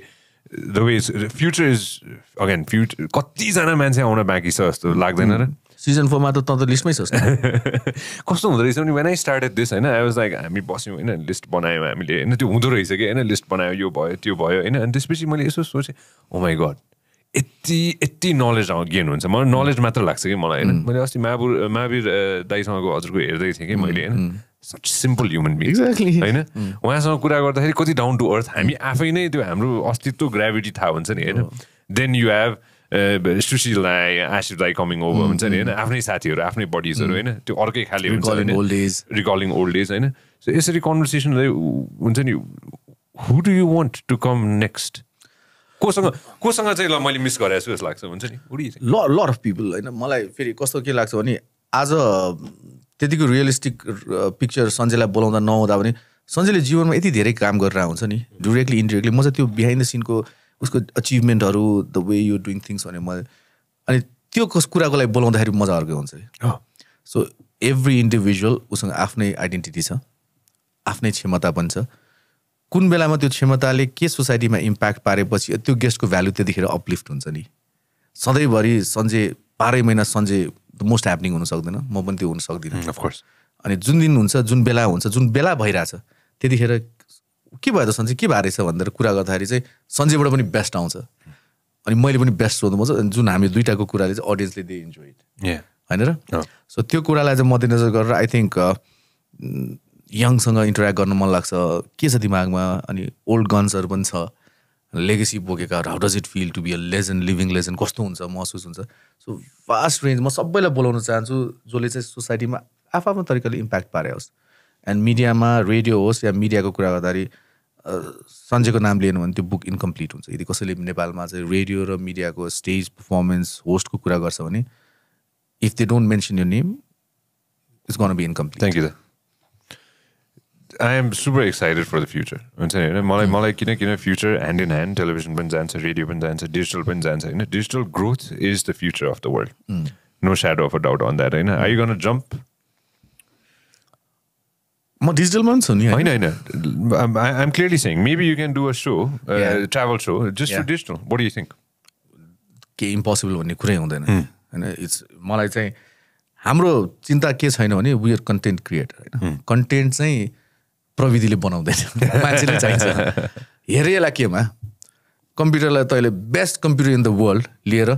the way is future is again future कतिजना मान्छे आउन बाँकी छ जस्तो लाग्दैन mm. र सिजन फोरमा त त लिस्टमै छ कस्तो हुँदो रहेछ भने when I start at this होइन आई वाज लाइक हामी बस्यौँ होइन लिस्ट बनायौँ हामीले होइन त्यो हुँदो रहेछ कि होइन लिस्ट बनायो यो भयो त्यो भयो होइन अनि त्यसपछि मैले यसो सोचेँ ओ माई गड यति यति नलेज गेन हुन्छ मलाई नलेज मात्र लाग्छ कि मलाई होइन मैले अस्ति महावीर महावीर दाईसँगको हजुरको हेर्दै थिएँ कि मैले होइन such simple human being exactly होइन उहाँसँग कुरा गर्दाखेरि कति डाउन टु अर्थ हामी आफै नै त्यो हाम्रो अस्तित्व ग्राभिटी थाहा हुन्छ नि होइन देन यु हेभ सुशीललाई आशिषलाई कमिङ ओभर हुन्छ नि होइन आफ्नै साथीहरू आफ्नै बडिजहरू होइन त्यो अर्कै खाले हुन्छ old age recalling old age होइन सो यसरी कन्भर्सेसनलाई हुन्छ नि who do you want to come next कोसँग कोसँग चाहिँ ल मैले मिस गरेको छु जस्तो लाग्छ हुन्छ नि ल लट अफ पिपल होइन मलाई फेरि कस्तो के लाग्छ भने आज त्यतिको रियलिस्टिक पिक्चर सञ्जयलाई बोलाउँदा नहुँदा पनि सञ्जयले जीवनमा यति धेरै काम गरेर हुन्छ नि डिरेक्टली इन्डिरेक्टली म चाहिँ त्यो बिहाइन्ड द सिनको उसको अचिभमेन्टहरू the way you doing things भने मैले अनि त्यो कस कुराको लागि बोलाउँदाखेरि मजा अर्कै हुन्छ कि सो एभ्री इन्डिभिजुअल उसँग आफ्नै आइडेन्टिटी छ आफ्नै क्षमता पनि छ कुन बेलामा त्यो क्षमताले के सोसाइटीमा इम्प्याक्ट पारेपछि त्यो गेस्टको भ्यालु त्यतिखेर अपलिफ्ट हुन्छ नि सधैँभरि सन्जे बाह्रै महिना सन्जे द मोस्ट ह्यापनिङ हुन सक्दैन म पनि त्यो हुन सक्दिनँ अफकोर्स अनि जुन दिन हुन्छ जुन बेला हुन्छ जुन बेला भइरहेछ त्यतिखेर के भयो त सन्जी के भएको रहेछ भनेर कुरा गर्दाखेरि चाहिँ सन्जीबाट पनि बेस्ट आउँछ अनि मैले पनि बेस्ट सोध्नु सोध्नुपर्छ जुन हामी दुइटाको कुराले चाहिँ अडियन्सले दे इन्जोय इट होइन र सो त्यो कुरालाई चाहिँ मध्यनजर गरेर आई थिङ्क यङसँग इन्टरेक्ट गर्न मन लाग्छ के छ दिमागमा अनि ओल्ड गन्सहरू पनि छ लेगेसी बोकेका how does it feel to be a legend living legend कस्तो हुन्छ महसुस हुन्छ सो फास्ट रेन्ज म सबैलाई बोलाउन चाहन्छु जसले चाहिँ सोसाइटीमा आफआफ्नो तरिकाले इम्प्याक्ट पारे होस् एन्ड मिडियामा रेडियो होस् या मिडियाको कुरा गर्दाखेरि सञ्जयको नाम लिएन भने त्यो बुक इन्कम्प्लिट हुन्छ यदि कसैले नेपालमा चाहिँ रेडियो र मिडियाको स्टेज पर्फर्मेन्स होस्टको कुरा गर्छ भने if they don't mention your name it's gonna be incomplete thank you the I am super excited for the future हुन्छ नि होइन मलाई mm-hmm। मलाई किन किन future hand in hand television पनि जान्छ रेडियो पनि जान्छ डिजिटल पनि जान्छ होइन digital growth is the future of the world no shadow of a doubt on that होइन आई गन जम्प म डिजिटलमा पनि छु नि होइन होइन I am clearly seeing maybe you can do a show travel show just to digital buddy you think केही impossible भन्ने कुरै हुँदैन hmm. होइन इट्स मलाई चाहिँ हाम्रो चिन्ता के छैन भने वी आर कन्टेन्ट क्रिएटर होइन कन्टेन्ट hmm. चाहिँ प्रविधिले बनाउँदैन *laughs* मान्छेले चाहिन्छ हेरेला केमा कम्प्युटरलाई तैँले best computer in the world लिएर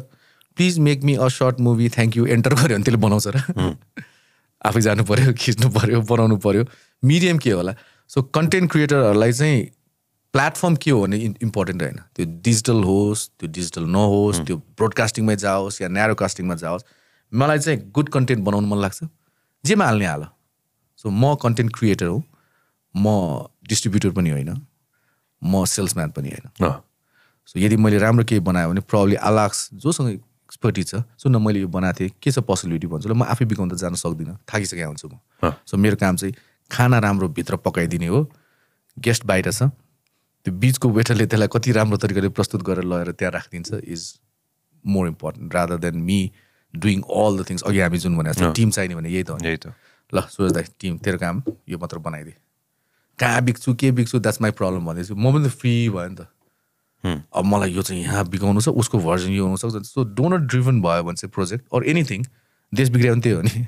please make me a short movie thank you enter गऱ्यो भने त्यसले बनाउँछ र hmm. आफै जानु पऱ्यो खिच्नु पऱ्यो बनाउनु पऱ्यो मिडियम के होला सो कन्टेन्ट क्रिएटरहरूलाई चाहिँ प्लेटफर्म के हो भने इम्पोर्टेन्ट होइन त्यो डिजिटल होस् त्यो डिजिटल नहोस् त्यो ब्रोडकास्टिङमै जाओस् या न्यारो कास्टिङमा जाओस् मलाई चाहिँ गुड कन्टेन्ट बनाउनु मन लाग्छ जेमा हाल्ने हाल सो म कन्टेन्ट क्रिएटर हो म डिस्ट्रिब्युटर पनि होइन म सेल्सम्यान पनि होइन सो यदि मैले राम्रो केही बनायो भने प्रब्लम आलाक्स जोसँग एक्सपर्टिज छ सो न मैले यो बनाएको थिएँ के छ पसिबिलिटी भन्छु ल म आफै बिकाउँदा जान सक्दिनँ थाकिसकेको हुन्छु म सो मेरो काम चाहिँ खाना राम्रो भित्र पकाइदिने हो गेस्ट बाहिर छ त्यो बिचको वेटरले त्यसलाई कति राम्रो तरिकाले प्रस्तुत गरेर लगेर त्यहाँ राखिदिन्छ is more important rather than me doing all the things अघि हामी जुन भनेको छ टिम चाहिने भने यही त हो यही त ल सोच्दा टिम तेरो काम यो मात्र बनाइदिए कहाँ बिक्छु के बिक्छु द्याट्स माई प्रब्लम भन्दैछु म पनि फ्री भयो नि त अब मलाई यो चाहिँ यहाँ बिगाउनु छ उसको भर्जन यो हुनसक्छ सो डोनर ड्रिभन भयो भने चाहिँ प्रोजेक्ट अरू एनिथिङ देश बिग्रियो भने त्यही हो नि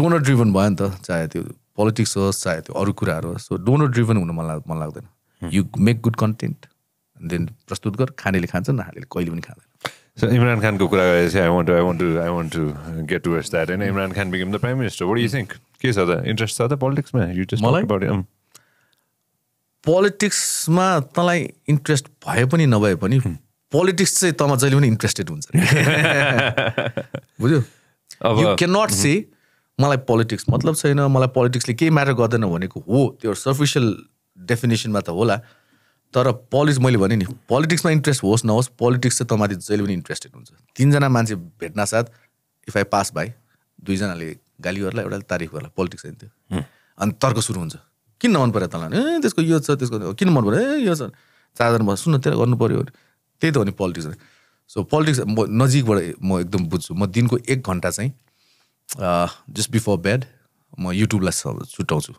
डोनर ड्रिभन भयो नि त चाहे त्यो पोलिटिक्स होस् चाहे त्यो अरू कुराहरू होस् सो डोनर ड्रिभन हुनु मन मन लाग्दैन you make good content then प्रस्तुत गर खानेले न खानेले कहिले पनि खाँदैन सो इमरान खानको कुरा गरेर चाहिँ I want I want I want to get to that होइन Imran Khan become the prime minister what you think के छ त इन्ट्रेस्ट छ त पोलिटिक्समा यु जस्ट मलाई पोलिटिक्समा तँलाई इन्ट्रेस्ट भए पनि नभए पनि पोलिटिक्स चाहिँ तँमा जहिले पनि इन्ट्रेस्टेड हुन्छ *laughs* बुझ्यो अब यु क्यान नट से मलाई पोलिटिक्स मतलब छैन मलाई पोलिटिक्सले केही म्याटर गर्दैन भनेको हो त्यो सर्फिसियल डेफिनेसनमा त होला तर पोलिटिक्स मैले भनेँ नि पोलिटिक्समा इन्ट्रेस्ट होस् नहोस् पोलिटिक्स चाहिँ तँमाथि जहिले पनि इन्ट्रेस्टेड हुन्छ तिनजना मान्छे साथ इफ आई पास भाइ दुईजनाले गाली गर्ला एउटाले तारिफ गर्ला पोलिटिक्स होइन त्यो अनि तर्क सुरु हुन्छ किन मन पऱ्यो तँलाई ए त्यसको यो छ त्यसको किन मन पऱ्यो ए यो छ चार्जर भयो सुन्न त्यसलाई गर्नु पऱ्यो त्यही त हो नि पोलिटिक्स सो पोलिटिक्स म नजिकबाट म एकदम बुझ्छु म दिनको एक घन्टा चाहिँ जस्ट बिफोर ब्याड म युट्युबलाई छुट्याउँछु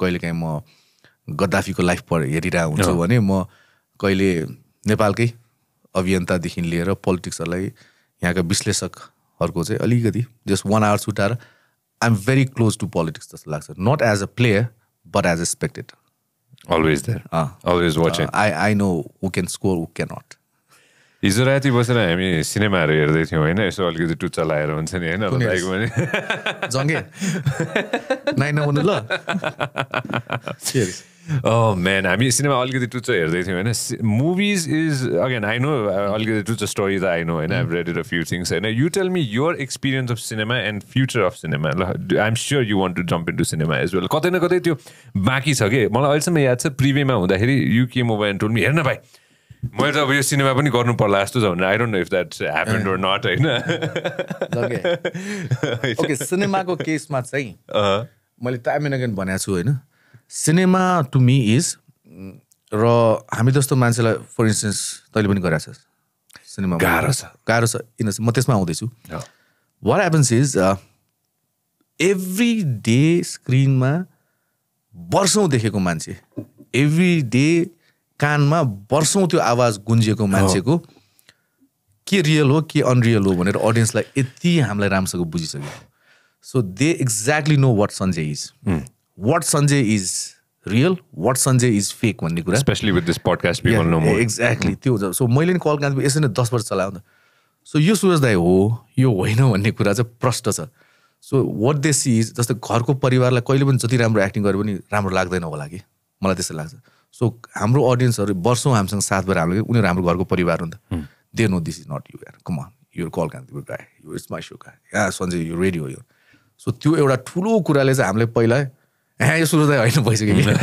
कहिलेकाहीँ म गद्दाफीको लाइफ पढ हेरिरहेको हुन्छु भने म कहिले नेपालकै अभियन्तादेखि लिएर पोलिटिक्सहरूलाई यहाँका विश्लेषकहरूको चाहिँ अलिकति जस्ट वान आवर छुट्याएर I'm very close to politics जस्तो लाग्छ not as a player but as a spectator. Always there. Uh, Always watching. Uh, I, I know who can score, who cannot. हिजो राति बसेर हामी सिनेमाहरू हेर्दै थियौँ होइन यसो अलिकति टुच्चा लगाएर हुन्छ नि होइन लाइक भने झङ्गे नाइन नहुनु ल म्यान oh, हामी सिनेमा अलिकति टुच्चो हेर्दै थियौँ होइन movies is again I know अलिकति टुच्चो स्टोरी त आई नो होइन I rated a few things होइन you tell me your experience of cinema and future of cinema ल I'm am sure you want to jump into cinema as well कतै न कतै त्यो बाँकी छ कि मलाई अहिलेसम्म याद छ प्रिभेमा हुँदाखेरि यु के मोबाइल टोल मी हेर्न भाइ मैले त अब यो सिनेमा पनि गर्नु पर्ला जस्तो छ भनेर I don't know if that happened or not होइन *laughs* *laughs* सिनेमाको केसमा चाहिँ मैले टाइम एन्ड अगेन भनेको छु होइन सिनेमा टु मी इज र हामी जस्तो मान्छेलाई फर इन्स्टेन्स तैँले पनि गराएको छस् सिनेमा गाह्रो छ गाह्रो छ किन म त्यसमा आउँदैछु what happens is every day स्क्रिनमा वर्षौँ देखेको मान्छे एभ्री डे कानमा वर्षौँ त्यो आवाज गुन्जिएको मान्छेको के रियल हो के अनरियल हो भनेर अडियन्सलाई यति हामीलाई राम्रोसँग बुझिसक्यो so they exactly know what Sanjay is what Sanjay is real what Sanjay is fake भन्ने कुरा specially with this podcast exactly त्यो हुन्छ सो मैले नि कल कान्ति यसरी नै दस वर्ष चलाउँ त सो यो सुरज हो यो होइन भन्ने कुरा चाहिँ प्रष्ट छ so what they see is जस्तै घरको परिवारलाई कहिले पनि जति राम्रो एक्टिङ गरे पनि राम्रो लाग्दैन होला कि मलाई त्यस्तो लाग्छ सो हाम्रो अडियन्सहरू वर्षौँ हामीसँग साथ भएर हाम्रो उनीहरू हाम्रो घरको परिवार हो नि त they know this is not you यार come you call Kanti guy you it's my सोका या सन्जय यो रेडियो यो सो त्यो एउटा ठुलो कुराले चाहिँ हामीले पहिला ए यो सुरु त होइन भइसक्यो कि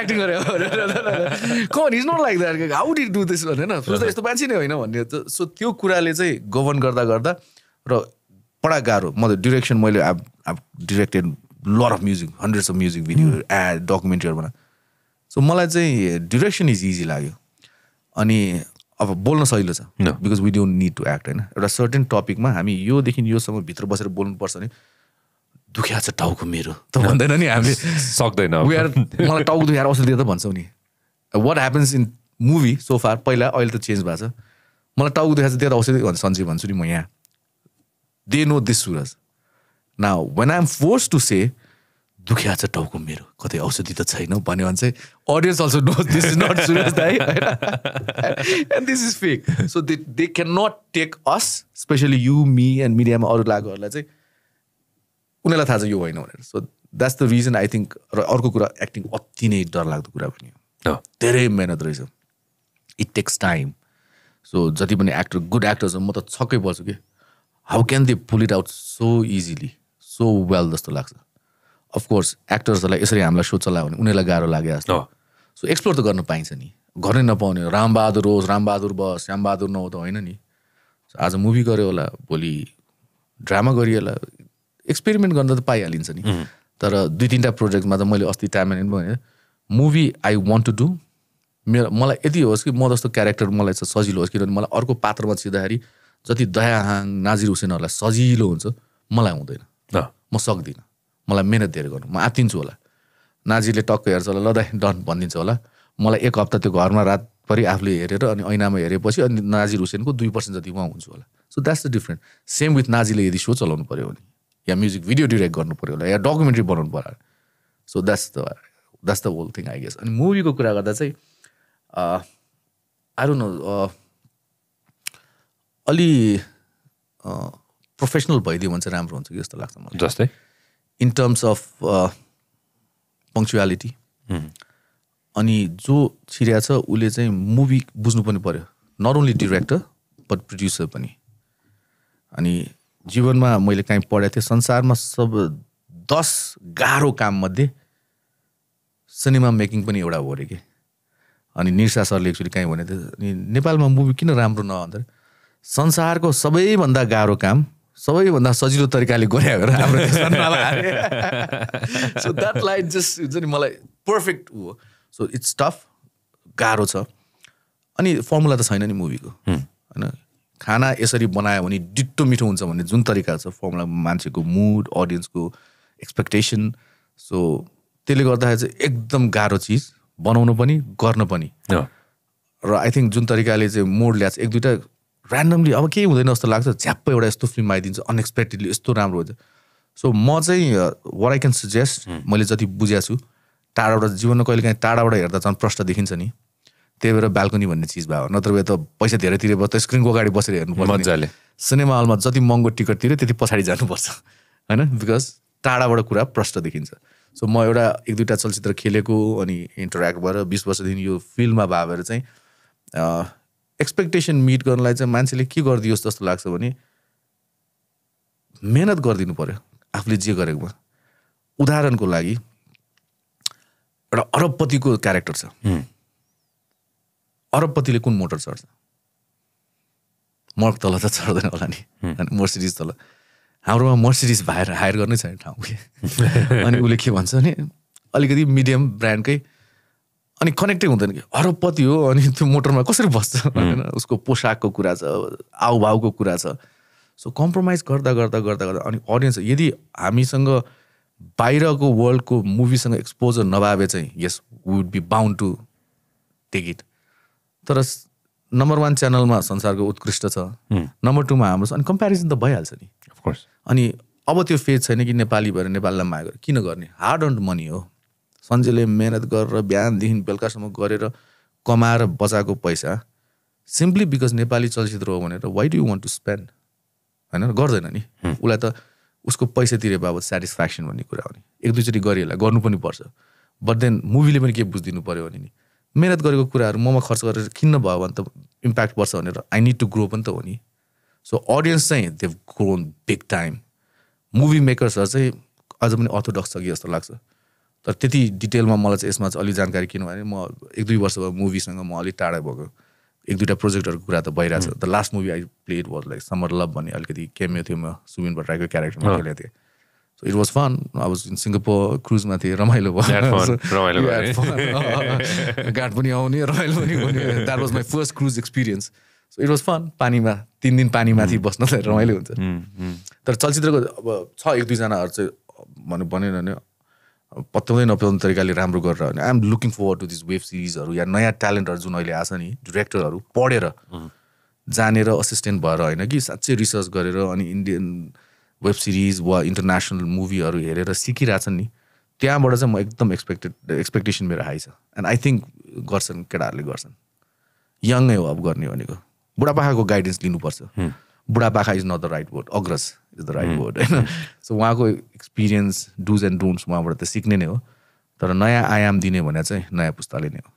एक्टिङ गरे come on is not like that how did do this भनेर सुरु त यस्तो मान्छे नै होइन भन्ने सो त्यो कुराले चाहिँ गभर्न गर्दा गर्दा र बडा गाह्रो म डिरेक्सन मैले अब I've directed lot of music hundreds of music video and डकुमेन्ट्रीहरू बनाएर सो मलाई चाहिँ डिरेक्सन इज इजी लाग्यो अनि अब बोल्न सजिलो छ because we don't need to act होइन एउटा सर्टेन टपिकमा हामी योदेखि योसम्म भित्र बसेर बोल्नुपर्छ नि दुखिया छ टाउको मेरो त भन्दैन नि हामी सक्दैन मलाई *laughs* टाउको दुखेर औषध दिएर त भन्छौँ नि what happens in movie so far पहिला अहिले त चेन्ज भएको छ मलाई टाउको दुखेर चाहिँ दिएर औषधि भन्छ सन्चै भन्छु नि म यहाँ दे नो दिस सुरज न when am forced to say दुखिया छ टाउको मेरो कतै औषधि त छैन भन्यो भने *laughs* चाहिँ audience also know this is not Suraj दाई and this is fake so they they can not take us specially you me and मिडियामा अरू लागुहरूलाई चाहिँ उनीहरूलाई थाहा छ यो होइन भनेर so that's the reason I think र अर्को कुरा एक्टिङ अति नै डरलाग्दो कुरा पनि हो धेरै मेहनत रहेछ इट टेक्स टाइम सो जति पनि एक्टर गुड एक्टर छ म त छक्कै पर्छु कि how can they pull it out so easily so well जस्तो लाग्छ अफकोर्स एक्टर्सहरूलाई यसरी हामीलाई सो चलायो भने उनीहरूलाई गाह्रो लाग्यो जस्तो सो एक्सप्लोर त गर्न पाइन्छ नि गर्नै नपाउने रामबहादुर होस् रामबहादुर बस श्यामबहादुर नहो त होइन नि आज मुभी गऱ्यो होला भोलि ड्रामा गरियो होला एक्सपेरिमेन्ट गर्दा त पाइहालिन्छ नि तर दुई तिनवटा प्रोजेक्टमा त मैले अस्ति टाइम एन्ड भने movie I want to do मेरो मलाई यति होस् कि म जस्तो क्यारेक्टर मलाई सजिलो होस् किनभने मलाई अर्को पात्रमा छिर्दाखेरि जति दयाहाङ नाजिर हुसेनहरूलाई सजिलो हुन्छ मलाई हुँदैन म सक्दिनँ मलाई मिहिनेत धेरै गर्नु म आत्तिन्छु होला नाजिरले टक्क हेर्छ होला लदा डन भनिदिन्छ होला मलाई एक हप्ता त्यो घरमा रातभरि आफूले हेरेर अनि ऐनामा हेरेपछि अनि नाजिर हुसेनको दुई पर्सेन्ट जति उहाँ हुन्छु होला so that's the different same with नाजीले यदि सो चलाउनु पऱ्यो भने या म्युजिक भिडियो डिरेक्ट गर्नु पऱ्यो होला या डकुमेन्ट्री बनाउनु पर्यो so that's the that's the whole thing I guess अनि मुभीको कुरा गर्दा चाहिँ आरो न अलि प्रोफेसनल भइदियो भने चाहिँ राम्रो हुन्छ कि जस्तो लाग्छ मलाई जस्तै इन टर्म्स अफ पङ्क्चुवालिटी अनि जो छिरिया छ उसले चाहिँ मुभी बुझ्नु पनि पऱ्यो not only director but producer पनि अनि जीवनमा मैले काहीँ पढेको थिएँ संसारमा सब दस गाह्रो काममध्ये सिनेमा मेकिङ पनि एउटा हो अरे कि अनि निर्सा सरले एक्चुली काहीँ भनेको थियो अनि नेपालमा मुभी किन राम्रो नभन्दा संसारको सबैभन्दा गाह्रो काम सबैभन्दा सजिलो तरिकाले गरे राम्रो सो द्याट जस्ट हुन्छ मलाई पर्फेक्ट हो सो इट्स टफ गाह्रो छ अनि फर्मुला त छैन नि मुभीको होइन खाना यसरी बनायो भने डिट्टो मिठो हुन्छ भन्ने जुन तरिका छ फर्मुला मान्छेको मुड अडियन्सको एक्सपेक्टेसन सो त्यसले गर्दाखेरि चाहिँ एकदम गाह्रो चिज बनाउनु पनि गर्न पनि र आई थिङ्क जुन तरिकाले चाहिँ मोड ल्याएको छ एक दुईवटा ऱ्यान्डमली अब केही हुँदैन जस्तो लाग्छ झ्याप्प एउटा यस्तो फिल्म आइदिन्छ अनएक्सपेक्टेडली यस्तो राम्रो हुन्छ सो म चाहिँ वर आई क्यान सजेस्ट मैले जति बुझ्याएको छु टाढाबाट जीवनमा कहिले काहीँ टाढाबाट हेर्दा झन् प्रश्न देखिन्छ नि त्यही भएर बाल्कनी भन्ने चिज भयो नत्र भए त पैसा धेरै तिरेपछि त स्क्रिनको अगाडि बसेर हेर्नु पर्छ मजाले सिनेमा हलमा जति महँगो टिकट तिर्यो त्यति पछाडि जानुपर्छ होइन बिकज टाढाबाट कुरा प्रष्ट देखिन्छ सो म एउटा एक दुईवटा चलचित्र खेलेको अनि इन्टरेक्ट भएर बिस वर्षदेखि यो फिल्डमा भए भएर चाहिँ एक्सपेक्टेसन मिट गर्नलाई चाहिँ मान्छेले के गरिदियोस् जस्तो लाग्छ भने मेहनत गरिदिनु पऱ्यो आफूले जे गरेकोमा उदाहरणको लागि एउटा अरबपतिको क्यारेक्टर छ अरबपतिले कुन मोटर चढ्छ मर्क तल त चढ्दैन होला नि अनि मर्सिडिज तल हाम्रोमा मर्सिडिज भाइर हायर गर्नै छैन ठाउँ कि *laughs* अनि उसले के भन्छ भने अलिकति मिडियम ब्रान्डकै अनि कनेक्टै हुँदैन कि अरबपति हो अनि त्यो मोटरमा कसरी बस्छ होइन उसको पोसाकको कुरा छ आउभाउको कुरा छ सो कम्प्रोमाइज गर्दा गर्दा गर्दा गर्दा अनि अडियन्स यदि हामीसँग बाहिरको वर्ल्डको मुभीसँग एक्सपोजर नभए चाहिँ yes would be bound to take it तर नम्बर वान च्यानलमा संसारको उत्कृष्ट छ नम्बर टूमा हाम्रो अनि कम्पेरिजन त भइहाल्छ नि अनि अब त्यो फेज छैन कि नेपाली भएर नेपाललाई माया गरेर किन गर्ने हार्ड अन्ड मनी हो सन्जेले मेहनत गरेर बिहानदेखि बेलुकासम्म गरेर कमाएर बचाएको पैसा सिम्पली बिकज नेपाली चलचित्र हो भनेर why do you want to spend होइन गर्दैन नि उसलाई त उसको पैसा तिरे बाबत सेटिस्फ्याक्सन भन्ने कुरा हो नि एक दुईचोटि गरिहाल्ला गर्नु पनि पर्छ बट देन मुभीले पनि के बुझिदिनु पऱ्यो भने नि मेहनत गरेको कुराहरू ममा खर्च गरेर किन्न भयो भने त इम्प्याक्ट पर्छ भनेर आई निड टु ग्रो पनि त हो नि सो अडियन्स चाहिँ they've grown big time movie मेकर्सहरू चाहिँ अझ पनि अर्थोडक्स छ कि जस्तो लाग्छ तर त्यति डिटेलमा मलाई चाहिँ यसमा चाहिँ अलिक जानकारी किनभने म एक दुई वर्ष भयो मुभीसँग म अलिक टाढा भएको एक दुईवटा प्रोजेक्टहरूको कुरा त भइरहेको छ the last movie I played was like Summer Love भन्ने अलिकति केमियो थियो म सुबिन भट्टराईको क्यारेक्टरमा खेलेको थिएँ इट वाज फन अब सिङ्गापुर क्रुजमा थिएँ रमाइलो भयो गाड पनि आउने रमाइलो पनि हुने that was my first cruise experience so it was fun पानीमा तिन दिन पानीमाथि बस्न चाहिँ रमाइलो हुन्छ तर चलचित्रको अब छ एक दुईजनाहरू चाहिँ भन्यो भन्यो भने पत्याउँदै नपत्याउने तरिकाले राम्रो गरेर भने I'm looking for to this web सिरिजहरू या नयाँ ट्यालेन्टहरू जुन अहिले आएको छ नि डिरेक्टरहरू पढेर जानेर असिस्टेन्ट भएर होइन कि साँच्चै रिसर्च गरेर अनि इन्डियन वेब सिरिज वा इन्टरनेसनल मुभीहरू हेरेर सिकिरहेछन् नि त्यहाँबाट चाहिँ म एकदम एक्सपेक्टेड एक्सपेक्टेसन मेरो हाई छ एन्ड आई थिङ्क गर्छन् केटाहरूले गर्छन् यङै हो अब गर्ने भनेको बुढापाकाको गाइडेन्स लिनुपर्छ बुढापाका is not the right word अग्रज इज द राइट वर्ड होइन सो उहाँको एक्सपिरियन्स डुज एन्ड डोन्ट्स उहाँबाट त सिक्ने नै हो तर नयाँ आयाम दिने भने चाहिँ नयाँ पुस्ताले नै हो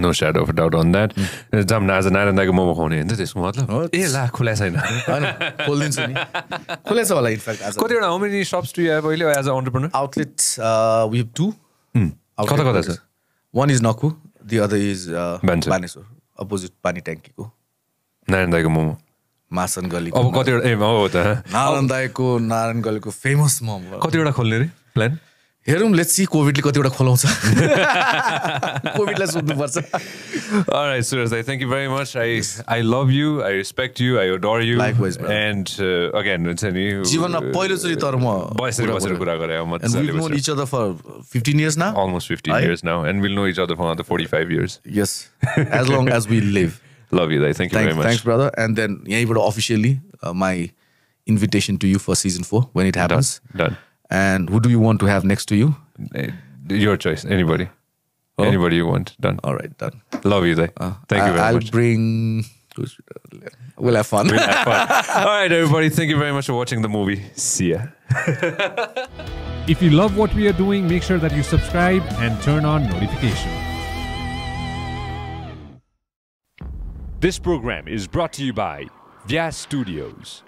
no shade of doubt on that जाम आज नारायण दाको मोमो खुवाउने होइन त्यसको मतलब ए ला खुला छैन खोलिदिन्छु नि खुला छ होला इनफ्याक्ट कतिवटा हाउ मेनी सप्स टु यहाँ अहिले as a entrepreneur outlet we have to कता कता छ one is Nakhu the other is Baneshwor opposite पानी ट्याङ्कीको नारायण दाईको मोमो मासन गली अब कतिवटा ए हो त नारायण दाईको नारायण गलीको फेमस मोमो कतिवटा खोल्ने रे प्लान हेरौँ लेट्स सी कोभिडले कतिवटा खोलाउँछ *laughs* कोभिडलाई सोध्नुपर्छ राइट सुरज दाई thank you very much I I love you I respect you I adore you and again हुन्छ नि जीवनमा uh, पहिलोचोटि तर म बसेर बसेर कुरा गरेँ मजाले know each other for 15 years now almost 15 years now and will know each other for other 45 years yes as long as we live love you दाई thank you very much thank brother and then यहीँबाट officially my invitation to you for season 4 when it happens done And who do you want to have next to you? Eh, your choice, anybody. Oh. Anybody you want. Done. All right, done. Love you, Day. Uh, Thank I, you very I'll much. I'll bring. Uh, we'll have fun. We'll have fun. *laughs* All right, everybody. Thank you very much for watching the movie. See ya. *laughs* if you love what we are doing, make sure that you subscribe and turn on notification. This program is brought to you by Vyas Studios.